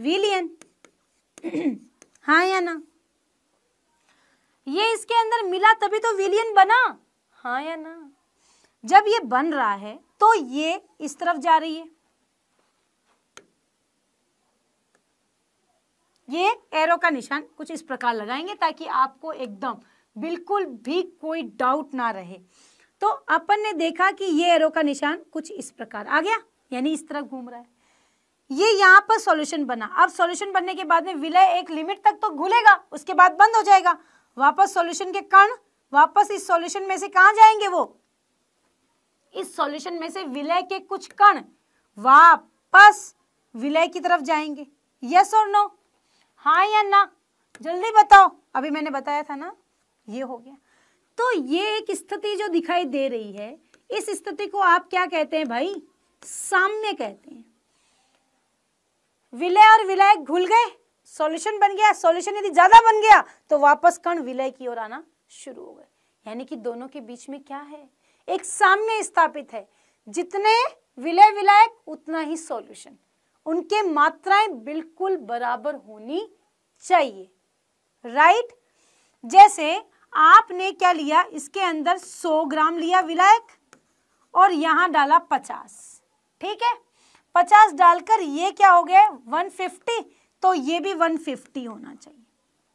Speaker 1: विलियन [CLEARS THROAT] हाँ या ना ये इसके अंदर मिला तभी तो विलियन बना हाँ या ना जब ये बन रहा है तो ये इस तरफ जा रही है ये एरो का निशान कुछ इस प्रकार लगाएंगे ताकि आपको एकदम बिल्कुल भी कोई डाउट ना रहे तो अपन ने देखा कि ये एरो का निशान कुछ इस प्रकार आ गया यानी इस तरह घूम रहा है ये यहाँ पर सॉल्यूशन बना अब सॉल्यूशन बनने के बाद में विलय एक लिमिट तक तो घुलेगा उसके बाद बंद हो जाएगा वापस सॉल्यूशन के कण वापस इस सॉल्यूशन में से कहा जाएंगे वो इस सॉल्यूशन में से विलय के कुछ कण वापस विलय की तरफ जाएंगे यस और नो हाँ या ना जल्दी बताओ अभी मैंने बताया था ना ये हो गया तो ये एक स्थिति जो दिखाई दे रही है इस स्थिति को आप क्या कहते हैं भाई साम्य कहते हैं विलय और विलय घुल गए सॉल्यूशन बन गया सॉल्यूशन यदि ज्यादा बन गया तो वापस कण विलय की ओर आना शुरू हो गए यानी कि दोनों के बीच में क्या है एक साम्य स्थापित है जितने विलय विलायक उतना ही सॉल्यूशन उनके मात्राएं बिल्कुल बराबर होनी चाहिए राइट जैसे आपने क्या लिया इसके अंदर 100 ग्राम लिया विलायक और यहाँ डाला 50 ठीक है 50 डालकर ये क्या हो गया 150 तो ये भी 150 होना चाहिए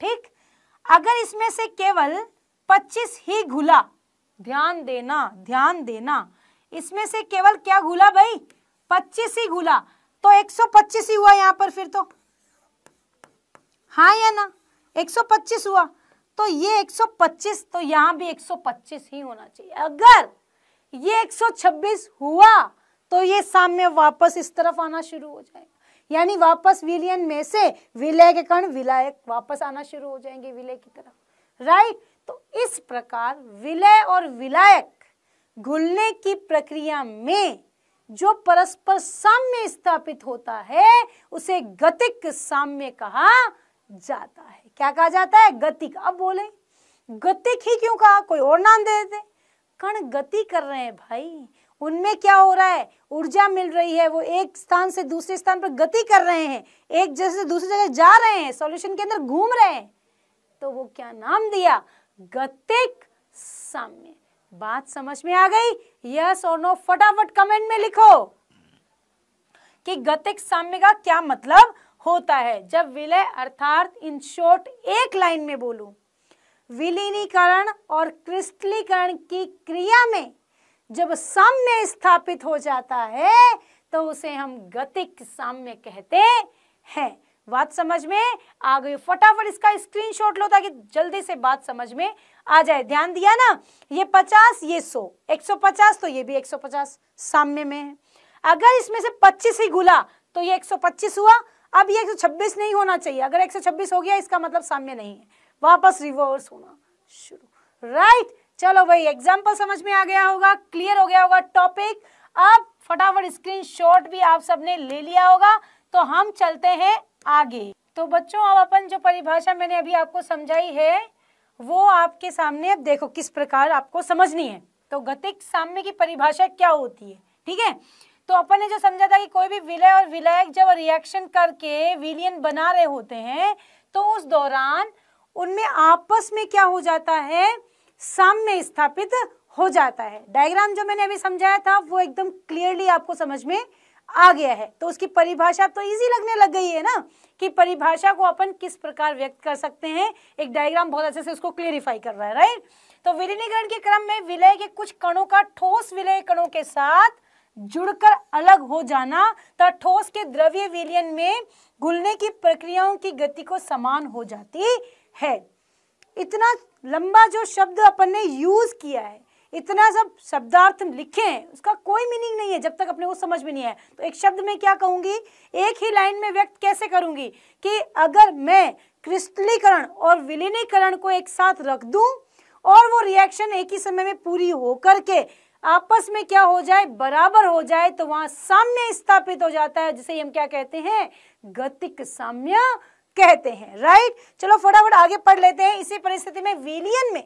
Speaker 1: ठीक अगर इसमें से केवल 25 ही घुला ध्यान देना ध्यान देना इसमें से केवल क्या घुला भाई 25 ही घुला तो 125 ही हुआ यहाँ पर फिर तो हाँ या ना 125 हुआ तो ये 125 तो यहाँ भी 125 ही होना चाहिए अगर ये 126 हुआ तो ये साम्य वापस इस तरफ आना शुरू हो जाएगा यानी वापस विलियन में से विलय के कण विलायक वापस आना शुरू हो जाएंगे विलय की तरफ राइट तो इस प्रकार विलय और विलायक घुलने की प्रक्रिया में जो परस्पर साम्य स्थापित होता है उसे गतिक साम्य कहा जाता है क्या कहा जाता है गतिक अब बोले गतिक ही क्यों कहा कोई और नाम दे देते कण गति कर रहे हैं भाई उनमें क्या हो रहा है ऊर्जा मिल रही है वो एक स्थान से दूसरे स्थान पर गति कर रहे हैं एक जगह से दूसरी जगह जा रहे हैं सॉल्यूशन के अंदर घूम रहे हैं तो वो क्या नाम दिया गतिक साम्य बात समझ में आ गई यस और नो फटाफट कमेंट में लिखो कि गतिक साम्य का क्या मतलब होता है जब विलय अर्थात इन शॉर्ट एक लाइन में बोलूं विलीनीकरण और क्रिस्टलीकरण की क्रिया में जब साम्य स्थापित हो जाता है तो उसे हम गतिक साम्य कहते हैं बात समझ में आ गई फटाफट इसका स्क्रीनशॉट लो ताकि जल्दी से बात समझ में आ जाए ध्यान दिया ना ये पचास ये सौ एक सौ पचास तो ये भी एक सौ पचास साम्य में है अगर इसमें से पच्चीस ही गुला तो ये एक सौ पच्चीस हुआ अब ये 126 नहीं होना चाहिए अगर 126 हो गया इसका मतलब साम्य नहीं है वापस रिवर्स होना शुरू राइट चलो भाई एग्जाम्पल समझ में आ गया होगा क्लियर हो गया होगा टॉपिक अब फटाफट स्क्रीन भी आप सबने ले लिया होगा तो हम चलते हैं आगे तो बच्चों अब अपन जो परिभाषा मैंने अभी आपको समझाई है वो आपके सामने अब देखो किस प्रकार आपको समझनी है तो गतिक साम्य की परिभाषा क्या होती है ठीक है तो अपन ने जो समझा था कि कोई भी विलय और विलयक जब रिएक्शन करके विलियन बना रहे होते हैं तो उस दौरान उनमें आपस में क्या हो जाता है साम्य स्थापित हो जाता है डायग्राम जो मैंने अभी समझाया था वो एकदम क्लियरली आपको समझ में आ गया है तो उसकी परिभाषा तो इजी लगने लग गई है ना कि परिभाषा को अपन किस प्रकार व्यक्त कर सकते हैं एक डायग्राम बहुत अच्छे से उसको क्लियरिफाई कर रहा है राइट तो विलीनीकरण के क्रम में विलय के कुछ कणों का ठोस विलय कणों के साथ जुड़कर अलग हो जाना तथा ठोस के द्रव्य विलयन में घुलने की प्रक्रियाओं की गति को समान हो जाती है इतना लंबा जो शब्द अपन ने यूज किया है इतना सब शब्दार्थ लिखे हैं उसका कोई मीनिंग नहीं है जब तक अपने को समझ में नहीं है तो एक शब्द में क्या कहूंगी एक ही लाइन में व्यक्त कैसे करूंगी कि अगर मैं क्रिस्टलीकरण और विलीनीकरण को एक साथ रख दूं और वो रिएक्शन एक ही समय में पूरी हो करके आपस में क्या हो जाए बराबर हो जाए तो वहां साम्य स्थापित हो जाता है जिसे हम क्या कहते हैं गतिक साम्य कहते हैं राइट चलो फटाफट आगे पढ़ लेते हैं इसी परिस्थिति में विलियन में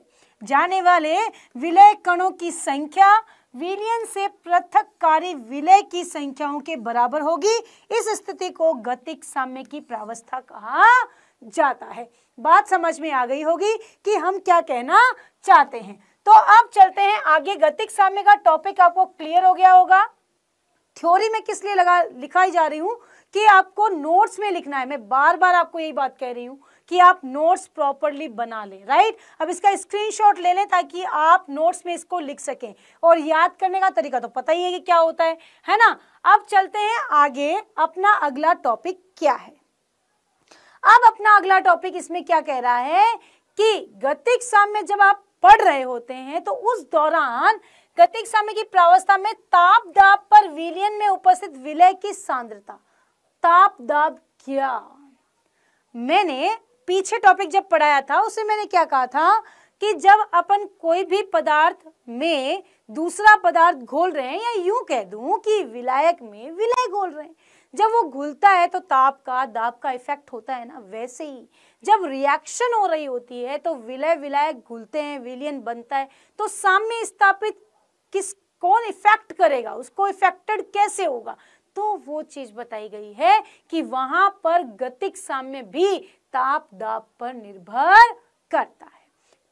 Speaker 1: जाने वाले विलय कणों की संख्या विलियन से पृथक कार्य विलय की संख्याओं के बराबर होगी इस स्थिति को गतिक साम्य की प्रावस्था कहा जाता है बात समझ में आ गई होगी कि हम क्या कहना चाहते हैं तो अब चलते हैं आगे गतिक साम्य का टॉपिक आपको क्लियर हो गया होगा थ्योरी में किस लिए लगा लिखाई जा रही हूं कि आपको नोट्स में लिखना है मैं बार बार आपको यही बात कह रही हूं कि आप नोट्स प्रॉपरली बना लें राइट अब इसका स्क्रीनशॉट ले लें ताकि आप नोट्स में इसको लिख सकें और याद करने का तरीका तो पता ही है कि क्या होता है है ना अब चलते हैं आगे अपना अगला टॉपिक क्या है अब अपना अगला टॉपिक इसमें क्या कह रहा है कि गतिक साम्य जब आप पढ़ रहे होते हैं तो उस दौरान गतिक समय की प्रावस्था में ताप दाब पर विलयन में उपस्थित विलय की सांद्रता ताप दाब क्या मैंने पीछे टॉपिक जब पढ़ाया था उसमें मैंने क्या कहा था कि जब अपन कोई भी पदार्थ में दूसरा पदार्थ घोल रहे हैं या यूं कह दूं कि विलायक में विलय घोल रहे हैं जब वो घुलता है तो ताप का दाब का इफेक्ट होता है ना वैसे ही जब रिएक्शन हो रही होती है तो विलय विलय घुलते हैं विलियन बनता है तो साम्य स्थापित किस कौन इफेक्ट करेगा उसको इफेक्टेड कैसे होगा तो वो चीज बताई गई है कि वहां पर गतिक साम्य भी ताप दाब पर निर्भर करता है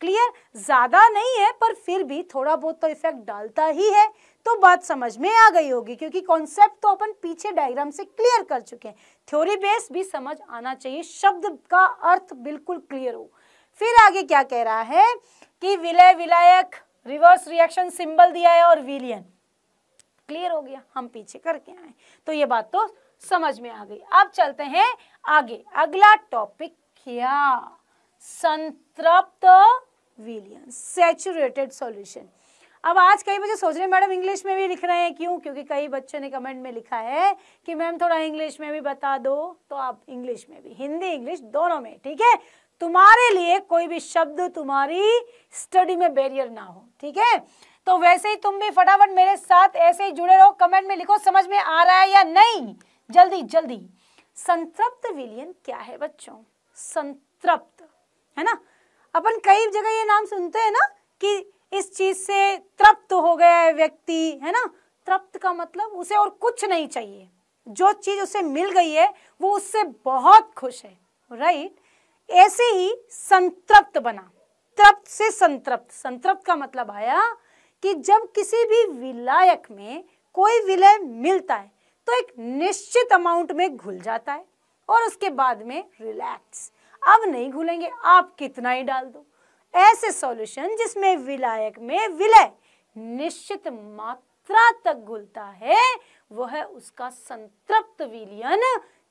Speaker 1: क्लियर ज्यादा नहीं है पर फिर भी थोड़ा बहुत तो इफेक्ट डालता ही है तो बात समझ में आ गई होगी क्योंकि कॉन्सेप्ट तो अपन पीछे डायग्राम से क्लियर कर चुके हैं थ्योरी बेस भी समझ आना चाहिए शब्द का अर्थ बिल्कुल क्लियर हो फिर आगे क्या कह रहा है कि विलय विलायक रिवर्स रिएक्शन सिंबल दिया है और विलियन क्लियर हो गया हम पीछे करके आए तो ये बात तो समझ में आ गई अब चलते हैं आगे अगला टॉपिक क्या संतृप्त विलियन सेचुरेटेड सॉल्यूशन अब आज कई बच्चे सोच रहे हैं मैडम इंग्लिश में भी लिख रहे हैं क्यों क्योंकि कई बच्चों ने कमेंट में लिखा है कि मैम थोड़ा इंग्लिश में भी बता दो तो आप इंग्लिश में भी हिंदी इंग्लिश दोनों में ठीक है तुम्हारे लिए कोई भी शब्द तुम्हारी स्टडी में बैरियर ना हो ठीक है तो वैसे ही तुम भी फटाफट मेरे साथ ऐसे ही जुड़े रहो कमेंट में लिखो समझ में आ रहा है या नहीं जल्दी जल्दी संतृप्त विलियन क्या है बच्चों संतृप्त है ना अपन कई जगह ये नाम सुनते हैं ना कि इस चीज से तृप्त हो गया है व्यक्ति है ना तृप्त का मतलब उसे और कुछ नहीं चाहिए जो चीज उसे मिल गई है वो उससे बहुत खुश है राइट ऐसे ही संतृप्त बना तृप्त से संतृप्त संतृप्त का मतलब आया कि जब किसी भी विलायक में कोई विलय मिलता है तो एक निश्चित अमाउंट में घुल जाता है और उसके बाद में रिलैक्स अब नहीं घुलेंगे आप कितना ही डाल दो ऐसे सॉल्यूशन जिसमें विलायक में विलय निश्चित मात्रा तक घुलता है वो है उसका संतृप्त विलयन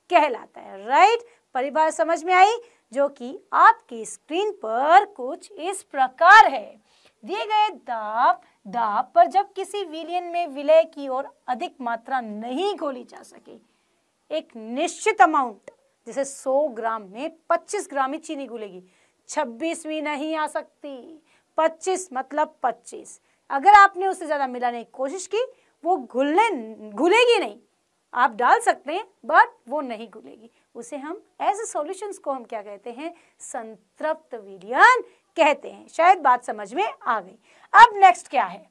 Speaker 1: कहलाता है राइट परिभाषा समझ में आई जो कि आपकी स्क्रीन पर कुछ इस प्रकार है दिए गए दाब दाब पर जब किसी विलियन में विलय की ओर अधिक मात्रा नहीं घोली जा सके एक निश्चित अमाउंट जैसे 100 ग्राम में 25 ग्राम ही चीनी घुलेगी छब्बीसवीं नहीं आ सकती पच्चीस मतलब पच्चीस अगर आपने उससे ज़्यादा मिलाने की कोशिश की वो घुलने घुलेगी नहीं आप डाल सकते हैं बट वो नहीं घुलेगी उसे हम ऐसे सोल्यूशन को हम क्या कहते हैं संतृप्त विलियन कहते हैं शायद बात समझ में आ गई अब नेक्स्ट क्या है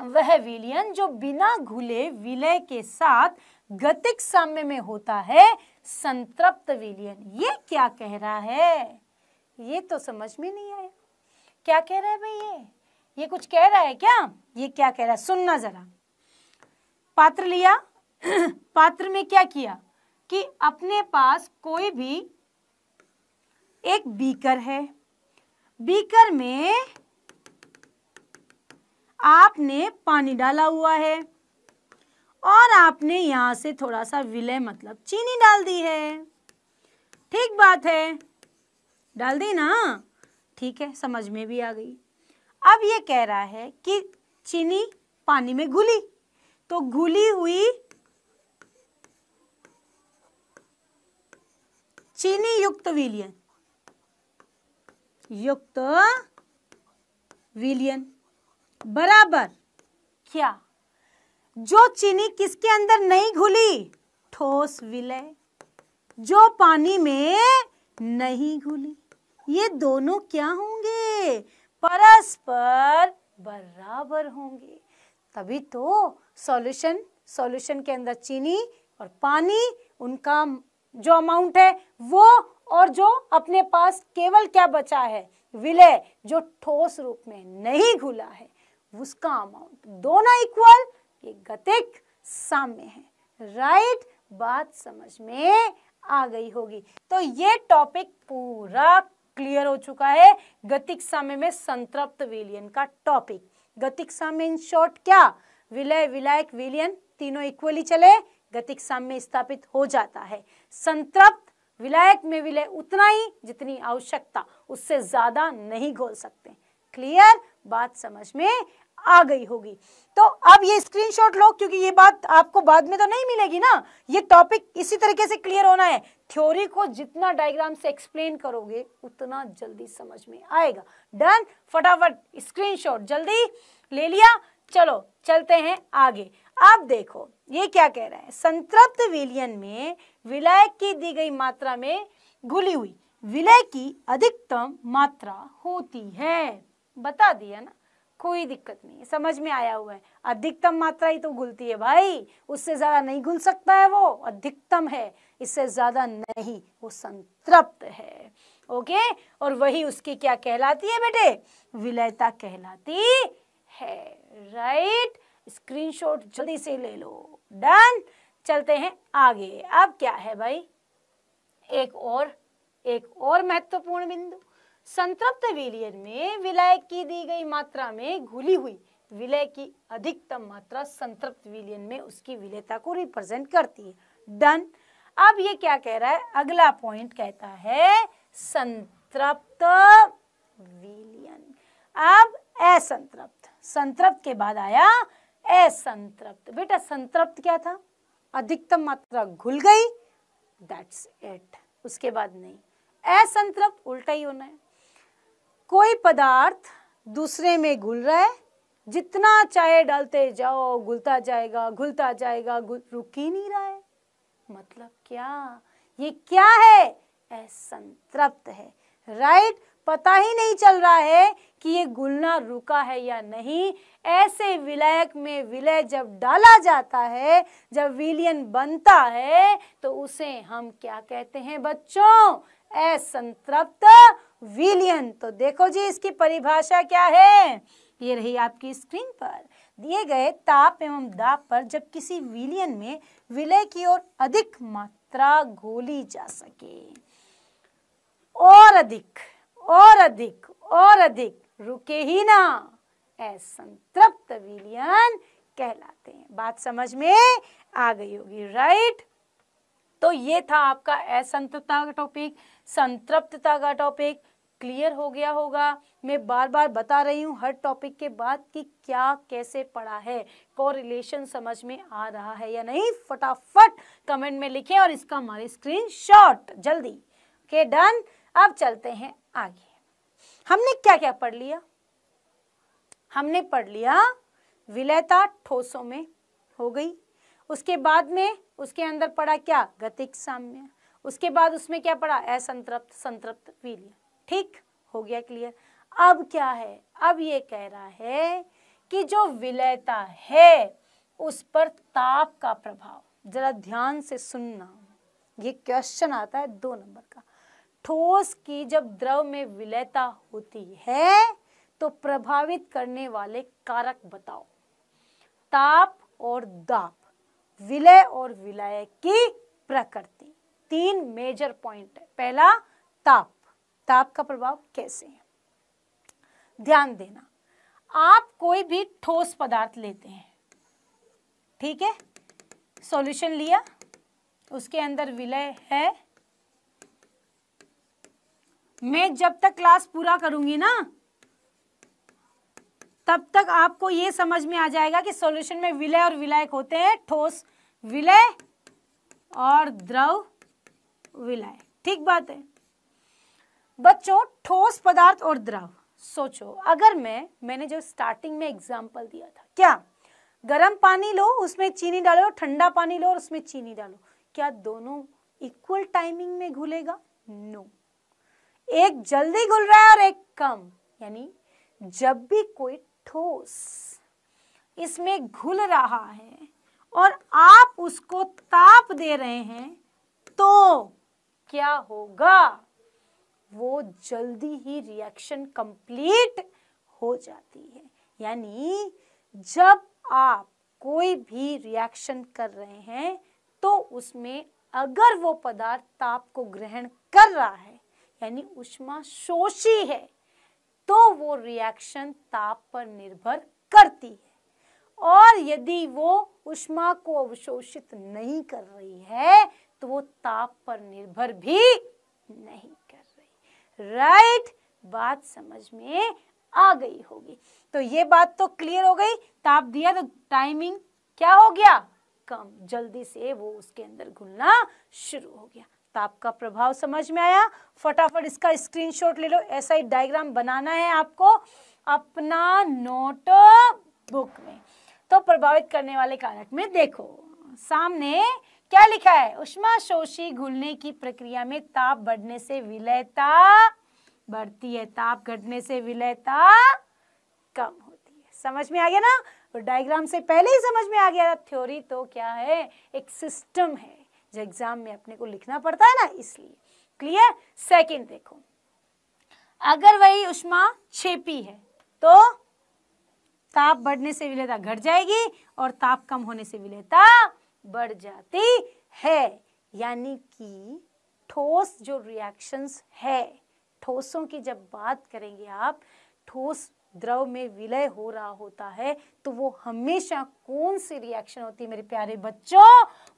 Speaker 1: वह विलियन जो बिना घुले विलय के साथ गतिक साम्य में होता है संतृप्त विलियन ये क्या कह रहा है ये तो समझ में नहीं आया क्या कह रहा है भाई ये ये कुछ कह रहा है क्या ये क्या कह रहा है सुनना जरा पात्र लिया [CLEARS THROAT] पात्र में क्या किया कि अपने पास कोई भी एक बीकर है बीकर में आपने पानी डाला हुआ है और आपने यहां से थोड़ा सा विलय मतलब चीनी डाल दी है ठीक बात है डाल दी ना ठीक है समझ में भी आ गई अब ये कह रहा है कि चीनी पानी में घुली तो घुली हुई चीनी युक्त विलियन युक्त विलियन बराबर क्या जो चीनी किसके अंदर नहीं घुली ठोस विलय जो पानी में नहीं घुली ये दोनों क्या होंगे परस्पर बराबर होंगे तभी तो सॉल्यूशन सॉल्यूशन के अंदर चीनी और पानी उनका जो अमाउंट है वो और जो अपने पास केवल क्या बचा है विलय जो ठोस रूप में नहीं घुला है उसका अमाउंट दोनों इक्वल ये गतिक साम्य है राइट बात समझ में आ गई होगी तो ये टॉपिक पूरा क्लियर हो चुका है गतिक साम्य में संतृप्त विलियन का टॉपिक गतिक साम्य इन शॉर्ट क्या विलय विलायक विलियन तीनों इक्वली चले गतिक साम्य स्थापित हो जाता है संतृप्त विलायक में विलय उतना ही जितनी आवश्यकता उससे ज्यादा नहीं घोल सकते क्लियर बात समझ में आ गई होगी तो अब ये स्क्रीनशॉट लो क्योंकि ये बात आपको बाद में तो नहीं मिलेगी ना ये टॉपिक इसी तरीके से क्लियर होना है थ्योरी को जितना डायग्राम से एक्सप्लेन करोगे उतना जल्दी समझ में आएगा डन फटाफट स्क्रीनशॉट जल्दी ले लिया चलो चलते हैं आगे अब देखो ये क्या कह रहा है संतृप्त विलियन में विलय की दी गई मात्रा में घुली हुई विलय की अधिकतम मात्रा होती है बता दिया ना कोई दिक्कत नहीं समझ में आया हुआ है अधिकतम मात्रा ही तो घुलती है भाई उससे ज्यादा नहीं घुल सकता है वो अधिकतम है इससे ज्यादा नहीं वो संतृप्त है ओके और वही उसकी क्या कहलाती है बेटे विलयता कहलाती है राइट स्क्रीनशॉट जल्दी से ले लो डन चलते हैं आगे अब क्या है भाई एक और एक और महत्वपूर्ण बिंदु संतृप्त विलयन में विलय की दी गई मात्रा में घुली हुई विलय की अधिकतम मात्रा संतृप्त विलयन में उसकी विलयता को रिप्रेजेंट करती है डन अब ये क्या कह रहा है अगला पॉइंट कहता है संतृप्त विलियन अब असंतृप्त संतृप्त के बाद आया असंतृप्त बेटा संतृप्त क्या था अधिकतम मात्रा घुल गई दैट्स इट उसके बाद नहीं असंतृप्त उल्टा ही होना है कोई पदार्थ दूसरे में घुल रहा है जितना चाहे डालते जाओ घुलता जाएगा घुलता जाएगा घुल रुक ही नहीं रहा है मतलब क्या ये क्या है असंतृप्त है राइट पता ही नहीं चल रहा है कि ये घुलना रुका है या नहीं ऐसे विलयक में विलय जब डाला जाता है जब विलियन बनता है तो उसे हम क्या कहते हैं बच्चों असंतृप्त विलियन तो देखो जी इसकी परिभाषा क्या है ये रही आपकी स्क्रीन पर दिए गए ताप एवं दाप पर जब किसी विलियन में विलय की ओर अधिक मात्रा घोली जा सके और अधिक और अधिक और अधिक रुके ही ना असंतृप्त विलियन कहलाते हैं बात समझ में आ गई होगी राइट तो ये था आपका असंतृप्ता का टॉपिक संतृप्तता का टॉपिक क्लियर हो गया होगा मैं बार बार बता रही हूँ हर टॉपिक के बाद कि क्या कैसे पढ़ा है कोरिलेशन समझ में आ रहा है या नहीं फटाफट कमेंट में लिखें और इसका हमारे स्क्रीन शॉट जल्दी के okay, डन अब चलते हैं आगे हमने क्या क्या पढ़ लिया हमने पढ़ लिया विलयता ठोसों में हो गई उसके बाद में उसके अंदर पढ़ा क्या गतिक साम्य उसके बाद उसमें क्या पड़ा असंतृप्त संतृप्त वीर्य ठीक हो गया क्लियर अब क्या है अब ये कह रहा है कि जो विलयता है उस पर ताप का प्रभाव जरा ध्यान से सुनना ये क्वेश्चन आता है दो नंबर का ठोस की जब द्रव में विलयता होती है तो प्रभावित करने वाले कारक बताओ ताप और दाप विलय और विलय की प्रकृति तीन मेजर पॉइंट है पहला ताप ताप का प्रभाव कैसे है ध्यान देना आप कोई भी ठोस पदार्थ लेते हैं ठीक है सॉल्यूशन लिया उसके अंदर विलय है मैं जब तक क्लास पूरा करूंगी ना तब तक आपको यह समझ में आ जाएगा कि सॉल्यूशन में विलय और विलायक होते हैं ठोस विलय और द्रव विलय ठीक बात है बच्चों ठोस पदार्थ और द्रव सोचो अगर मैं मैंने जो स्टार्टिंग में एग्जाम्पल दिया था क्या गर्म पानी लो उसमें चीनी डालो ठंडा पानी लो और उसमें चीनी डालो क्या दोनों इक्वल टाइमिंग में घुलेगा नो no. एक जल्दी घुल रहा है और एक कम यानी जब भी कोई ठोस इसमें घुल रहा है और आप उसको ताप दे रहे हैं तो क्या होगा वो जल्दी ही रिएक्शन कंप्लीट हो जाती है यानी जब आप कोई भी रिएक्शन कर रहे हैं तो उसमें अगर वो पदार्थ ताप को ग्रहण कर रहा है यानी उष्मा शोषी है तो वो रिएक्शन ताप पर निर्भर करती है और यदि वो उष्मा को अवशोषित नहीं कर रही है तो वो ताप पर निर्भर भी नहीं कर रही राइट बात समझ में आ गई होगी तो ये बात तो क्लियर हो गई ताप दिया तो टाइमिंग क्या हो गया कम जल्दी से वो उसके अंदर घुलना शुरू हो गया ताप का प्रभाव समझ में आया फटाफट इसका स्क्रीनशॉट ले लो ऐसा ही डायग्राम बनाना है आपको अपना नोट बुक में तो प्रभावित करने वाले कारक में देखो सामने क्या लिखा है उष्मा शोषी घुलने की प्रक्रिया में ताप बढ़ने से विलयता बढ़ती है ताप घटने से विलयता कम होती है समझ में आ गया ना और तो डायग्राम से पहले ही समझ में आ गया था थ्योरी तो क्या है एक सिस्टम है जो एग्जाम में अपने को लिखना पड़ता है ना इसलिए क्लियर सेकंड देखो अगर वही उष्मा छेपी है तो ताप बढ़ने से विलयता घट जाएगी और ताप कम होने से विलयता बढ़ जाती है यानी कि ठोस जो रिएक्शंस है ठोसों की जब बात करेंगे आप ठोस द्रव में विलय हो रहा होता है तो वो हमेशा कौन सी रिएक्शन होती है मेरे प्यारे बच्चों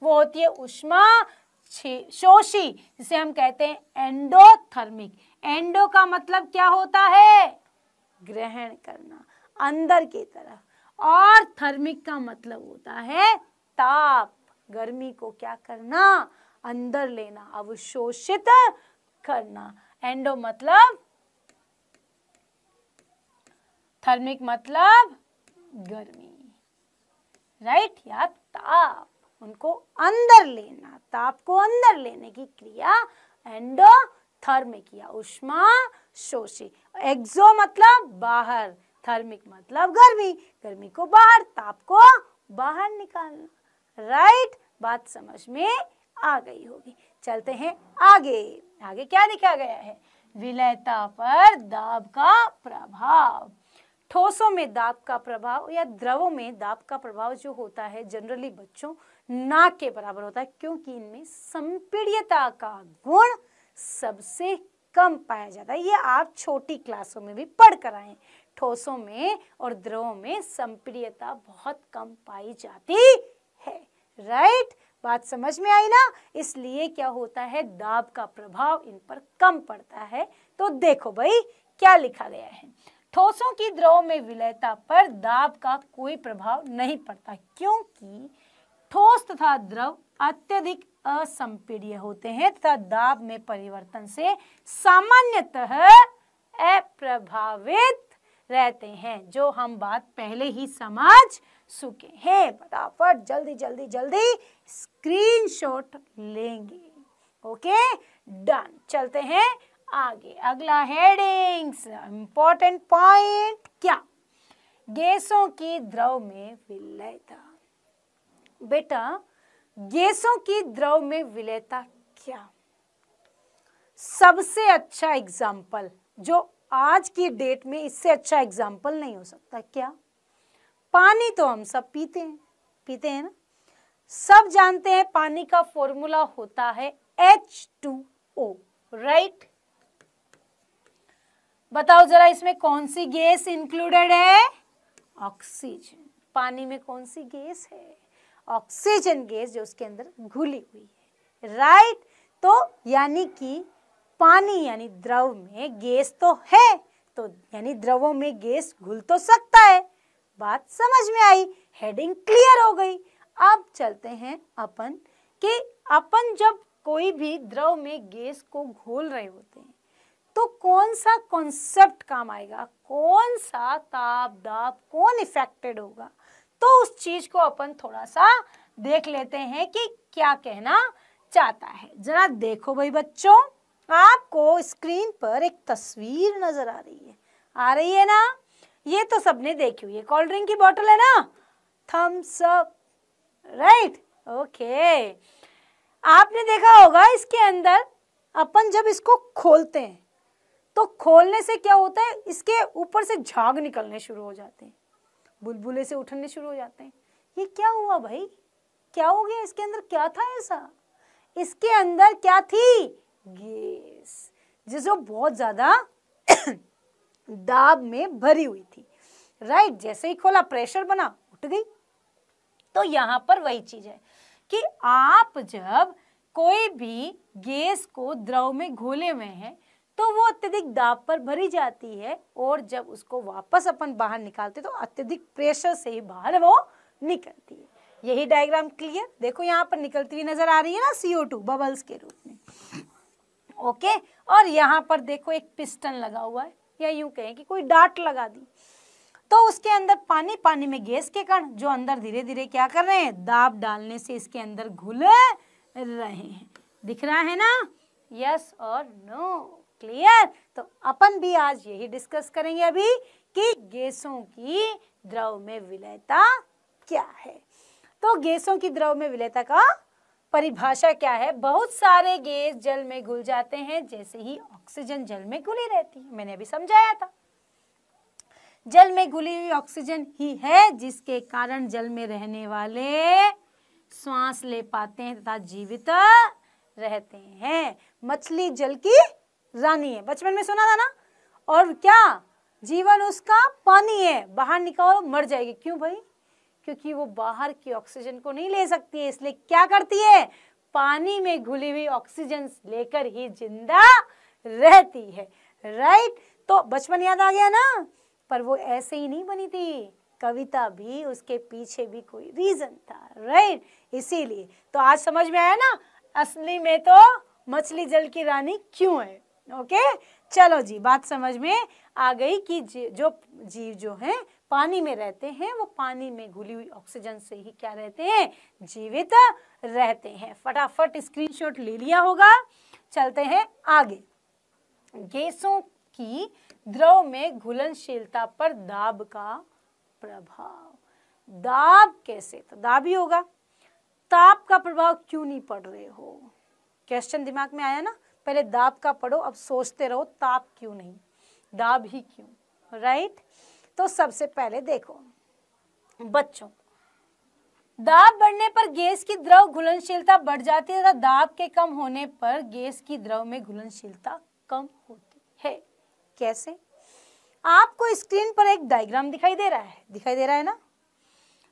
Speaker 1: वो होती है उष्मा शोषी जिसे हम कहते हैं एंडोथर्मिक एंडो का मतलब क्या होता है ग्रहण करना अंदर की तरफ और थर्मिक का मतलब होता है ताप गर्मी को क्या करना अंदर लेना अवशोषित करना एंडो मतलब थर्मिक मतलब गर्मी राइट या ताप उनको अंदर लेना ताप को अंदर लेने की क्रिया एंडो थर्मिक या उष्मा शोषी एक्सो मतलब बाहर थर्मिक मतलब गर्मी गर्मी को बाहर ताप को बाहर निकालना राइट बात समझ में आ गई होगी चलते हैं आगे आगे क्या लिखा गया है विलयता पर दाब का प्रभाव ठोसों में दाब का प्रभाव या द्रवों में दाब का प्रभाव जो होता है जनरली बच्चों ना के बराबर होता है क्योंकि इनमें संपीड़ियता का गुण सबसे कम पाया जाता है ये आप छोटी क्लासों में भी पढ़ कर आए ठोसों में और द्रवों में संप्रियता बहुत कम पाई जाती राइट बात समझ में आई ना इसलिए क्या होता है दाब का प्रभाव इन पर कम पड़ता है तो देखो भाई क्या लिखा गया है ठोसों की द्रव में विलयता पर दाब का कोई प्रभाव नहीं पड़ता क्योंकि ठोस तथा द्रव अत्यधिक असंपीडीय होते हैं तथा दाब में परिवर्तन से सामान्यतः अप्रभावित रहते हैं जो हम बात पहले ही समझ सूखे हैं फटाफट जल्दी जल्दी जल्दी स्क्रीनशॉट लेंगे ओके डन चलते हैं आगे अगला हेडिंग्स इंपॉर्टेंट पॉइंट क्या गैसों की द्रव में विलयता बेटा गैसों की द्रव में विलयता क्या सबसे अच्छा एग्जाम्पल जो आज की डेट में इससे अच्छा एग्जाम्पल नहीं हो सकता क्या पानी तो हम सब पीते हैं पीते हैं ना सब जानते हैं पानी का फॉर्मूला होता है एच टू ओ राइट बताओ जरा इसमें कौन सी गैस इंक्लूडेड है ऑक्सीजन पानी में कौन सी गैस है ऑक्सीजन गैस जो उसके अंदर घुली हुई है राइट तो यानी कि पानी यानी द्रव में गैस तो है तो यानी द्रवों में गैस घुल तो सकता है बात समझ में आई हेडिंग क्लियर हो गई अब चलते हैं अपन कि अपन जब कोई भी द्रव में गैस को घोल रहे होते हैं तो कौन सा कॉन्सेप्ट काम आएगा कौन सा ताप दाप कौन इफेक्टेड होगा तो उस चीज को अपन थोड़ा सा देख लेते हैं कि क्या कहना चाहता है जरा देखो भाई बच्चों आपको स्क्रीन पर एक तस्वीर नजर आ रही है आ रही है ना ये तो सबने देखी हुई है कोल्ड ड्रिंक की बॉटल है ना थम्स अप राइट ओके आपने देखा होगा इसके अंदर अपन जब इसको खोलते हैं तो खोलने से क्या होता है इसके ऊपर से झाग निकलने शुरू हो जाते हैं बुलबुले से उठने शुरू हो जाते हैं ये क्या हुआ भाई क्या हो गया इसके अंदर क्या था ऐसा इसके अंदर क्या थी गैस जिसको बहुत ज़्यादा दाब में भरी हुई थी राइट right? जैसे ही खोला प्रेशर बना उठ गई तो यहाँ पर वही चीज है कि आप जब कोई भी गैस को द्रव में घोले हुए हैं तो वो अत्यधिक दाब पर भरी जाती है और जब उसको वापस अपन बाहर निकालते तो अत्यधिक प्रेशर से ही बाहर वो निकलती है यही डायग्राम क्लियर देखो यहाँ पर निकलती हुई नजर आ रही है ना सीओ टू बबल्स के रूप में ओके और यहाँ पर देखो एक पिस्टन लगा हुआ है या यूं कहें कि कोई डाट लगा दी तो उसके अंदर पानी पानी में गैस के कण जो अंदर धीरे धीरे क्या कर रहे हैं दाब डालने से इसके अंदर घुल रहे हैं दिख रहा है ना यस और नो क्लियर तो अपन भी आज यही डिस्कस करेंगे अभी कि गैसों की द्रव में विलयता क्या है तो गैसों की द्रव में विलयता का परिभाषा क्या है बहुत सारे गैस जल में घुल जाते हैं जैसे ही ऑक्सीजन जल में घुली रहती है मैंने अभी समझाया था जल में घुली हुई ऑक्सीजन ही है जिसके कारण जल में रहने वाले श्वास ले पाते हैं तथा जीवित रहते हैं मछली जल की रानी है बचपन में सुना था ना और क्या जीवन उसका पानी है बाहर निकालो मर जाएगी क्यों भाई क्योंकि वो बाहर की ऑक्सीजन को नहीं ले सकती है इसलिए क्या करती है पानी में घुली हुई ऑक्सीजन लेकर ही जिंदा रहती है राइट तो बचपन याद आ गया ना पर वो ऐसे ही नहीं बनी थी कविता भी उसके पीछे भी कोई रीजन था राइट इसीलिए तो आज समझ में आया ना असली में तो मछली जल की रानी क्यों है ओके चलो जी बात समझ में आ गई कि जो जीव जो है पानी में रहते हैं वो पानी में घुली हुई ऑक्सीजन से ही क्या रहते हैं जीवित रहते हैं फटाफट स्क्रीनशॉट ले लिया होगा चलते हैं आगे गैसों की द्रव में घुलनशीलता पर दाब का प्रभाव दाब कैसे तो दाब ही होगा ताप का प्रभाव क्यों नहीं पड़ रहे हो क्वेश्चन दिमाग में आया ना पहले दाब का पढ़ो अब सोचते रहो ताप क्यों नहीं दाब ही क्यों राइट right? तो सबसे पहले देखो बच्चों दाब बढ़ने पर गैस की द्रव घुलनशीलता बढ़ जाती है तथा दाब के कम होने पर गैस की द्रव में घुलनशीलता कम होती है कैसे आपको स्क्रीन पर एक डायग्राम दिखाई दे रहा है दिखाई दे रहा है ना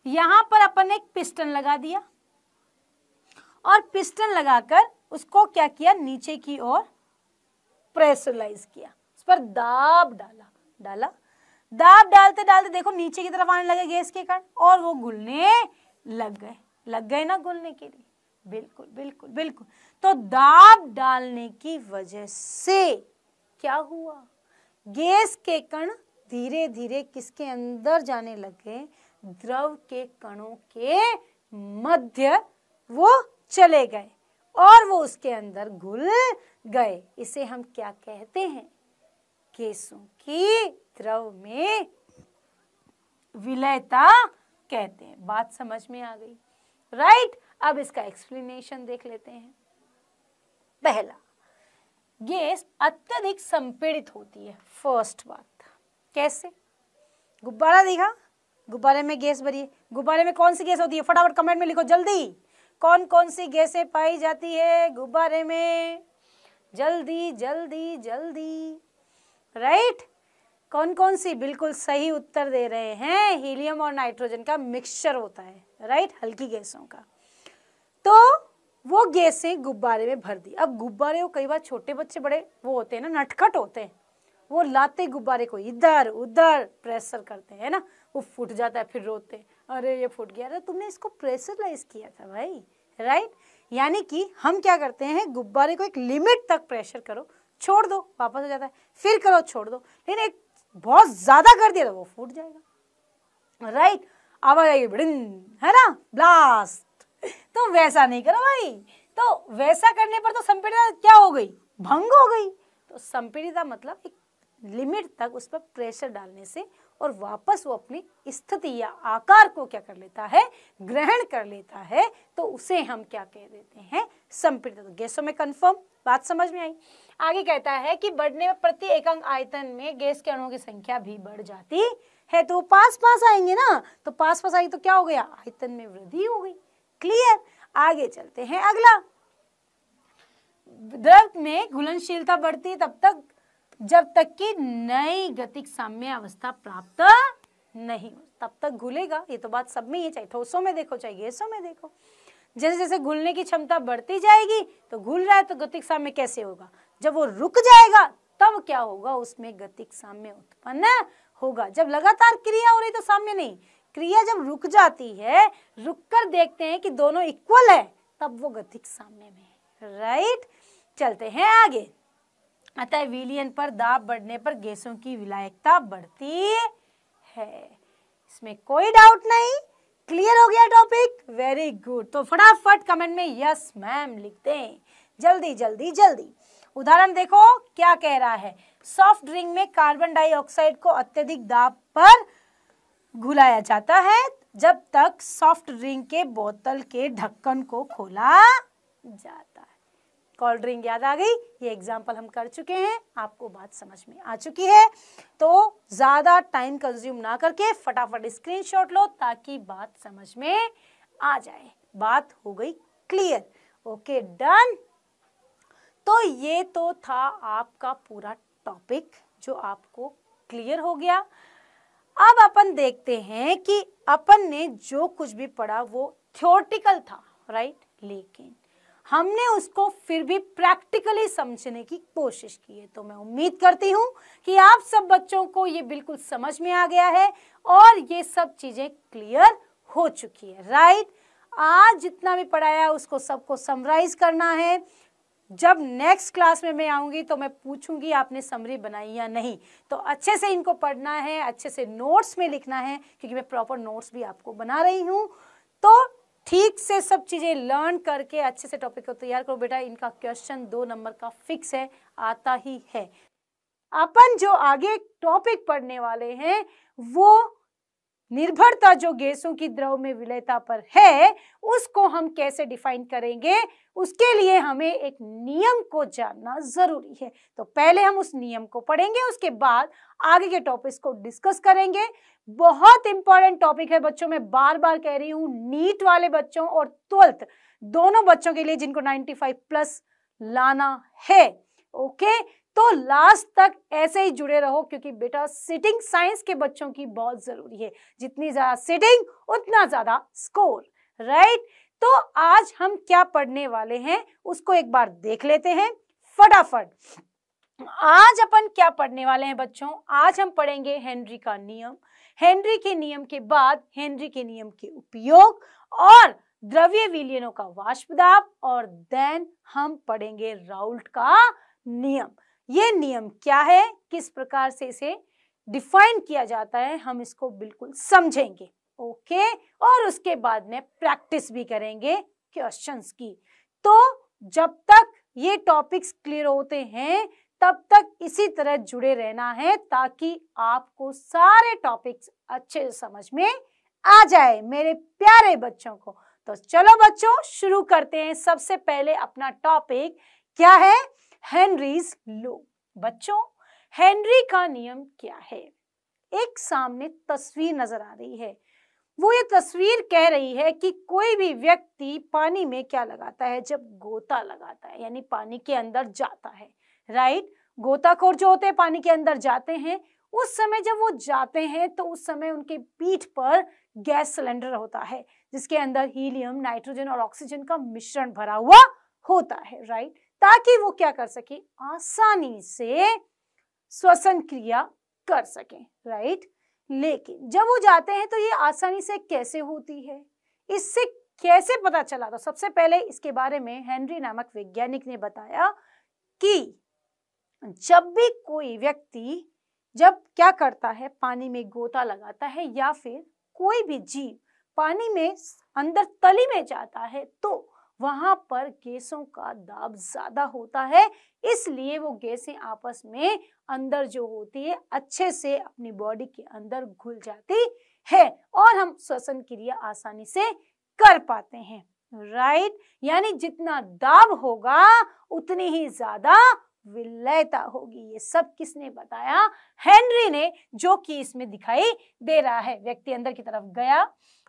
Speaker 1: यहां पर अपन ने एक पिस्टन लगा दिया और पिस्टन लगाकर उसको क्या किया नीचे की ओर प्रेशराइज किया उस पर दाब डाला डाला दाब डालते डालते देखो नीचे की तरफ आने लगे गैस के कण और वो घुलने लग गए लग गए ना घुलने के लिए बिल्कुल बिल्कुल बिल्कुल तो दाब डालने की वजह से क्या हुआ गैस के कण धीरे धीरे किसके अंदर जाने लगे द्रव के कणों के मध्य वो चले गए और वो उसके अंदर घुल गए इसे हम क्या कहते हैं केसों की द्रव में विलयता कहते हैं बात समझ में आ गई राइट right? अब इसका एक्सप्लेनेशन देख लेते हैं पहला गैस अत्यधिक संपीड़ित होती है फर्स्ट बात कैसे गुब्बारा देखा गुब्बारे में गैस भरी है गुब्बारे में कौन सी गैस होती है फटाफट कमेंट में लिखो जल्दी कौन कौन सी गैसें पाई जाती है गुब्बारे में जल्दी जल्दी जल्दी राइट कौन कौन सी बिल्कुल सही उत्तर दे रहे हैं हीलियम और नाइट्रोजन का मिक्सचर होता है राइट हल्की गैसों का तो वो गैसें गुब्बारे में भर दी अब गुब्बारे वो कई बार छोटे बच्चे बड़े वो होते हैं ना नटखट होते हैं वो लाते गुब्बारे को इधर उधर प्रेशर करते हैं ना वो फूट जाता है फिर रोते अरे ये फूट गया अरे तुमने इसको प्रेशरलाइज किया था भाई राइट यानी कि हम क्या करते हैं गुब्बारे को एक लिमिट तक प्रेशर करो छोड़ दो वापस हो जाता है फिर करो छोड़ दो लेकिन एक बहुत ज़्यादा कर दिया तो वो फूट जाएगा राइट आवाज आएगी भिड़न है ना ब्लास्ट तो वैसा नहीं करो भाई तो वैसा करने पर तो संपीड़ता क्या हो गई भंग हो गई तो संपीड़ता मतलब एक लिमिट तक उस पर प्रेशर डालने से और वापस वो अपनी स्थिति या आकार को क्या कर लेता है ग्रहण कर लेता है तो उसे हम क्या कह देते हैं संपीड़ित गैसों में कंफर्म बात समझ में आई आगे कहता है कि बढ़ने में प्रति एकांक आयतन में गैस के अणुओं की संख्या भी बढ़ जाती है तो पास पास आएंगे ना तो पास पास आएंगे तो क्या हो गया आयतन में वृद्धि हो गई क्लियर आगे चलते हैं अगला द्रव में घुलनशीलता बढ़ती तब तक जब तक कि नई गतिक साम्य अवस्था प्राप्त नहीं तब तक घुलेगा ये तो बात सब में ही है चाहे ठोसों में देखो चाहे गैसों में देखो जैसे जैसे घुलने की क्षमता बढ़ती जाएगी तो घुल रहा है तो गतिक साम्य कैसे होगा जब वो रुक जाएगा तब क्या होगा उसमें गतिक साम्य उत्पन्न होगा जब लगातार क्रिया हो रही तो साम्य नहीं क्रिया जब रुक जाती है रुक कर देखते हैं कि दोनों इक्वल है तब वो गतिक साम्य में राइट चलते हैं आगे अतः विलियन पर दाब बढ़ने पर गैसों की विलायकता बढ़ती है इसमें कोई डाउट नहीं क्लियर हो गया टॉपिक वेरी गुड तो फटाफट कमेंट में यस मैम लिखते हैं जल्दी जल्दी जल्दी उदाहरण देखो क्या कह रहा है सॉफ्ट ड्रिंक में कार्बन डाइऑक्साइड को अत्यधिक दाब पर घुलाया जाता है जब तक सॉफ्ट ड्रिंक के बोतल के ढक्कन को खोला जाता कोल्ड ड्रिंक याद आ गई ये एग्जाम्पल हम कर चुके हैं आपको बात समझ में आ चुकी है तो ज़्यादा टाइम कंज्यूम ना करके फटाफट शॉट लो ताकि बात समझ में आ जाए बात हो गई क्लियर ओके डन तो ये तो था आपका पूरा टॉपिक जो आपको क्लियर हो गया अब अपन देखते हैं कि अपन ने जो कुछ भी पढ़ा वो थ्योरटिकल था राइट लेकिन हमने उसको फिर भी प्रैक्टिकली समझने की कोशिश की है तो मैं उम्मीद करती हूँ कि आप सब बच्चों को ये बिल्कुल समझ में आ गया है और ये सब चीज़ें क्लियर हो चुकी है राइट आज जितना भी पढ़ाया उसको सबको समराइज करना है जब नेक्स्ट क्लास में मैं आऊँगी तो मैं पूछूंगी आपने समरी बनाई या नहीं तो अच्छे से इनको पढ़ना है अच्छे से नोट्स में लिखना है क्योंकि मैं प्रॉपर नोट्स भी आपको बना रही हूँ तो ठीक से सब चीज़ें लर्न करके अच्छे से टॉपिक को तैयार करो बेटा इनका क्वेश्चन दो नंबर का फिक्स है आता ही है अपन जो आगे टॉपिक पढ़ने वाले हैं वो निर्भरता जो गैसों की द्रव में विलयता पर है उसको हम कैसे डिफाइन करेंगे उसके लिए हमें एक नियम को जानना जरूरी है तो पहले हम उस नियम को पढ़ेंगे उसके बाद आगे के टॉपिक्स को डिस्कस करेंगे बहुत इंपॉर्टेंट टॉपिक है बच्चों में बार बार कह रही हूँ नीट वाले बच्चों और ट्वेल्थ दोनों बच्चों के लिए जिनको 95 प्लस लाना है ओके तो लास्ट तक ऐसे ही जुड़े रहो क्योंकि बेटा सिटिंग साइंस के बच्चों की बहुत जरूरी है जितनी ज्यादा सिटिंग उतना ज्यादा स्कोर राइट तो आज हम क्या पढ़ने वाले हैं उसको एक बार देख लेते हैं फटाफट आज अपन क्या पढ़ने वाले हैं बच्चों आज हम पढ़ेंगे हेनरी का नियम हेनरी के नियम के बाद हेनरी के नियम के उपयोग और द्रव्य विलियनों का वाष्पदाप और देन हम पढ़ेंगे राउल्ट का नियम ये नियम क्या है किस प्रकार से इसे डिफाइन किया जाता है हम इसको बिल्कुल समझेंगे ओके और उसके बाद में प्रैक्टिस भी करेंगे क्वेश्चंस की तो जब तक ये टॉपिक्स क्लियर होते हैं तब तक इसी तरह जुड़े रहना है ताकि आपको सारे टॉपिक्स अच्छे से समझ में आ जाए मेरे प्यारे बच्चों को तो चलो बच्चों शुरू करते हैं सबसे पहले अपना टॉपिक क्या है हेनरीज लो बच्चों हेनरी का नियम क्या है एक सामने तस्वीर नजर आ रही है वो ये तस्वीर कह रही है कि कोई भी व्यक्ति पानी में क्या लगाता है जब गोता लगाता है यानी पानी के अंदर जाता है राइट गोताखोर जो होते हैं पानी के अंदर जाते हैं उस समय जब वो जाते हैं तो उस समय उनके पीठ पर गैस सिलेंडर होता है जिसके अंदर हीलियम नाइट्रोजन और ऑक्सीजन का मिश्रण भरा हुआ होता है राइट ताकि वो क्या कर सके आसानी से श्वसन क्रिया कर सके राइट लेकिन जब वो जाते हैं तो ये आसानी से कैसे होती है इससे कैसे पता चला तो सबसे पहले इसके बारे में हेनरी नामक वैज्ञानिक ने बताया कि जब भी कोई व्यक्ति जब क्या करता है पानी में गोता लगाता है या फिर कोई भी जीव पानी में अंदर तली में जाता है तो वहां पर गैसों का दाब ज्यादा होता है इसलिए वो गैसें आपस में अंदर जो होती है अच्छे से अपनी बॉडी के अंदर घुल जाती है और हम श्वसन क्रिया आसानी से कर पाते हैं राइट यानी जितना दाब होगा उतनी ही ज्यादा विलयता होगी ये सब किसने बताया हेनरी ने जो कि इसमें दिखाई दे रहा है व्यक्ति अंदर की तरफ गया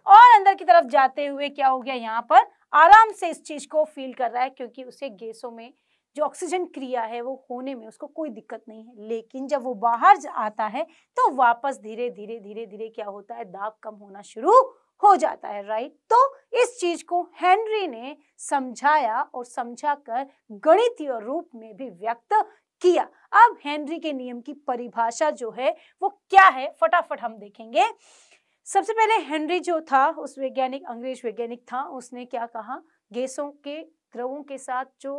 Speaker 1: और अंदर की तरफ जाते हुए क्या हो गया यहाँ पर आराम से इस चीज़ को फील कर रहा है क्योंकि उसे गैसों में जो ऑक्सीजन क्रिया है वो होने में उसको कोई दिक्कत नहीं है लेकिन जब वो बाहर आता है तो वापस धीरे धीरे धीरे धीरे क्या होता है दाब कम होना शुरू हो जाता है राइट तो इस चीज को हेनरी ने समझाया और समझा कर गणितीय रूप में भी व्यक्त किया अब हेनरी के नियम की परिभाषा जो है वो क्या है फटाफट हम देखेंगे सबसे पहले हेनरी जो था उस वैज्ञानिक अंग्रेज वैज्ञानिक था उसने क्या कहा गैसों के द्रवों के साथ जो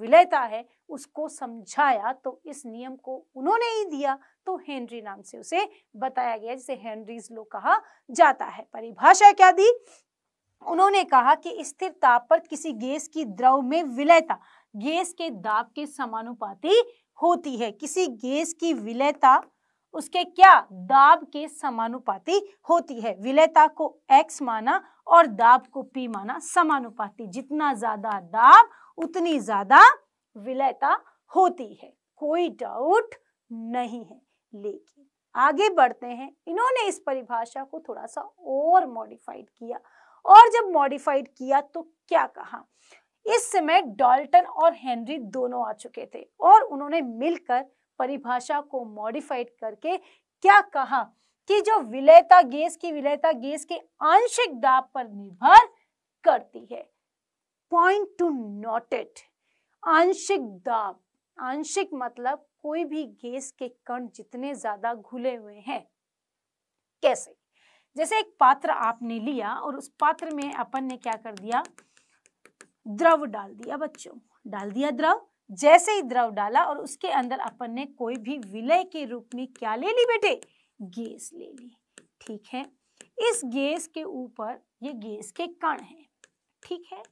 Speaker 1: विलयता है उसको समझाया तो इस नियम को उन्होंने ही दिया तो हेनरी नाम से उसे बताया गया जिसे हेनरीज लो कहा जाता है परिभाषा क्या दी उन्होंने कहा कि स्थिर ताप पर किसी गैस की द्रव में विलयता गैस के दाब के समानुपाती होती है किसी गैस की विलयता उसके क्या दाब के समानुपाती होती है विलयता को x माना और दाब को p माना समानुपाती जितना ज्यादा दाब उतनी ज्यादा विलयता होती है कोई डाउट नहीं है लेकिन आगे बढ़ते हैं इन्होंने इस परिभाषा को थोड़ा सा और मॉडिफाइड किया और जब मॉडिफाइड किया तो क्या कहा इस समय डॉल्टन और हेनरी दोनों आ चुके थे और उन्होंने मिलकर परिभाषा को मॉडिफाइड करके क्या कहा कि जो विलयता गैस की विलयता गैस के आंशिक दाब पर निर्भर करती है पॉइंट टू नोट इट आंशिक दाब आंशिक मतलब कोई भी गैस के कण जितने ज्यादा घुले हुए हैं कैसे जैसे एक पात्र आपने लिया और उस पात्र में अपन ने क्या कर दिया द्रव डाल दिया बच्चों डाल दिया द्रव जैसे ही द्रव डाला और उसके अंदर अपन ने कोई भी विलय के रूप में क्या ले ली बेटे गैस ले ली ठीक है इस गैस के ऊपर ये गैस के कण हैं ठीक है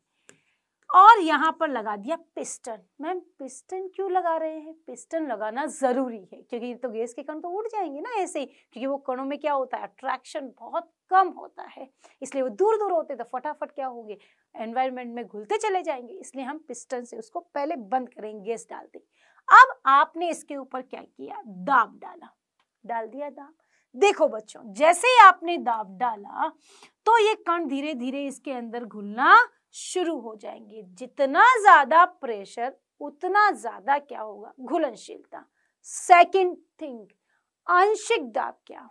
Speaker 1: और यहाँ पर लगा दिया पिस्टन मैम पिस्टन क्यों लगा रहे हैं पिस्टन लगाना जरूरी है क्योंकि तो गैस के कण तो उड़ जाएंगे ना ऐसे ही क्योंकि वो कणों में क्या होता है अट्रैक्शन बहुत कम होता है इसलिए वो दूर दूर होते तो फटाफट क्या होंगे एनवायरमेंट में घुलते चले जाएंगे इसलिए हम पिस्टन से उसको पहले बंद करेंगे गैस डाल दें अब आपने इसके ऊपर क्या किया दाब डाला डाल दिया दाब देखो बच्चों जैसे ही आपने दाब डाला तो ये कण धीरे धीरे इसके अंदर घुलना शुरू हो जाएंगे जितना ज्यादा प्रेशर उतना ज्यादा क्या होगा घुलनशीलता सेकंड थिंग आंशिक दाब क्या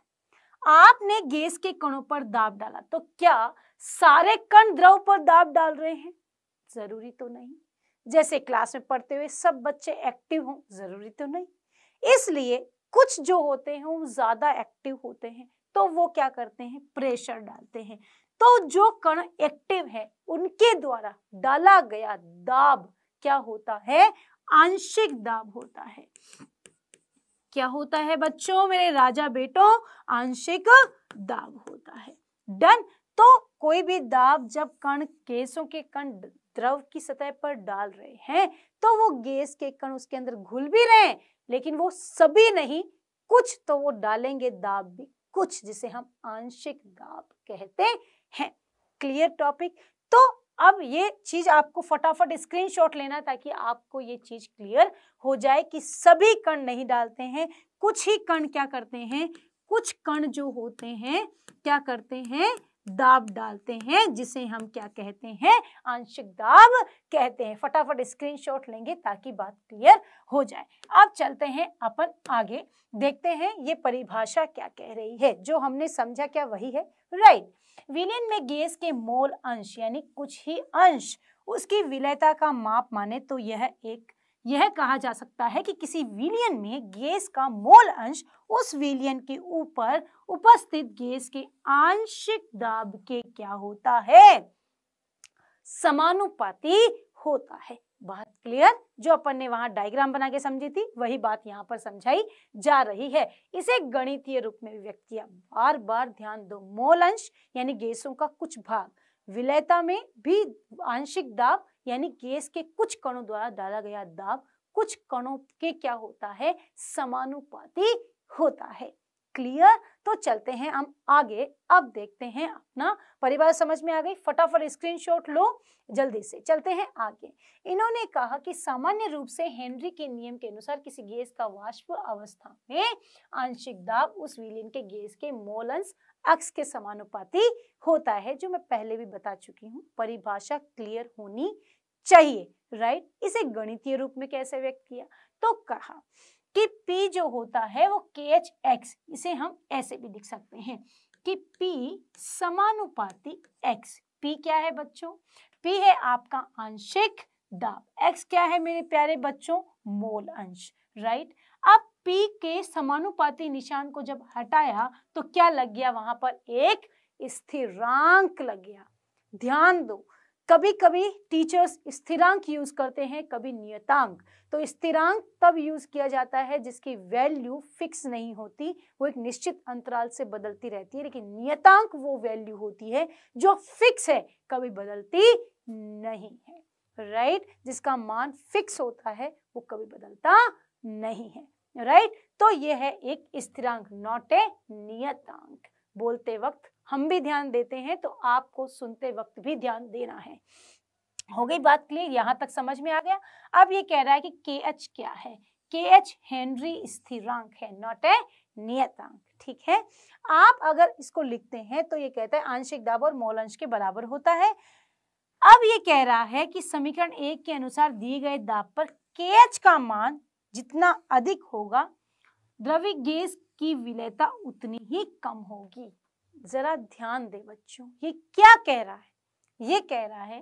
Speaker 1: आपने गैस के कणों पर दाब डाला तो क्या सारे कण द्रव पर दाब डाल रहे हैं जरूरी तो नहीं जैसे क्लास में पढ़ते हुए सब बच्चे एक्टिव हों जरूरी तो नहीं इसलिए कुछ जो होते हैं वो ज्यादा एक्टिव होते हैं तो वो क्या करते हैं प्रेशर डालते हैं तो जो कण एक्टिव है उनके द्वारा डाला गया दाब क्या होता है आंशिक दाब होता है क्या होता है बच्चों मेरे राजा बेटो आंशिक दाब होता है डन तो कोई भी दाब जब कण गैसों के कण द्रव की सतह पर डाल रहे हैं तो वो गैस के कण उसके अंदर घुल भी रहे हैं लेकिन वो सभी नहीं कुछ तो वो डालेंगे दाब भी कुछ जिसे हम आंशिक दाब कहते हैं क्लियर टॉपिक तो अब ये चीज आपको फटाफट स्क्रीनशॉट लेना ताकि आपको ये चीज क्लियर हो जाए कि सभी कण नहीं डालते हैं कुछ ही कण क्या करते हैं कुछ कण जो होते हैं क्या करते हैं दाब डालते हैं जिसे हम क्या कहते हैं आंशिक दाब कहते हैं फटाफट स्क्रीनशॉट लेंगे ताकि बात क्लियर हो जाए अब चलते हैं अपन आगे देखते हैं ये परिभाषा क्या कह रही है जो हमने समझा क्या वही है राइट right. विलयन में गैस के मोल अंश यानी कुछ ही अंश उसकी विलयता का माप माने तो यह एक यह कहा जा सकता है कि किसी विलयन में गैस का मोल अंश उस विलयन के ऊपर उपस्थित गैस के आंशिक दाब के क्या होता है समानुपाती होता है बात क्लियर जो अपन ने वहां डायग्राम बना के समझी थी वही बात यहाँ पर समझाई जा रही है इसे गणितीय रूप में व्यक्त किया बार बार ध्यान दो मोल अंश यानी गैसों का कुछ भाग विलयता में भी आंशिक दाब यानी गैस के कुछ कणों द्वारा डाला गया दाब कुछ कणों के क्या होता है समानुपाती होता है क्लियर तो चलते हैं हम आगे अब देखते हैं अपना परिवार समझ में आ गई फटाफट स्क्रीनशॉट लो जल्दी से चलते हैं आगे इन्होंने कहा कि सामान्य रूप से हेनरी के नियम के अनुसार किसी गैस का वाष्प अवस्था में आंशिक दाब उस विलियन के गैस के मोलंस अक्ष के समानुपाती होता है जो मैं पहले भी बता चुकी हूँ परिभाषा क्लियर होनी चाहिए राइट इसे गणितीय रूप में कैसे व्यक्त किया तो कहा कि P जो होता है वो के एच एक्स इसे हम ऐसे भी लिख सकते हैं कि P समानुपाती X P क्या है बच्चों P है आपका आंशिक दाब X क्या है मेरे प्यारे बच्चों मोल अंश राइट अब P के समानुपाती निशान को जब हटाया तो क्या लग गया वहां पर एक स्थिरांक लग गया ध्यान दो कभी कभी टीचर्स स्थिरांक यूज करते हैं कभी नियतांक तो स्थिरांक तब यूज किया जाता है जिसकी वैल्यू फिक्स नहीं होती वो एक निश्चित अंतराल से बदलती रहती है लेकिन नियतांक वो वैल्यू होती है जो फिक्स है कभी बदलती नहीं है राइट right? जिसका मान फिक्स होता है वो कभी बदलता नहीं है राइट right? तो ये है एक स्थिरांक नॉट ए नियतांक बोलते वक्त हम भी ध्यान देते हैं तो आपको सुनते वक्त भी ध्यान देना है हो गई बात क्लियर यहाँ तक समझ में आ गया अब ये कह रहा है कि के एच क्या है के एच हेनरी स्थिरांक है नॉट ए नियतांक ठीक है आप अगर इसको लिखते हैं तो ये कहता है आंशिक दाब और मोल अंश के बराबर होता है अब ये कह रहा है कि समीकरण एक के अनुसार दिए गए दाब पर के एच का मान जितना अधिक होगा द्रविक गैस की विलयता उतनी ही कम होगी जरा ध्यान दे बच्चों ये क्या कह रहा है ये कह रहा है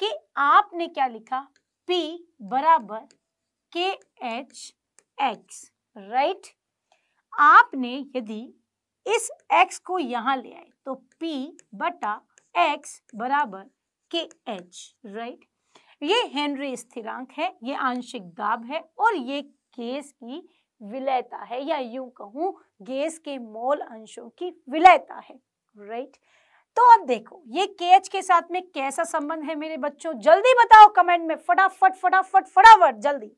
Speaker 1: कि आपने क्या लिखा P बराबर के एच एक्स राइट आपने यदि इस x को यहाँ ले आए तो P बटा x बराबर के एच राइट ये हेनरी स्थिरांक है ये आंशिक दाब है और ये केस की विलयता है या यूं कहूं गैस के मोल अंशों की विलयता है राइट तो अब देखो ये केएच के साथ में कैसा संबंध है मेरे बच्चों जल्दी बताओ कमेंट में फटाफट फटाफट फटाफट जल्दी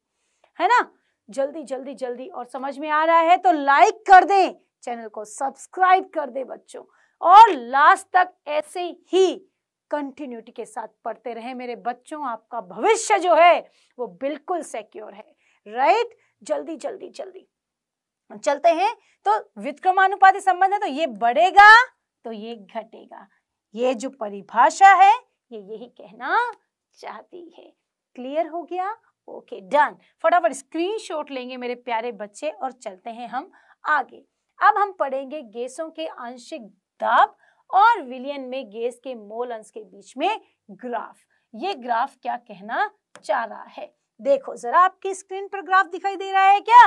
Speaker 1: है ना जल्दी जल्दी जल्दी और समझ में आ रहा है तो लाइक कर दें चैनल को सब्सक्राइब कर दें बच्चों और लास्ट तक ऐसे ही कंटिन्यूटी के साथ पढ़ते रहे मेरे बच्चों आपका भविष्य जो है वो बिल्कुल सिक्योर है राइट right? जल्दी जल्दी जल्दी चलते हैं तो विक्रमानुपाती संबंध है तो ये बढ़ेगा तो ये घटेगा ये जो परिभाषा है ये यही कहना चाहती है क्लियर हो गया ओके डन फटाफट स्क्रीनशॉट लेंगे मेरे प्यारे बच्चे और चलते हैं हम आगे अब हम पढ़ेंगे गैसों के आंशिक दाब और विलियन में गैस के मोल अंश के बीच में ग्राफ ये ग्राफ क्या कहना चाह रहा है देखो जरा आपकी स्क्रीन पर ग्राफ दिखाई दे रहा है क्या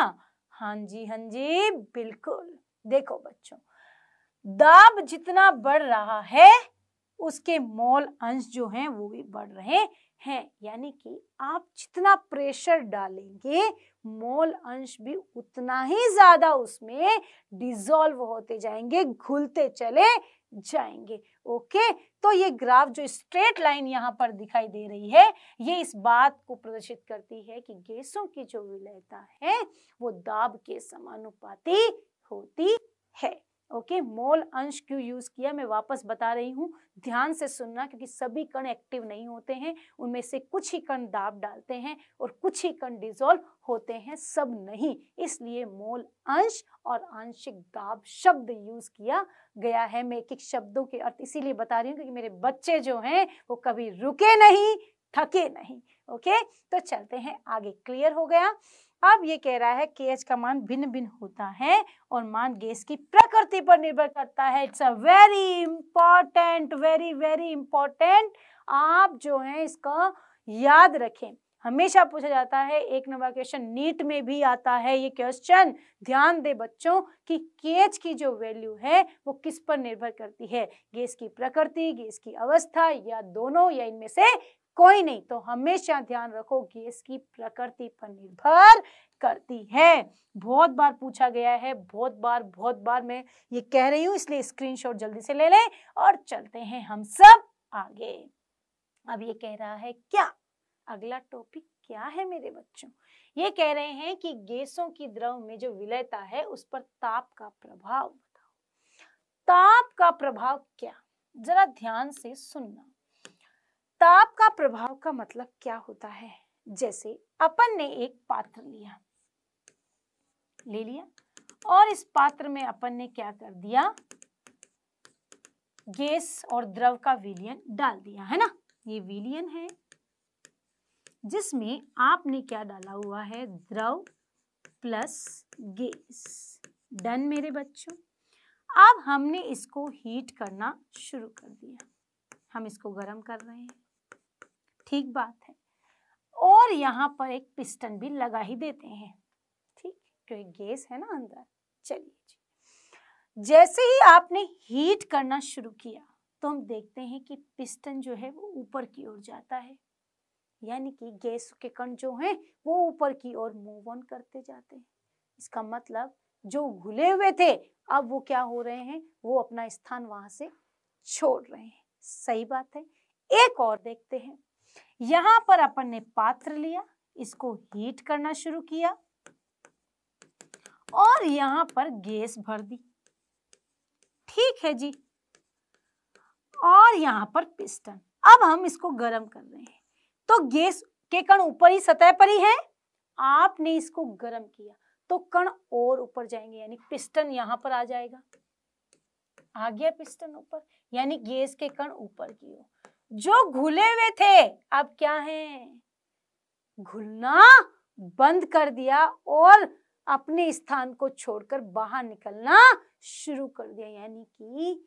Speaker 1: हाँ जी हाँ जी बिल्कुल देखो बच्चों दाब जितना बढ़ रहा है उसके मोल अंश जो हैं वो भी बढ़ रहे हैं यानी कि आप जितना प्रेशर डालेंगे मोल अंश भी उतना ही ज्यादा उसमें डिजोल्व होते जाएंगे घुलते चले जाएंगे ओके तो ये ग्राफ जो स्ट्रेट लाइन यहाँ पर दिखाई दे रही है ये इस बात को प्रदर्शित करती है कि गैसों की जो विलयता है वो दाब के समानुपाती होती है ओके मोल अंश क्यों यूज किया मैं वापस बता रही हूँ ध्यान से सुनना क्योंकि सभी कण एक्टिव नहीं होते हैं उनमें से कुछ ही कण दाब डालते हैं और कुछ ही कण डिजोल्व होते हैं सब नहीं इसलिए मोल अंश और आंशिक दाब शब्द यूज किया गया है मैं एक एक शब्दों के अर्थ इसीलिए बता रही हूँ क्योंकि मेरे बच्चे जो हैं वो कभी रुके नहीं थके नहीं ओके तो चलते हैं आगे क्लियर हो गया अब ये कह रहा है के एच का मान भिन्न भिन्न होता है और मान गैस की प्रकृति पर निर्भर करता है it's a very important very very important आप जो है इसका याद रखें हमेशा पूछा जाता है एक नंबर क्वेश्चन नीट में भी आता है ये क्वेश्चन ध्यान दे बच्चों कि केच की जो वैल्यू है वो किस पर निर्भर करती है गैस की प्रकृति गैस की अवस्था या दोनों या इनमें से कोई नहीं तो हमेशा ध्यान रखो गैस की प्रकृति पर निर्भर करती है बहुत बार पूछा गया है बहुत बार बहुत बार मैं ये कह रही हूँ इसलिए स्क्रीनशॉट जल्दी से ले लें और चलते हैं हम सब आगे अब ये कह रहा है क्या अगला टॉपिक क्या है मेरे बच्चों ये कह रहे हैं कि गैसों की द्रव में जो विलयता है उस पर ताप का प्रभाव बताओ ताप का प्रभाव क्या जरा ध्यान से सुनना ताप का प्रभाव का मतलब क्या होता है जैसे अपन ने एक पात्र लिया ले लिया और इस पात्र में अपन ने क्या कर दिया गैस और द्रव का विलियन डाल दिया है ना ये विलियन है जिसमें आपने क्या डाला हुआ है द्रव प्लस गैस डन मेरे बच्चों अब हमने इसको हीट करना शुरू कर दिया हम इसको गर्म कर रहे हैं ठीक बात है और यहाँ पर एक पिस्टन भी लगा ही देते हैं ठीक क्योंकि गैस है ना अंदर चलिए जी जैसे ही आपने हीट करना शुरू किया तो हम देखते हैं कि पिस्टन जो है वो ऊपर की ओर जाता है यानी कि गैस के कण जो हैं वो ऊपर की ओर मूव ऑन करते जाते हैं इसका मतलब जो घुले हुए थे अब वो क्या हो रहे हैं वो अपना स्थान वहां से छोड़ रहे हैं सही बात है एक और देखते हैं यहां पर अपन ने पात्र लिया इसको हीट करना शुरू किया और यहां पर गैस भर दी ठीक है जी और यहां पर पिस्टन अब हम इसको गर्म कर रहे हैं तो गैस के कण ऊपर ही सतह पर ही है आपने इसको गर्म किया तो कण और ऊपर जाएंगे यानी पिस्टन यहां पर आ जाएगा आ गया पिस्टन ऊपर यानी गैस के कण ऊपर की ओर जो घुले हुए थे अब क्या हैं घुलना बंद कर दिया और अपने स्थान को छोड़कर बाहर निकलना शुरू कर दिया यानी कि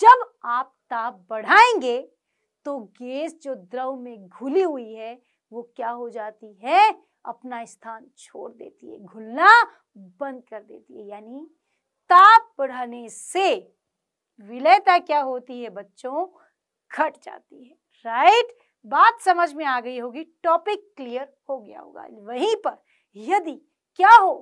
Speaker 1: जब आप ताप बढ़ाएंगे तो गैस जो द्रव में घुली हुई है वो क्या हो जाती है अपना स्थान छोड़ देती है घुलना बंद कर देती है यानी ताप बढ़ाने से विलयता क्या होती है बच्चों घट जाती है राइट बात समझ में आ गई होगी टॉपिक क्लियर हो गया होगा वहीं पर यदि क्या हो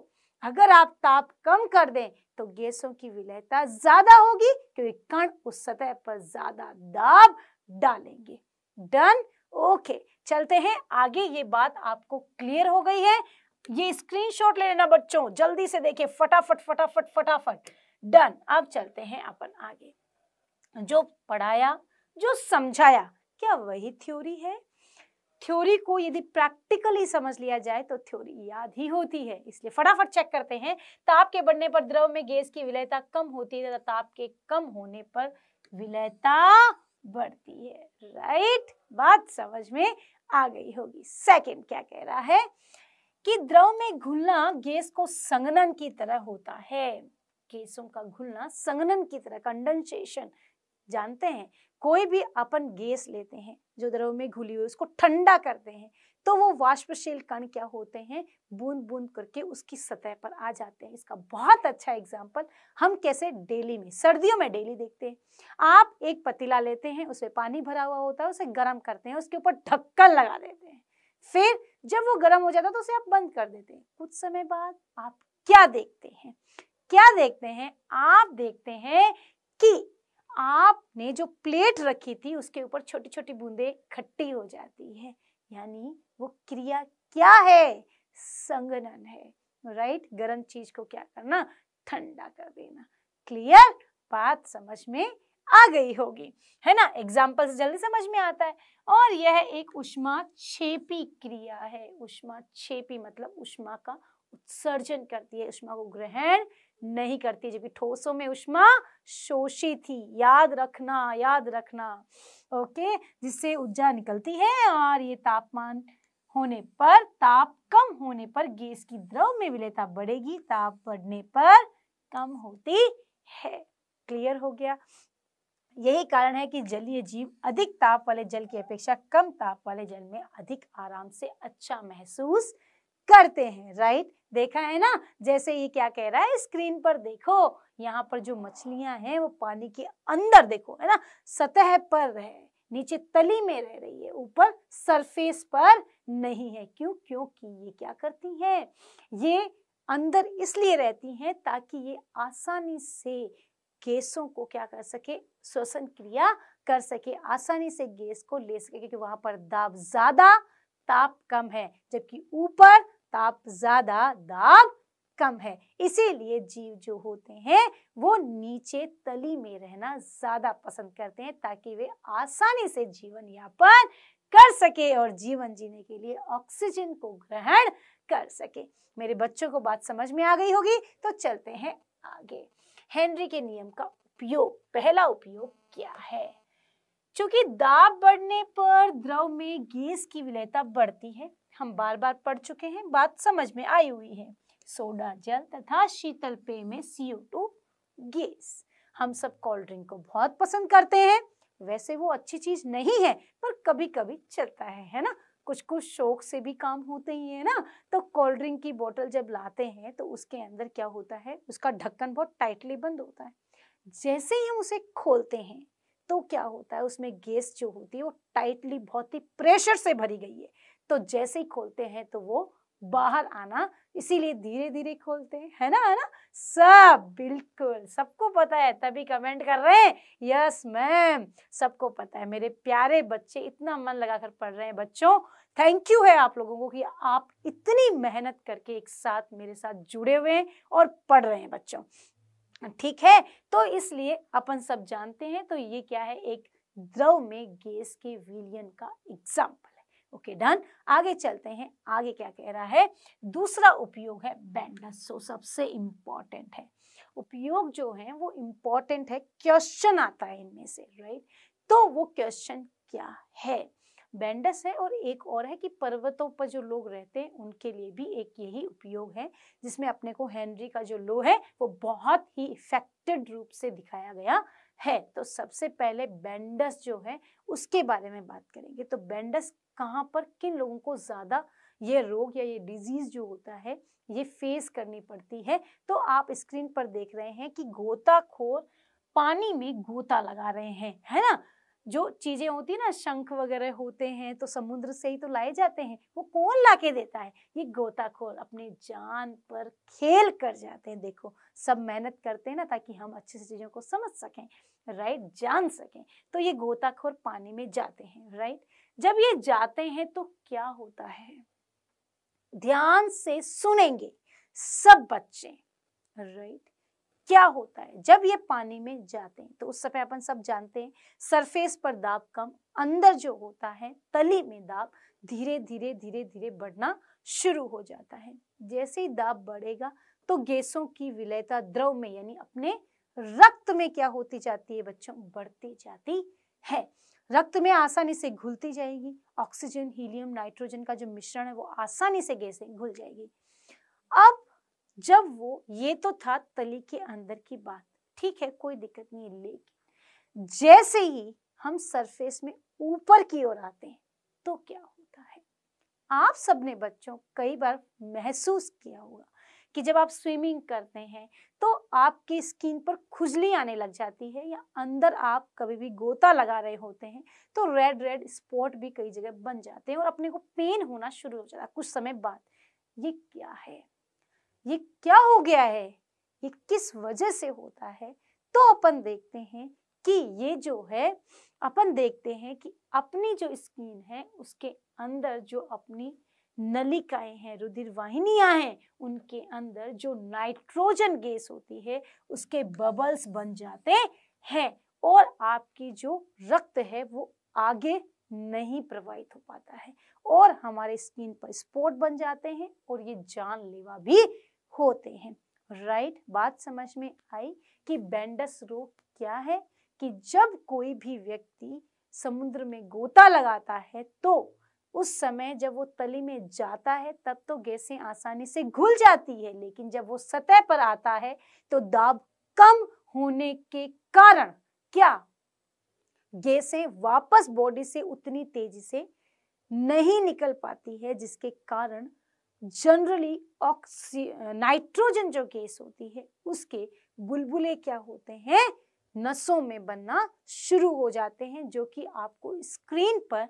Speaker 1: अगर आप ताप कम कर दें तो गैसों की विलयता ज्यादा होगी तो क्योंकि कण उस सतह पर ज्यादा दाब डालेंगे डन ओके चलते हैं आगे ये बात आपको क्लियर हो गई है ये स्क्रीनशॉट ले लेना बच्चों जल्दी से देखिए फटाफट फटाफट फटाफट डन अब चलते हैं अपन आगे जो पढ़ाया जो समझाया क्या वही थ्योरी है थ्योरी को यदि प्रैक्टिकली समझ लिया जाए तो थ्योरी याद ही होती है इसलिए फटाफट चेक करते हैं ताप के बढ़ने पर द्रव में गैस की विलयता कम होती है तथा ताप के कम होने पर विलयता बढ़ती है राइट बात समझ में आ गई होगी सेकंड क्या कह रहा है कि द्रव में घुलना गैस को संगनन की तरह होता है गैसों का घुलना संगनन की तरह कंडेंसेशन जानते हैं कोई भी अपन गैस लेते हैं जो द्रव में घुली हुई उसको ठंडा करते हैं तो वो वाष्पशील कण क्या होते हैं बूंद बूंद करके उसकी सतह पर आ जाते हैं इसका बहुत अच्छा एग्जाम्पल हम कैसे डेली में सर्दियों में डेली देखते हैं आप एक पतीला लेते हैं उसमें पानी भरा हुआ होता है उसे गर्म करते हैं उसके ऊपर ढक्कन लगा देते हैं फिर जब वो गर्म हो जाता है तो उसे आप बंद कर देते हैं कुछ समय बाद आप क्या देखते हैं क्या देखते हैं आप देखते हैं कि आपने जो प्लेट रखी थी उसके ऊपर छोटी छोटी बूंदे खट्टी हो जाती है यानी वो क्रिया क्या है संगनन है राइट गर्म चीज को क्या करना ठंडा कर देना क्लियर बात समझ में आ गई होगी है ना एग्जाम्पल से जल्दी समझ में आता है और यह एक उष्मा छेपी क्रिया है उष्मा छेपी मतलब उष्मा का उत्सर्जन करती है उष्मा को ग्रहण नहीं करती जबकि ठोसों में उष्मा शोषी थी याद रखना याद रखना ओके जिससे ऊर्जा निकलती है और ये तापमान होने पर ताप कम होने पर गैस की द्रव में विलयता बढ़ेगी ताप बढ़ने पर कम होती है क्लियर हो गया यही कारण है कि जलीय जीव अधिक ताप वाले जल की अपेक्षा कम ताप वाले जल में अधिक आराम से अच्छा महसूस करते हैं राइट देखा है ना जैसे ये क्या कह रहा है स्क्रीन पर देखो यहाँ पर जो मछलियां हैं वो पानी के अंदर देखो है ना सतह पर रहे नीचे तली में रह रही है ऊपर सरफेस पर नहीं है क्यों क्योंकि ये क्या करती है ये अंदर इसलिए रहती हैं ताकि ये आसानी से गैसों को क्या कर सके श्वसन क्रिया कर सके आसानी से गैस को ले सके क्योंकि वहां पर दाब ज्यादा ताप कम है जबकि ऊपर ताप ज्यादा दाब कम है इसीलिए जीव जो होते हैं वो नीचे तली में रहना ज्यादा पसंद करते हैं ताकि वे आसानी से जीवन यापन कर सके और जीवन जीने के लिए ऑक्सीजन को ग्रहण कर सके मेरे बच्चों को बात समझ में आ गई होगी तो चलते हैं आगे हेनरी के नियम का उपयोग पहला उपयोग क्या है चूंकि दाब बढ़ने पर द्रव में गैस की विलयता बढ़ती है हम बार बार पढ़ चुके हैं बात समझ में आई हुई है सोडा जल तथा शीतल पेय में सीओ टू गैस हम सब कोल्ड ड्रिंक को बहुत पसंद करते हैं वैसे वो अच्छी चीज नहीं है पर कभी कभी चलता है है ना कुछ कुछ शौक से भी काम होते ही है ना तो कोल्ड ड्रिंक की बोतल जब लाते हैं तो उसके अंदर क्या होता है उसका ढक्कन बहुत टाइटली बंद होता है जैसे ही हम उसे खोलते हैं तो क्या होता है उसमें गैस जो होती है वो टाइटली बहुत ही प्रेशर से भरी गई है तो जैसे ही खोलते हैं तो वो बाहर आना इसीलिए धीरे धीरे खोलते हैं है ना है ना सब बिल्कुल सबको पता है तभी कमेंट कर रहे हैं यस मैम सबको पता है मेरे प्यारे बच्चे इतना मन लगाकर पढ़ रहे हैं बच्चों थैंक यू है आप लोगों को कि आप इतनी मेहनत करके एक साथ मेरे साथ जुड़े हुए हैं और पढ़ रहे हैं बच्चों ठीक है तो इसलिए अपन सब जानते हैं तो ये क्या है एक द्रव में गैस के विलियन का एग्जाम्पल ओके डन आगे चलते हैं आगे क्या कह रहा है दूसरा उपयोग है बैंडस सो सबसे इम्पॉर्टेंट है उपयोग जो है वो इम्पोर्टेंट है क्वेश्चन आता है इनमें से राइट तो वो क्वेश्चन क्या है बैंडस है और एक और है कि पर्वतों पर जो लोग रहते हैं उनके लिए भी एक यही उपयोग है जिसमें अपने को हेनरी का जो लो है वो बहुत ही इफेक्टेड रूप से दिखाया गया है तो सबसे पहले बैंडस जो है उसके बारे में बात करेंगे तो बैंडस कहाँ पर किन लोगों को ज़्यादा ये रोग या ये डिजीज़ जो होता है ये फेस करनी पड़ती है तो आप स्क्रीन पर देख रहे हैं कि गोताखोर पानी में गोता लगा रहे हैं है ना जो चीज़ें होती है ना शंख वगैरह होते हैं तो समुद्र से ही तो लाए जाते हैं वो कौन ला के देता है ये गोताखोर अपने जान पर खेल कर जाते हैं देखो सब मेहनत करते हैं ना ताकि हम अच्छे से चीज़ों को समझ सकें राइट जान सकें तो ये गोताखोर पानी में जाते हैं राइट जब ये जाते हैं तो क्या होता है ध्यान से सुनेंगे सब बच्चे राइट क्या होता है जब ये पानी में जाते हैं तो उस समय अपन सब जानते हैं सरफेस पर दाब कम अंदर जो होता है तली में दाब धीरे धीरे धीरे धीरे बढ़ना शुरू हो जाता है जैसे ही दाब बढ़ेगा तो गैसों की विलयता द्रव में यानी अपने रक्त में क्या होती जाती है बच्चों बढ़ती जाती है रक्त में आसानी से घुलती जाएगी ऑक्सीजन हीलियम नाइट्रोजन का जो मिश्रण है वो आसानी से गैसें घुल जाएगी अब जब वो ये तो था तली के अंदर की बात ठीक है कोई दिक्कत नहीं है लेकिन जैसे ही हम सरफेस में ऊपर की ओर आते हैं तो क्या होता है आप सबने बच्चों कई बार महसूस किया होगा कि जब आप स्विमिंग करते हैं तो आपकी स्किन पर खुजली आने लग जाती है या अंदर आप कभी भी गोता लगा रहे होते हैं तो रेड रेड स्पॉट भी कई जगह बन जाते हैं और अपने को पेन होना शुरू हो जाता है कुछ समय बाद ये क्या है ये क्या हो गया है ये किस वजह से होता है तो अपन देखते हैं कि ये जो है अपन देखते हैं कि अपनी जो स्किन है उसके अंदर जो अपनी नलिकाएं हैं रुधिर वाहिनियां हैं उनके अंदर जो नाइट्रोजन गैस होती है उसके बबल्स बन जाते हैं और आपकी जो रक्त है वो आगे नहीं प्रवाहित हो पाता है और हमारे स्किन पर स्पॉट बन जाते हैं और ये जानलेवा भी होते हैं राइट right, बात समझ में आई कि बेंडस रोग क्या है कि जब कोई भी व्यक्ति समुद्र में गोता लगाता है तो उस समय जब वो तली में जाता है तब तो गैसें आसानी से घुल जाती है लेकिन जब वो सतह पर आता है तो दाब कम होने के कारण क्या गैसें वापस बॉडी से उतनी तेजी से नहीं निकल पाती है जिसके कारण जनरली ऑक्सी नाइट्रोजन जो गैस होती है उसके बुलबुले क्या होते हैं नसों में बनना शुरू हो जाते हैं जो कि आपको स्क्रीन पर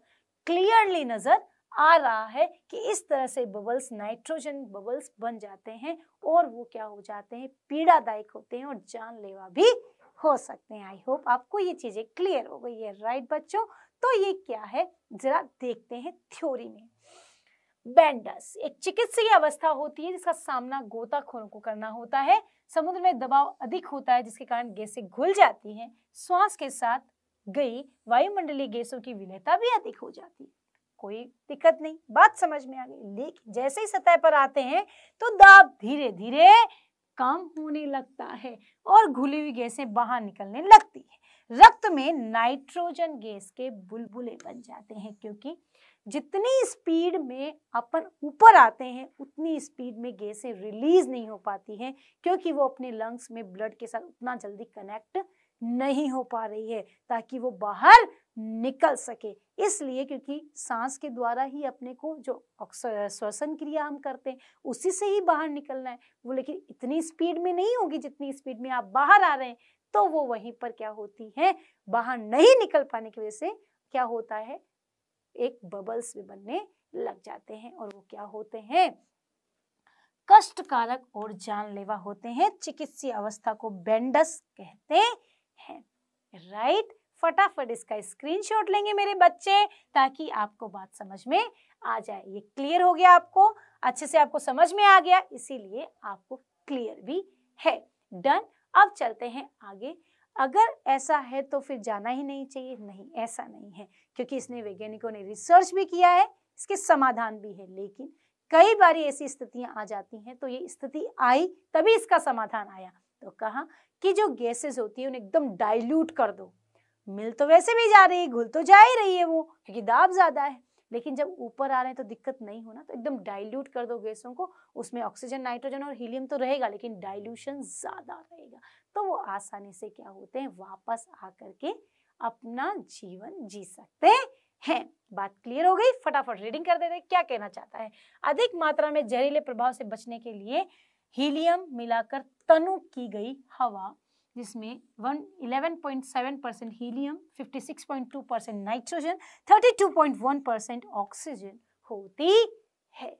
Speaker 1: क्लियरली नजर आ रहा है कि इस तरह से बबल्स नाइट्रोजन बबल्स बन जाते हैं और वो क्या हो जाते हैं पीड़ादायक होते हैं और जानलेवा भी हो सकते हैं आई होप आपको ये चीजें क्लियर हो गई है राइट बच्चों तो ये क्या है जरा देखते हैं थ्योरी में बैंडस एक चिकित्सीय अवस्था होती है जिसका सामना गोताखोरों को करना होता है समुद्र में दबाव अधिक होता है जिसके कारण गैसें घुल जाती हैं श्वास के साथ गई वायुमंडलीय गैसों की विलयता भी अधिक हो जाती है कोई दिक्कत नहीं बात समझ में आ गई लेकिन जैसे ही सतह पर आते हैं तो दाब धीरे धीरे कम होने लगता है और घुली हुई गैसें बाहर निकलने लगती है रक्त में नाइट्रोजन गैस के बुलबुले बन जाते हैं क्योंकि जितनी स्पीड में अपन ऊपर आते हैं उतनी स्पीड में गैसें रिलीज नहीं हो पाती हैं क्योंकि वो अपने लंग्स में ब्लड के साथ उतना जल्दी कनेक्ट नहीं हो पा रही है ताकि वो बाहर निकल सके इसलिए क्योंकि सांस के द्वारा ही अपने को जो श्वसन क्रिया हम करते हैं उसी से ही बाहर निकलना है वो लेकिन इतनी स्पीड में नहीं होगी जितनी स्पीड में आप बाहर आ रहे हैं तो वो वहीं पर क्या होती है बाहर नहीं निकल पाने की वजह से क्या होता है एक बबल्स भी बनने लग जाते हैं और वो क्या होते हैं कष्टकारक और जानलेवा होते हैं चिकित्सीय अवस्था को बेंडस कहते हैं है राइट right? फटाफट इसका स्क्रीनशॉट लेंगे मेरे बच्चे ताकि आपको बात समझ में आ जाए ये क्लियर हो गया आपको अच्छे से आपको समझ में आ गया इसीलिए आपको क्लियर भी है डन अब चलते हैं आगे अगर ऐसा है तो फिर जाना ही नहीं चाहिए नहीं ऐसा नहीं है क्योंकि इसने वैज्ञानिकों ने रिसर्च भी किया है इसके समाधान भी है लेकिन कई बार ऐसी स्थितियां आ जाती हैं तो ये स्थिति आई तभी इसका समाधान आया तो कहा की जो गैसेस होती है उन्हें एकदम डाइल्यूट कर दो मिल तो वैसे भी जा रही है घुल तो जा ही रही है वो क्योंकि दाब ज़्यादा है लेकिन जब ऊपर आ रहे हैं तो दिक्कत नहीं होना तो एकदम डाइल्यूट कर दो गैसों को उसमें ऑक्सीजन नाइट्रोजन और हीलियम तो रहेगा लेकिन डाइल्यूशन ज़्यादा रहेगा तो वो आसानी से क्या होते हैं वापस आ करके अपना जीवन जी सकते हैं बात क्लियर हो गई फटाफट रीडिंग कर देते क्या कहना चाहता है अधिक मात्रा में जहरीले प्रभाव से बचने के लिए हीलियम मिलाकर तनु की गई हवा जिसमें one eleven point seven percent helium fifty six point two percent nitrogen thirty two point one percent oxygen होती है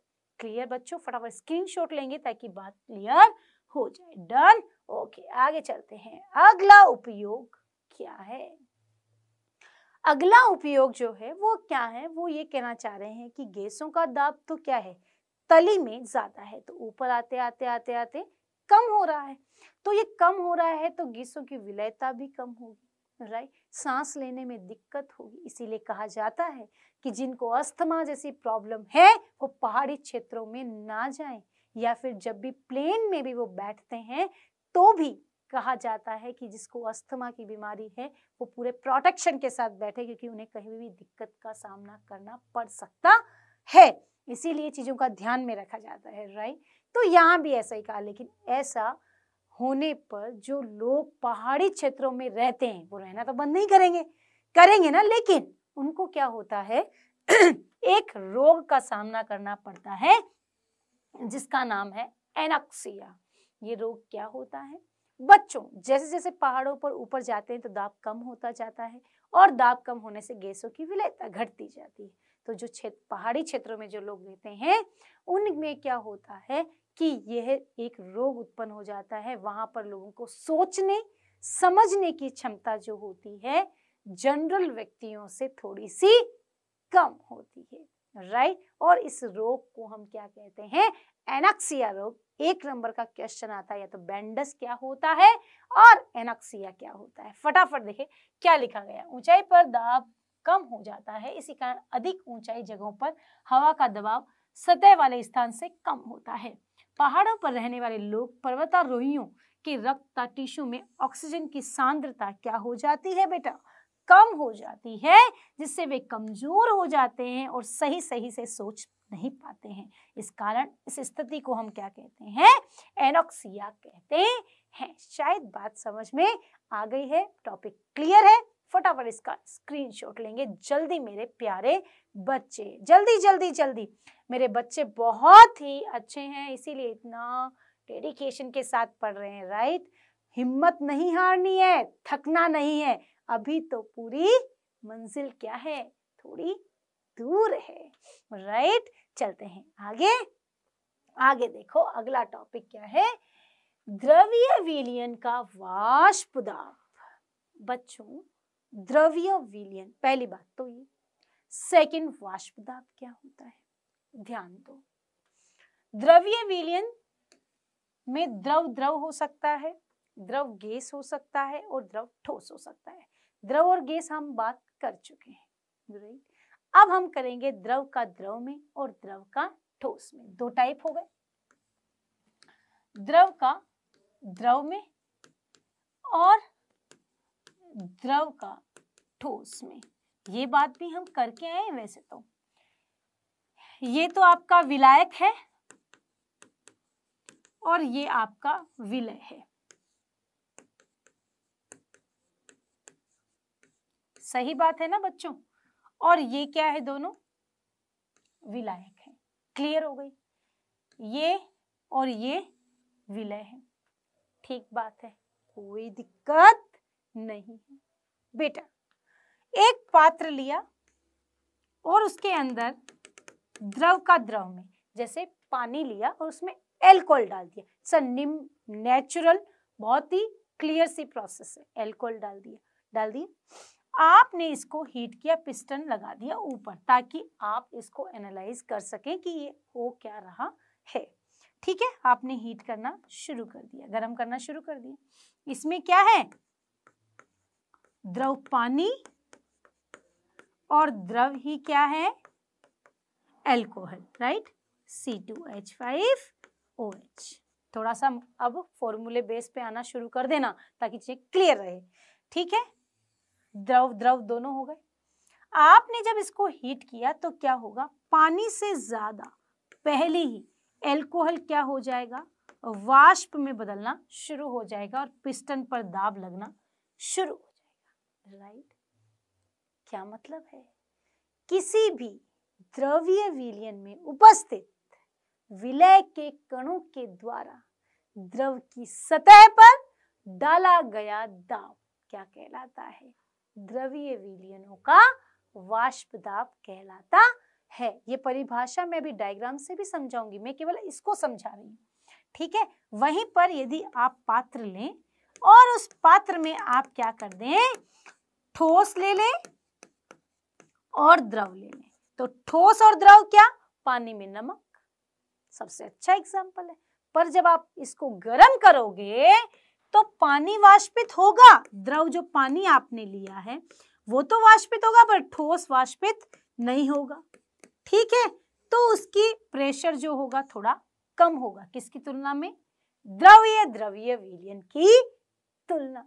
Speaker 1: क्लियर बच्चों फटाफट स्क्रीनशॉट लेंगे ताकि बात क्लियर हो जाए डन ओके आगे चलते हैं अगला उपयोग क्या है अगला उपयोग जो है वो क्या है वो ये कहना चाह रहे हैं कि गैसों का दाब तो क्या है तली में ज्यादा है तो ऊपर आते आते आते आते कम हो रहा है तो ये कम हो रहा है तो गीसों की विलयता भी कम होगी राइट सांस लेने में दिक्कत होगी इसीलिए कहा जाता है कि जिनको अस्थमा जैसी प्रॉब्लम है वो पहाड़ी क्षेत्रों में ना जाएं या फिर जब भी प्लेन में भी वो बैठते हैं तो भी कहा जाता है कि जिसको अस्थमा की बीमारी है वो पूरे प्रोटेक्शन के साथ बैठे क्योंकि उन्हें कहीं भी दिक्कत का सामना करना पड़ सकता है इसीलिए चीज़ों का ध्यान में रखा जाता है राइट तो यहाँ भी ऐसा ही कहा लेकिन ऐसा होने पर जो लोग पहाड़ी क्षेत्रों में रहते हैं वो रहना तो बंद नहीं करेंगे करेंगे ना लेकिन उनको क्या होता है [CLEARS THROAT] एक रोग का सामना करना पड़ता है जिसका नाम है एनाक्सिया ये रोग क्या होता है बच्चों जैसे जैसे पहाड़ों पर ऊपर जाते हैं तो दाब कम होता जाता है और दाब कम होने से गैसों की विलयता घटती जाती है तो जो क्षेत्र पहाड़ी क्षेत्रों में जो लोग रहते हैं उनमें क्या होता है कि यह एक रोग उत्पन्न हो जाता है वहां पर लोगों को सोचने समझने की क्षमता जो होती है जनरल व्यक्तियों से थोड़ी सी कम होती है राइट और इस रोग को हम क्या कहते हैं एनाक्सिया रोग एक नंबर का क्वेश्चन आता है या तो बैंडस क्या होता है और एनाक्सिया क्या होता है फटाफट देखे क्या लिखा गया ऊंचाई पर दाब कम हो जाता है इसी कारण अधिक ऊंचाई जगहों पर हवा का दबाव सतह वाले स्थान से कम होता है पहाड़ों पर रहने वाले लोग पर्वतारोहियों के रक्त टिश्यू में ऑक्सीजन की सांद्रता क्या हो जाती है बेटा कम हो जाती है जिससे वे कमजोर हो जाते हैं और सही सही से सोच नहीं पाते हैं इस कारण इस स्थिति को हम क्या कहते हैं एनोक्सिया कहते हैं शायद बात समझ में आ गई है टॉपिक क्लियर है फटाफट इसका स्क्रीनशॉट लेंगे जल्दी मेरे प्यारे बच्चे जल्दी जल्दी जल्दी मेरे बच्चे बहुत ही अच्छे हैं इसीलिए इतना डेडिकेशन के साथ पढ़ रहे हैं राइट हिम्मत नहीं हारनी है थकना नहीं है अभी तो पूरी मंजिल क्या है थोड़ी दूर है राइट चलते हैं आगे आगे देखो अगला टॉपिक क्या है द्रव्य विलियन का वाष्प दाब बच्चों द्रव्य विलियन पहली बात तो ये सेकंड वाष्प दाब क्या होता है ध्यान दो द्रव्य विलियन में द्रव द्रव हो सकता है द्रव गैस हो सकता है और द्रव ठोस हो सकता है द्रव और गैस हम बात कर चुके हैं राइट अब हम करेंगे द्रव का द्रव में और द्रव का ठोस में दो टाइप हो गए द्रव का द्रव में और द्रव का ठोस में ये बात भी हम करके आए वैसे तो ये तो आपका विलायक है और ये आपका विलय है सही बात है ना बच्चों और ये क्या है दोनों विलायक है क्लियर हो गई ये और ये विलय है ठीक बात है कोई दिक्कत नहीं है बेटा एक पात्र लिया और उसके अंदर द्रव का द्रव में जैसे पानी लिया और उसमें एल्कोहल डाल दिया इट्स निम नेचुरल बहुत ही क्लियर सी प्रोसेस है एल्कोहल डाल दिया डाल दिया आपने इसको हीट किया पिस्टन लगा दिया ऊपर ताकि आप इसको एनालाइज कर सकें कि ये हो क्या रहा है ठीक है आपने हीट करना शुरू कर दिया गर्म करना शुरू कर दिया इसमें क्या है द्रव पानी और द्रव ही क्या है alcohol right C two H five O H थोड़ा सा अब फॉर्मूले बेस पे आना शुरू कर देना ताकि चीज क्लियर रहे ठीक है द्रव द्रव दोनों हो गए आपने जब इसको हीट किया तो क्या होगा पानी से ज्यादा पहले ही एल्कोहल क्या हो जाएगा वाष्प में बदलना शुरू हो जाएगा और पिस्टन पर दाब लगना शुरू राइट क्या मतलब है किसी भी द्रव्य विलयन में उपस्थित विलय के कणों के द्वारा द्रव की सतह पर डाला गया दाब क्या कहलाता है द्रव्य विलयनों का वाष्प दाब कहलाता है ये परिभाषा मैं भी डायग्राम से भी समझाऊंगी मैं केवल इसको समझा रही हूँ ठीक है वहीं पर यदि आप पात्र लें और उस पात्र में आप क्या कर दें ठोस ले लें और द्रव ले लें तो ठोस और द्रव क्या पानी में नमक सबसे अच्छा एग्जाम्पल है पर जब आप इसको गर्म करोगे तो पानी वाष्पित होगा द्रव जो पानी आपने लिया है वो तो वाष्पित होगा पर ठोस वाष्पित नहीं होगा ठीक है तो उसकी प्रेशर जो होगा थोड़ा कम होगा किसकी तुलना में द्रव्य द्रव्य विलियन की तुलना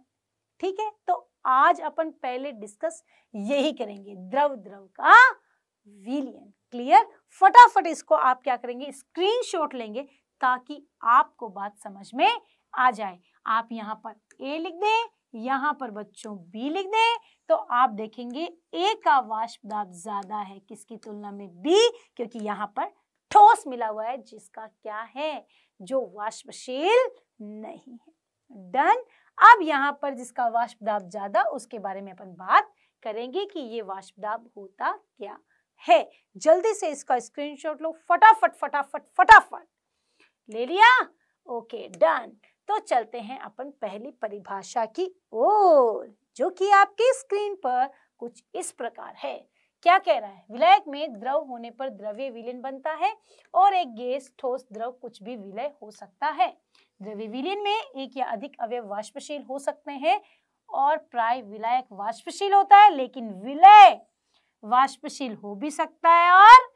Speaker 1: ठीक है तो आज अपन पहले डिस्कस यही करेंगे द्रव द्रव का विलियन क्लियर फटाफट इसको आप क्या करेंगे स्क्रीनशॉट लेंगे ताकि आपको बात समझ में आ जाए आप यहाँ पर ए लिख दें यहाँ पर बच्चों बी लिख दें तो आप देखेंगे ए का वाष्प दाब ज्यादा है किसकी तुलना में बी क्योंकि यहाँ पर ठोस मिला हुआ है जिसका क्या है जो वाष्पशील नहीं है डन अब यहाँ पर जिसका वाष्पदाब ज्यादा उसके बारे में अपन बात करेंगे कि ये वाष्पदाब होता क्या है जल्दी से इसका स्क्रीनशॉट लो फटाफट फटाफट फटाफट ले लिया ओके डन तो चलते हैं अपन पहली परिभाषा की ओर जो कि आपकी स्क्रीन पर कुछ इस प्रकार है क्या कह रहा है विलयक में द्रव होने पर द्रव्य विलीन बनता है और एक गैस ठोस द्रव कुछ भी विलय हो सकता है द्रव्य विलीन में एक या अधिक अवयव वाष्पशील हो सकते हैं और प्राय विलायक वाष्पशील होता है लेकिन विलय वाष्पशील हो भी सकता है और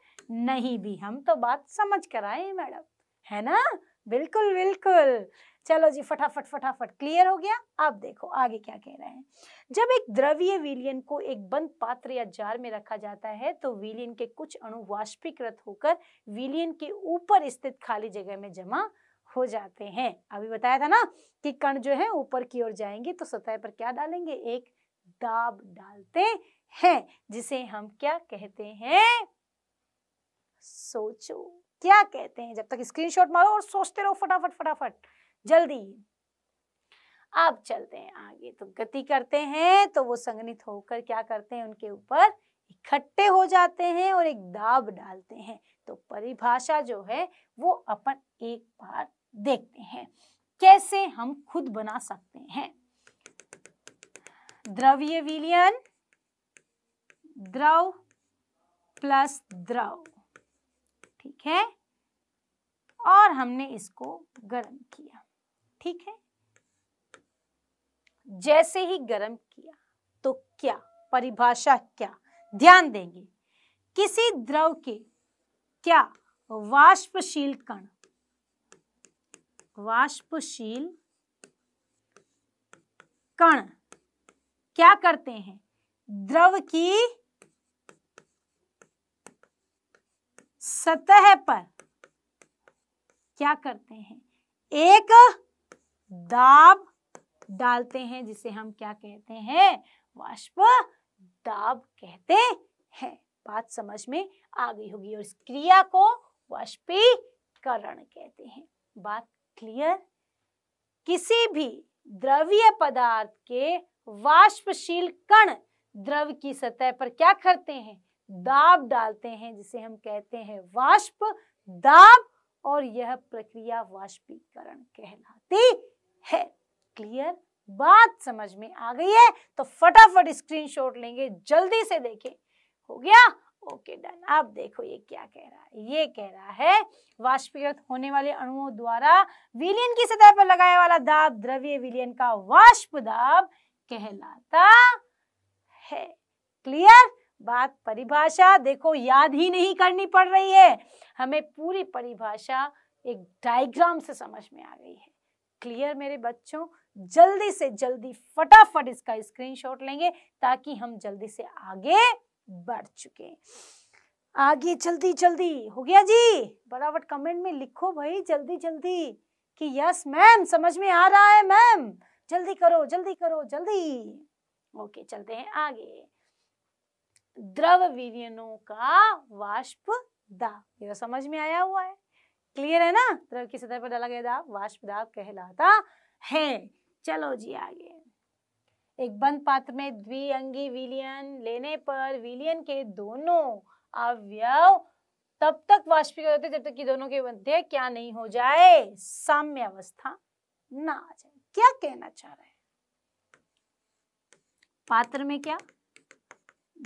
Speaker 1: नहीं भी हम तो बात समझ कर आए मैडम है ना बिल्कुल बिल्कुल चलो जी फटाफट फटाफट क्लियर हो गया अब देखो आगे क्या कह रहे हैं जब एक द्रव्य विलियन को एक बंद पात्र या जार में रखा जाता है तो विलियन के कुछ अणु वाष्पीकृत होकर विलियन के ऊपर स्थित खाली जगह में जमा हो जाते हैं अभी बताया था ना कि कण जो है ऊपर की ओर जाएंगे तो सतह पर क्या डालेंगे एक दाब डालते हैं जिसे हम क्या कहते हैं सोचो क्या कहते हैं जब तक स्क्रीनशॉट मारो और सोचते रहो फटाफट फटाफट जल्दी अब चलते हैं आगे तो गति करते हैं तो वो संगनित होकर क्या करते हैं उनके ऊपर इकट्ठे हो जाते हैं और एक दाब डालते हैं तो परिभाषा जो है वो अपन एक बार देखते हैं कैसे हम खुद बना सकते हैं द्रव्य विलियन द्रव प्लस द्रव ठीक है और हमने इसको गर्म किया ठीक है जैसे ही गर्म किया तो क्या परिभाषा क्या ध्यान देंगे किसी द्रव के क्या वाष्पशील कण वाष्पशील कण क्या करते हैं द्रव की सतह पर क्या करते हैं एक दाब डालते हैं जिसे हम क्या कहते हैं वाष्प दाब कहते हैं बात समझ में आ गई होगी और इस क्रिया को वाष्पीकरण कहते हैं बात क्लियर किसी भी द्रवीय पदार्थ के वाष्पशील कण द्रव की सतह पर क्या करते हैं दाब डालते हैं जिसे हम कहते हैं वाष्प दाब और यह प्रक्रिया वाष्पीकरण कहलाती है क्लियर बात समझ में आ गई है तो फटाफट स्क्रीनशॉट लेंगे जल्दी से देखें हो गया ओके डन आप देखो ये क्या कह रहा है ये कह रहा है वाष्पीकृत होने वाले अणुओं द्वारा विलियन की सतह पर लगाया वाला दाब द्रव्य विलियन का वाष्प दाब कहलाता है क्लियर बात परिभाषा देखो याद ही नहीं करनी पड़ रही है हमें पूरी परिभाषा एक डायग्राम से समझ में आ गई है क्लियर मेरे बच्चों जल्दी से जल्दी फटाफट इसका स्क्रीनशॉट लेंगे ताकि हम जल्दी से आगे बढ़ चुके आगे जल्दी जल्दी हो गया जी बराबर कमेंट में लिखो भाई जल्दी जल्दी कि यस मैम समझ में आ रहा है मैम जल्दी करो जल्दी करो जल्दी ओके चलते हैं आगे द्रव विलयनों का वाष्प दाब तो समझ में आया हुआ है क्लियर है ना द्रव की सतह पर डाला गया दाब वाष्प दाब कहलाता है चलो जी आगे एक बंद पात्र में द्विअंगी विलियन लेने पर विलियन के दोनों अवयव तब तक वाष्पीकरण होते जब तक कि दोनों के मध्य क्या नहीं हो जाए साम्य अवस्था ना आ जाए क्या कहना चाह रहे हैं पात्र में क्या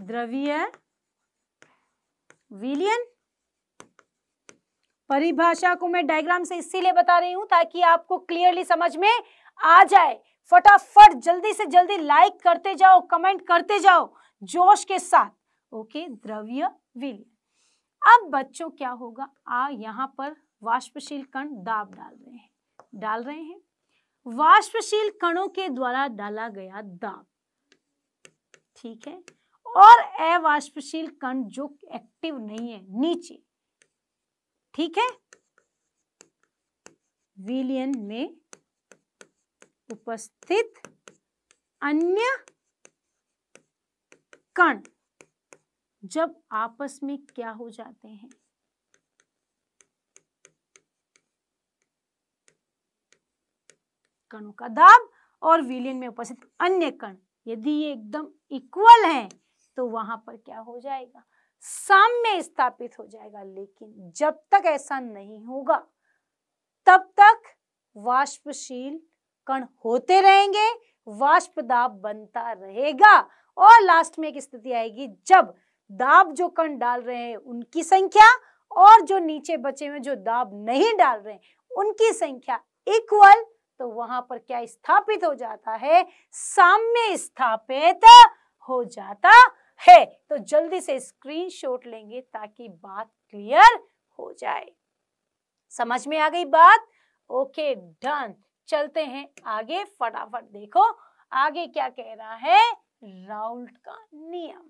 Speaker 1: द्रव्य विलियन परिभाषा को मैं डायग्राम से इसीलिए बता रही हूं ताकि आपको क्लियरली समझ में आ जाए फटाफट जल्दी से जल्दी लाइक करते जाओ कमेंट करते जाओ जोश के साथ ओके द्रव्य विलय अब बच्चों क्या होगा आ यहाँ पर वाष्पशील कण दाब डाल रहे हैं डाल रहे हैं वाष्पशील कणों के द्वारा डाला गया दाब ठीक है और अवाष्पशील कण जो एक्टिव नहीं है नीचे ठीक है विलियन में उपस्थित अन्य कण जब आपस में क्या हो जाते हैं कणों का दाब और विलियन में उपस्थित अन्य कण यदि ये एकदम इक्वल हैं तो वहां पर क्या हो जाएगा साम्य स्थापित हो जाएगा लेकिन जब तक ऐसा नहीं होगा तब तक वाष्पशील कण होते रहेंगे वाष्प दाब बनता रहेगा और लास्ट में एक स्थिति आएगी जब दाब जो कण डाल रहे हैं उनकी संख्या और जो नीचे बचे हुए जो दाब नहीं डाल रहे हैं उनकी संख्या इक्वल तो वहां पर क्या स्थापित हो जाता है साम्य स्थापित हो जाता है तो जल्दी से स्क्रीनशॉट लेंगे ताकि बात क्लियर हो जाए समझ में आ गई बात ओके डन चलते हैं आगे फटाफट देखो आगे क्या कह रहा है राउल्ट का नियम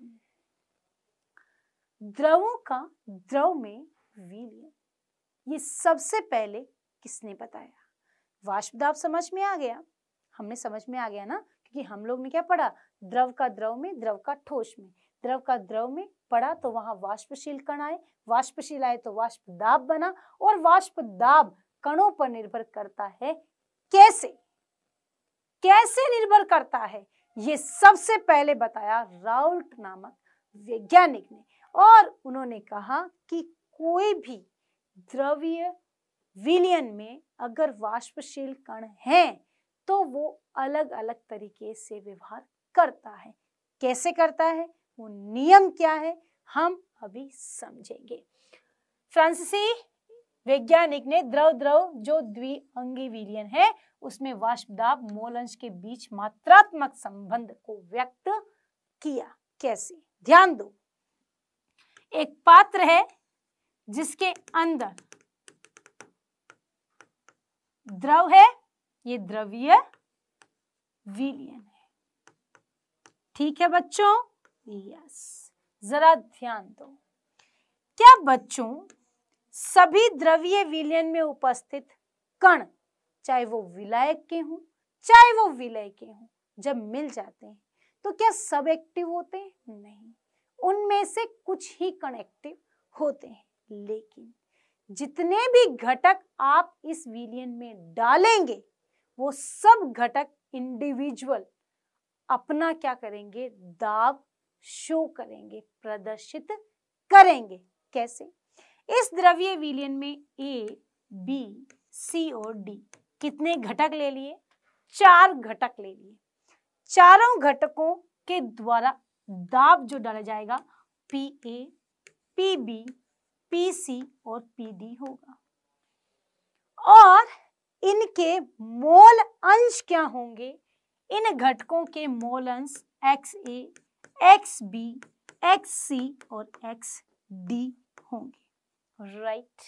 Speaker 1: द्रवों का द्रव में विलय ये सबसे पहले किसने बताया वाष्प दाब समझ में आ गया हमने समझ में आ गया ना क्योंकि हम लोग ने क्या पढ़ा द्रव का द्रव में द्रव का ठोस में द्रव का द्रव में पड़ा तो वहां वाष्पशील कण आए वाष्पशील आए तो वाष्प दाब बना और वाष्प दाब कणों पर निर्भर करता है कैसे कैसे निर्भर करता है ये सबसे पहले बताया राउल्ट नामक वैज्ञानिक ने और उन्होंने कहा कि कोई भी द्रव्य विलियन में अगर वाष्पशील कण हैं तो वो अलग अलग तरीके से व्यवहार करता है कैसे करता है वो नियम क्या है हम अभी समझेंगे फ्रांसीसी वैज्ञानिक ने द्रव द्रव जो द्विअंगी विलियन है उसमें वाष्प दाब मोल अंश के बीच मात्रात्मक संबंध को व्यक्त किया कैसे ध्यान दो एक पात्र है जिसके अंदर द्रव है ये द्रव्य विलियन है ठीक है बच्चों यस जरा ध्यान दो क्या बच्चों सभी द्रव्य विलयन में उपस्थित कण चाहे वो विलायक के हों चाहे वो विलय के हों जब मिल जाते हैं तो क्या सब एक्टिव होते हैं नहीं उनमें से कुछ ही कण एक्टिव होते हैं लेकिन जितने भी घटक आप इस विलियन में डालेंगे वो सब घटक इंडिविजुअल अपना क्या करेंगे दाब शो करेंगे प्रदर्शित करेंगे कैसे इस द्रव्य विलियन में ए बी सी और डी कितने घटक ले लिए चार घटक ले लिए चारों घटकों के द्वारा दाब जो डाला जाएगा P A P B P C और पी डी होगा और इनके मोल अंश क्या होंगे इन घटकों के मोल अंश X A X B X C और एक्स डी होंगे राइट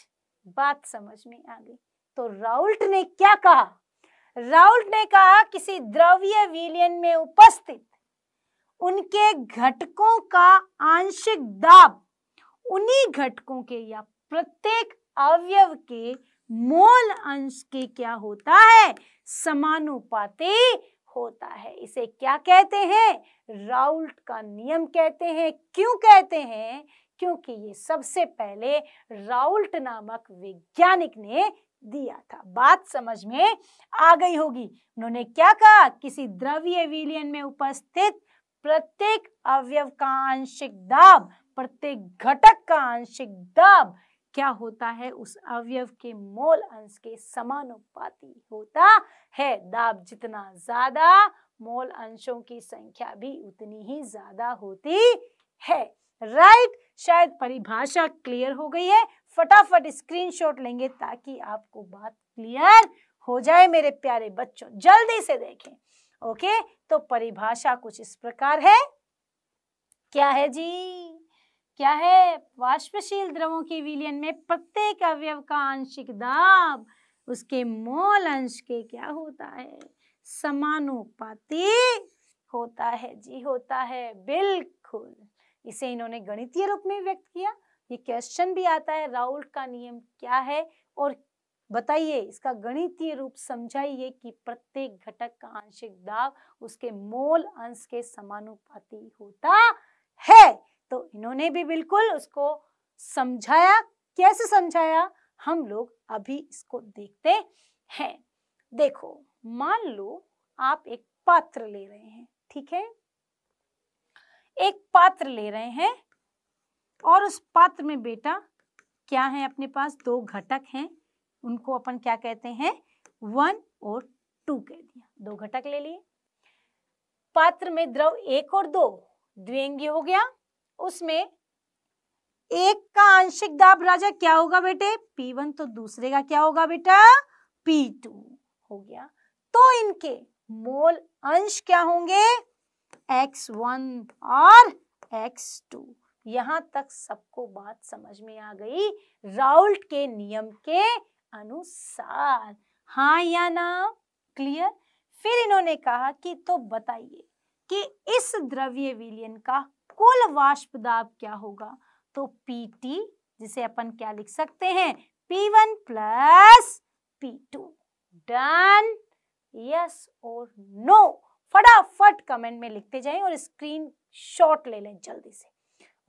Speaker 1: बात समझ में आ गई तो राउल्ट ने क्या कहा राउल्ट ने कहा किसी द्रव्य विलयन में उपस्थित उनके घटकों का आंशिक दाब उन्हीं घटकों के या प्रत्येक अवयव के मोल अंश के क्या होता है समानुपाती होता है इसे क्या कहते हैं राउल्ट का नियम कहते हैं क्यों कहते हैं क्योंकि ये सबसे पहले राउल्ट नामक वैज्ञानिक ने दिया था बात समझ में आ गई होगी उन्होंने क्या कहा किसी द्रव्य विलियन में उपस्थित प्रत्येक अवयव का आंशिक दाब प्रत्येक घटक का आंशिक दाब क्या होता है उस अवयव के मोल अंश के समानुपाती होता है दाब जितना ज्यादा मोल अंशों की संख्या भी उतनी ही ज्यादा होती है राइट right? शायद परिभाषा क्लियर हो गई है फटाफट स्क्रीनशॉट लेंगे ताकि आपको बात क्लियर हो जाए मेरे प्यारे बच्चों जल्दी से देखें ओके तो परिभाषा कुछ इस प्रकार है क्या है जी क्या है वाष्पशील द्रवों के विलियन में प्रत्येक अवयव का आंशिक दाब उसके मोल अंश के क्या होता है समानुपाती होता है जी होता है बिल्कुल इसे इन्होंने गणितीय रूप में व्यक्त किया ये क्वेश्चन भी आता है राउल का नियम क्या है और बताइए इसका गणितीय रूप समझाइए कि प्रत्येक घटक का आंशिक दाब उसके मोल अंश के समानुपाती होता है तो इन्होंने भी बिल्कुल उसको समझाया कैसे समझाया हम लोग अभी इसको देखते हैं देखो मान लो आप एक पात्र ले रहे हैं ठीक है एक पात्र ले रहे हैं और उस पात्र में बेटा क्या है अपने पास दो घटक हैं उनको अपन क्या कहते हैं वन और टू कह दिया दो घटक ले लिए पात्र में द्रव एक और दो द्विंगी हो गया उसमें एक का आंशिक दाब राजा क्या होगा बेटे P1 तो दूसरे का क्या होगा बेटा P2 हो गया तो इनके मोल अंश क्या होंगे एक्स वन और एक्स टू यहाँ तक सबको बात समझ में आ गई राउल्ट के नियम के अनुसार हाँ या ना क्लियर फिर इन्होंने कहा कि तो बताइए कि इस द्रव्य विलयन का कुल वाष्प दाब क्या होगा तो PT जिसे अपन क्या लिख सकते हैं P1 one plus P two done yes और नो फटाफट कमेंट में लिखते जाएं और स्क्रीन शॉट ले लें जल्दी से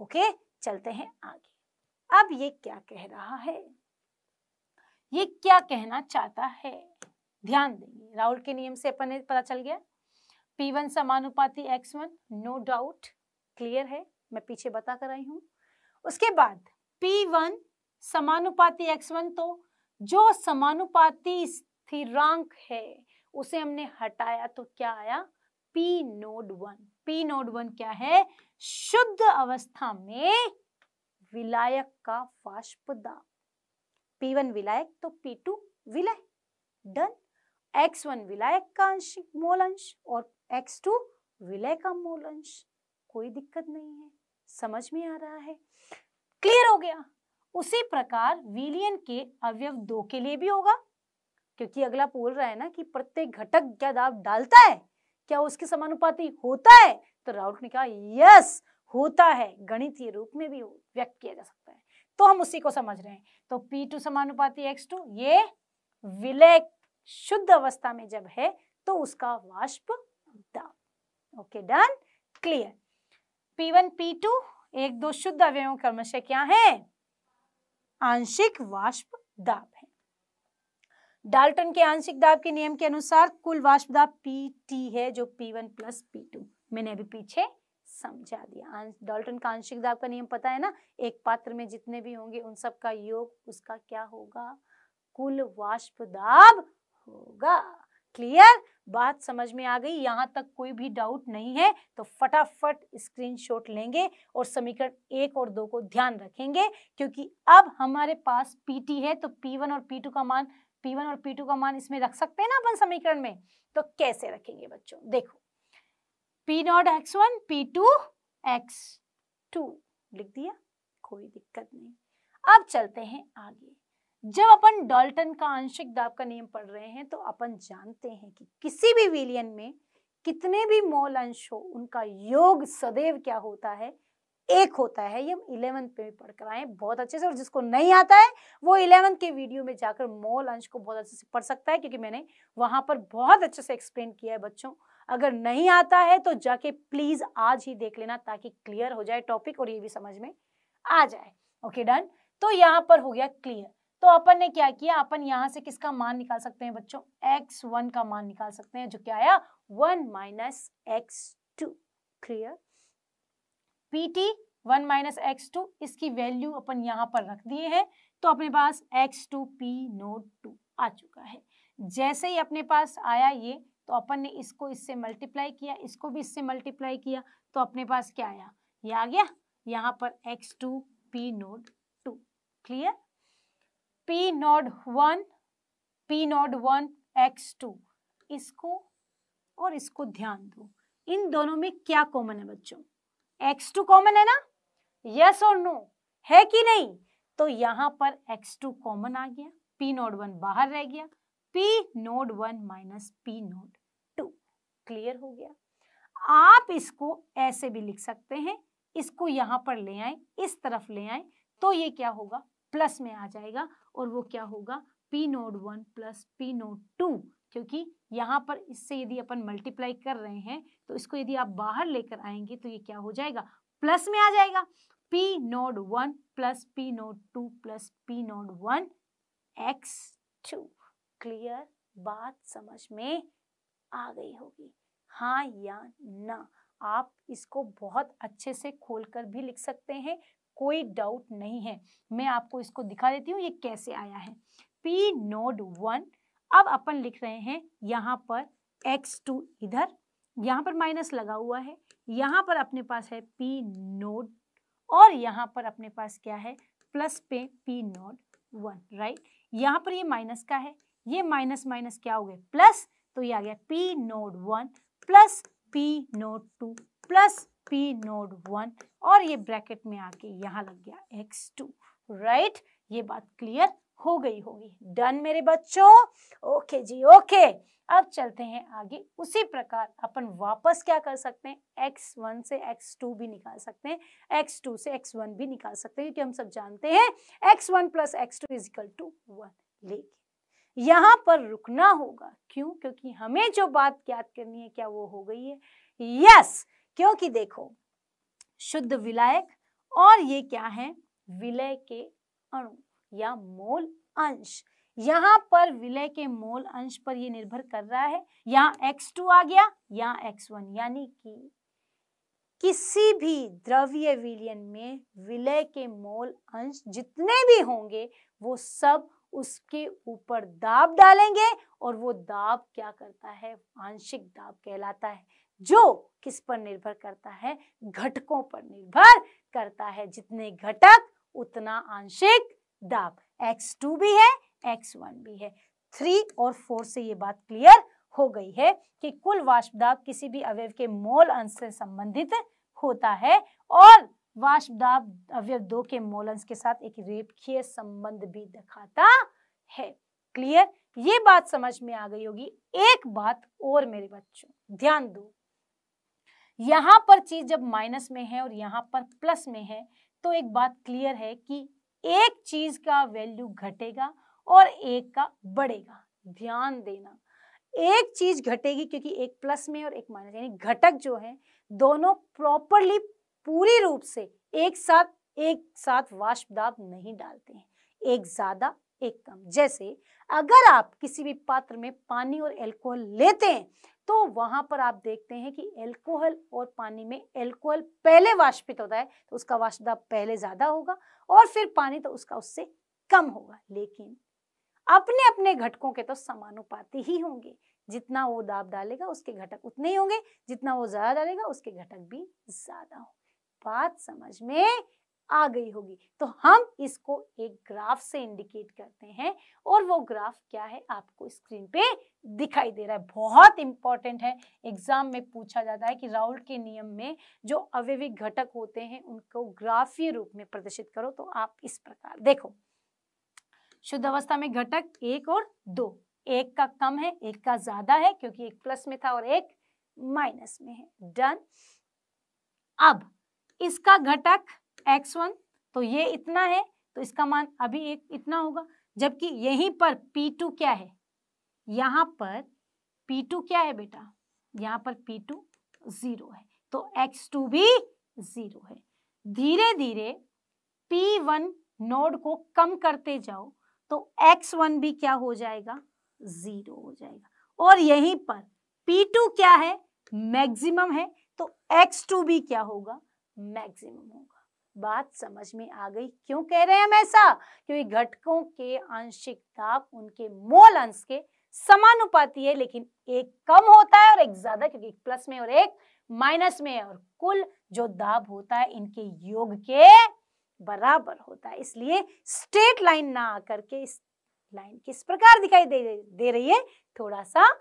Speaker 1: ओके चलते हैं आगे अब ये क्या कह रहा है ये क्या कहना चाहता है ध्यान देंगे राहुल के नियम से अपन पता चल गया पी वन समानुपाती X one no doubt clear है मैं पीछे बता कर आई हूँ उसके बाद पी वन समानुपाती एक्स वन तो जो समानुपाती स्थिरांक है उसे हमने हटाया तो क्या आया P naught one P naught one क्या है शुद्ध अवस्था में विलायक का वाष्प पी वन विलायक तो पी टू विलय डन एक्स वन विलायक का अंश मोल अंश और एक्स टू विलय का मोल अंश कोई दिक्कत नहीं है समझ में आ रहा है क्लियर हो गया उसी प्रकार विलियन के अवयव दो के लिए भी होगा क्योंकि अगला बोल रहा है ना कि प्रत्येक घटक क्या दाब डालता है क्या उसके समानुपाती होता है तो राउट ने कहा यस होता है गणितीय रूप में भी व्यक्त किया जा सकता है तो हम उसी को समझ रहे हैं तो पी टू समानुपाती एक्स टू ये विलय शुद्ध अवस्था में जब है तो उसका वाष्प दाब okay done clear P one P two एक दो शुद्ध अवयवों क्रमशः क्या है आंशिक वाष्प दाब डाल्टन के आंशिक दाब के नियम के अनुसार कुल वाष्प दाब पी टी है जो P one plus P two मैंने अभी पीछे समझा दिया डाल्टन का आंशिक दाब का नियम पता है ना एक पात्र में जितने भी होंगे उन सब का योग उसका क्या होगा कुल वाष्प दाब होगा क्लियर बात समझ में आ गई यहाँ तक कोई भी डाउट नहीं है तो फटाफट स्क्रीनशॉट लेंगे और समीकरण एक और दो को ध्यान रखेंगे क्योंकि अब हमारे पास पीटी है तो पी वन और पी टू का मान P1 और P2 का मान इसमें रख सकते हैं ना अपन समीकरण में तो कैसे रखेंगे बच्चों देखो P0 X1 P2 X2 लिख दिया कोई दिक्कत नहीं अब चलते हैं आगे जब अपन डॉल्टन का आंशिक दाब का नियम पढ़ रहे हैं तो अपन जानते हैं कि किसी भी विलियन में कितने भी मोल अंश हो उनका योग सदैव क्या होता है एक होता है ये हम इलेवंथ पे भी पढ़ कर आए बहुत अच्छे से और जिसको नहीं आता है वो इलेवंथ के वीडियो में जाकर मोल अंश को बहुत अच्छे से पढ़ सकता है क्योंकि मैंने वहां पर बहुत अच्छे से एक्सप्लेन किया है बच्चों अगर नहीं आता है तो जाके प्लीज़ आज ही देख लेना ताकि क्लियर हो जाए टॉपिक और ये भी समझ में आ जाए ओके डन तो यहाँ पर हो गया क्लियर तो अपन ने क्या किया अपन यहाँ से किसका मान निकाल सकते हैं बच्चों एक्स वन का मान निकाल सकते हैं जो क्या आया one minus X two clear P T one minus X two इसकी वैल्यू अपन यहाँ पर रख दिए हैं तो अपने पास X two P naught two आ चुका है जैसे ही अपने पास आया ये तो अपन ने इसको इससे मल्टीप्लाई किया इसको भी इससे मल्टीप्लाई किया तो अपने पास क्या आया ये आ गया यहाँ पर X two P naught two clear P naught one P naught one X two इसको और इसको ध्यान दो इन दोनों में क्या कॉमन है बच्चों एक्स टू कॉमन है ना यस और नो है कि नहीं तो यहाँ पर एक्स टू कॉमन आ गया पी नोड वन बाहर रह गया p naught one minus P naught two clear हो गया आप इसको ऐसे भी लिख सकते हैं इसको यहां पर ले आए इस तरफ ले आए तो ये क्या होगा प्लस में आ जाएगा और वो क्या होगा P naught one plus P naught two क्योंकि यहाँ पर इससे यदि अपन मल्टीप्लाई कर रहे हैं तो इसको यदि आप बाहर लेकर आएंगे तो ये क्या हो जाएगा प्लस में आ जाएगा P naught one plus P naught two plus P naught one X two clear बात समझ में आ गई होगी हाँ या ना आप इसको बहुत अच्छे से खोलकर भी लिख सकते हैं कोई डाउट नहीं है मैं आपको इसको दिखा देती हूँ ये कैसे आया है पी नोड वन अब अपन लिख रहे हैं यहाँ पर एक्स टू इधर यहाँ पर माइनस लगा हुआ है यहाँ पर अपने पास है पी नोड और यहाँ पर अपने पास क्या है प्लस पे पी नोड वन राइट यहाँ पर ये माइनस का है ये माइनस माइनस क्या हो गया प्लस तो ये आ गया P naught one plus P naught two plus P naught one और ये ब्रैकेट में आके यहाँ लग गया एक्स टू राइट ये बात क्लियर हो गई होगी डन मेरे बच्चों ओके जी ओके अब चलते हैं आगे उसी प्रकार अपन वापस क्या कर सकते हैं x1 से x2 भी निकाल सकते हैं x2 से x1 भी निकाल सकते हैं क्योंकि हम सब जानते हैं x1 one plus X two equal to one लेकिन यहाँ पर रुकना होगा क्यों क्योंकि हमें जो बात याद करनी है क्या वो हो गई है यस क्योंकि देखो शुद्ध विलायक और ये क्या है विलय के अणु या मोल अंश यहाँ पर विलय के मोल अंश पर ये निर्भर कर रहा है यहाँ x2 आ गया या x1 यानी कि किसी भी द्रव्य विलयन में विलय के मोल अंश जितने भी होंगे वो सब उसके ऊपर दाब डालेंगे और वो दाब क्या करता है आंशिक दाब कहलाता है जो किस पर निर्भर करता है घटकों पर निर्भर करता है जितने घटक उतना आंशिक दाब एक्स भी है x1 वन भी है थ्री और फोर से ये बात क्लियर हो गई है कि कुल वाष्प दाब किसी भी अवयव के मोल अंश से संबंधित होता है और वाष्प दाब अवयव दो के मोल अंश के साथ एक रेखीय संबंध भी दिखाता है क्लियर ये बात समझ में आ गई होगी एक बात और मेरे बच्चों ध्यान दो यहाँ पर चीज जब माइनस में है और यहाँ पर प्लस में है तो एक बात क्लियर है कि एक चीज का वैल्यू घटेगा और एक का बढ़ेगा ध्यान देना एक चीज घटेगी क्योंकि एक प्लस में और एक माइनस यानी घटक जो है दोनों प्रॉपरली पूरी रूप से एक साथ एक साथ वाष्प दाब नहीं डालते हैं एक ज्यादा एक कम जैसे अगर आप किसी भी पात्र में पानी और एल्कोहल लेते हैं तो वहां पर आप देखते हैं कि एल्कोहल और पानी में एल्कोहल पहले वाष्पित होता है तो उसका वाष्पदाब पहले ज्यादा होगा और फिर पानी तो उसका उससे कम होगा लेकिन अपने अपने घटकों के तो समानुपाती ही होंगे जितना वो दाब डालेगा उसके घटक उतने ही होंगे जितना वो ज्यादा डालेगा उसके घटक भी ज्यादा होंगे बात समझ में आ गई होगी तो हम इसको एक ग्राफ से इंडिकेट करते हैं और वो ग्राफ क्या है आपको स्क्रीन पे दिखाई दे रहा है बहुत इंपॉर्टेंट है एग्जाम में पूछा जाता है कि राउल के नियम में जो अवैविक घटक होते हैं उनको ग्राफीय रूप में प्रदर्शित करो तो आप इस प्रकार देखो शुद्ध अवस्था में घटक एक और दो एक का कम है एक का ज्यादा है क्योंकि एक प्लस में था और एक माइनस में है डन अब इसका घटक एक्स वन तो ये इतना है तो इसका मान अभी एक इतना होगा जबकि यहीं पर पी टू क्या है यहाँ पर पी टू क्या है बेटा यहाँ पर पी टू जीरो है तो एक्स टू भी जीरो है धीरे धीरे पी वन नोड को कम करते जाओ तो एक्स वन भी क्या हो जाएगा जीरो हो जाएगा और यहीं पर पी टू क्या है मैक्सिमम है तो एक्स टू भी क्या होगा मैक्सिमम होगा बात समझ में आ गई क्यों कह रहे हैं हम ऐसा क्योंकि घटकों के आंशिक ताप उनके मोल अंश के समानुपाती है लेकिन एक कम होता है और एक ज्यादा क्योंकि एक प्लस में और एक माइनस में है और कुल जो दाब होता है इनके योग के बराबर होता है इसलिए स्ट्रेट लाइन ना आकर के इस लाइन किस प्रकार दिखाई दे दे रही है थोड़ा सा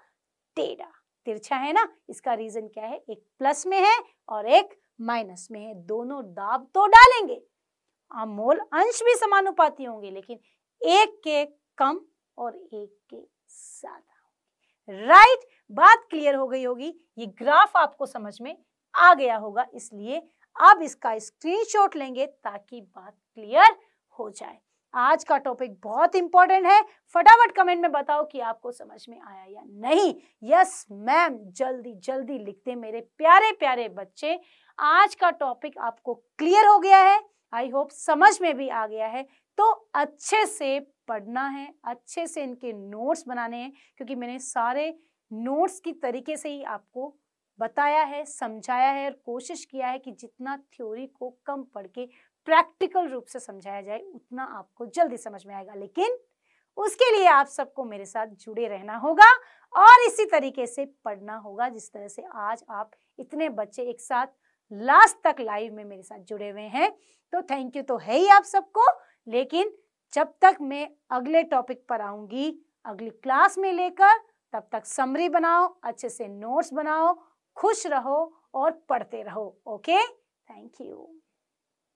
Speaker 1: टेढ़ा तिरछा है ना इसका रीजन क्या है एक प्लस में है और एक माइनस में है दोनों दाब तो डालेंगे अमोल अंश भी समानुपाती होंगे लेकिन एक के कम और एक के ज्यादा राइट बात क्लियर हो गई होगी ये ग्राफ आपको समझ में आ गया होगा इसलिए अब इसका स्क्रीनशॉट लेंगे ताकि बात क्लियर हो जाए आज का टॉपिक बहुत इंपॉर्टेंट है फटाफट कमेंट में बताओ कि आपको समझ में आया या नहीं यस मैम जल्दी जल्दी लिखते मेरे प्यारे प्यारे बच्चे आज का टॉपिक आपको क्लियर हो गया है आई होप समझ में भी आ गया है तो अच्छे से पढ़ना है अच्छे से इनके नोट्स बनाने हैं क्योंकि मैंने सारे नोट्स की तरीके से ही आपको बताया है समझाया है और कोशिश किया है कि जितना थ्योरी को कम पढ़ के प्रैक्टिकल रूप से समझाया जाए उतना आपको जल्दी समझ में आएगा लेकिन उसके लिए आप सबको मेरे साथ जुड़े रहना होगा और इसी तरीके से पढ़ना होगा जिस तरह से आज आप इतने बच्चे एक साथ लास्ट तक लाइव में मेरे साथ जुड़े हुए हैं तो थैंक यू तो है ही आप सबको लेकिन जब तक मैं अगले टॉपिक पर आऊंगी अगली क्लास में लेकर तब तक समरी बनाओ अच्छे से नोट्स बनाओ खुश रहो और पढ़ते रहो ओके थैंक यू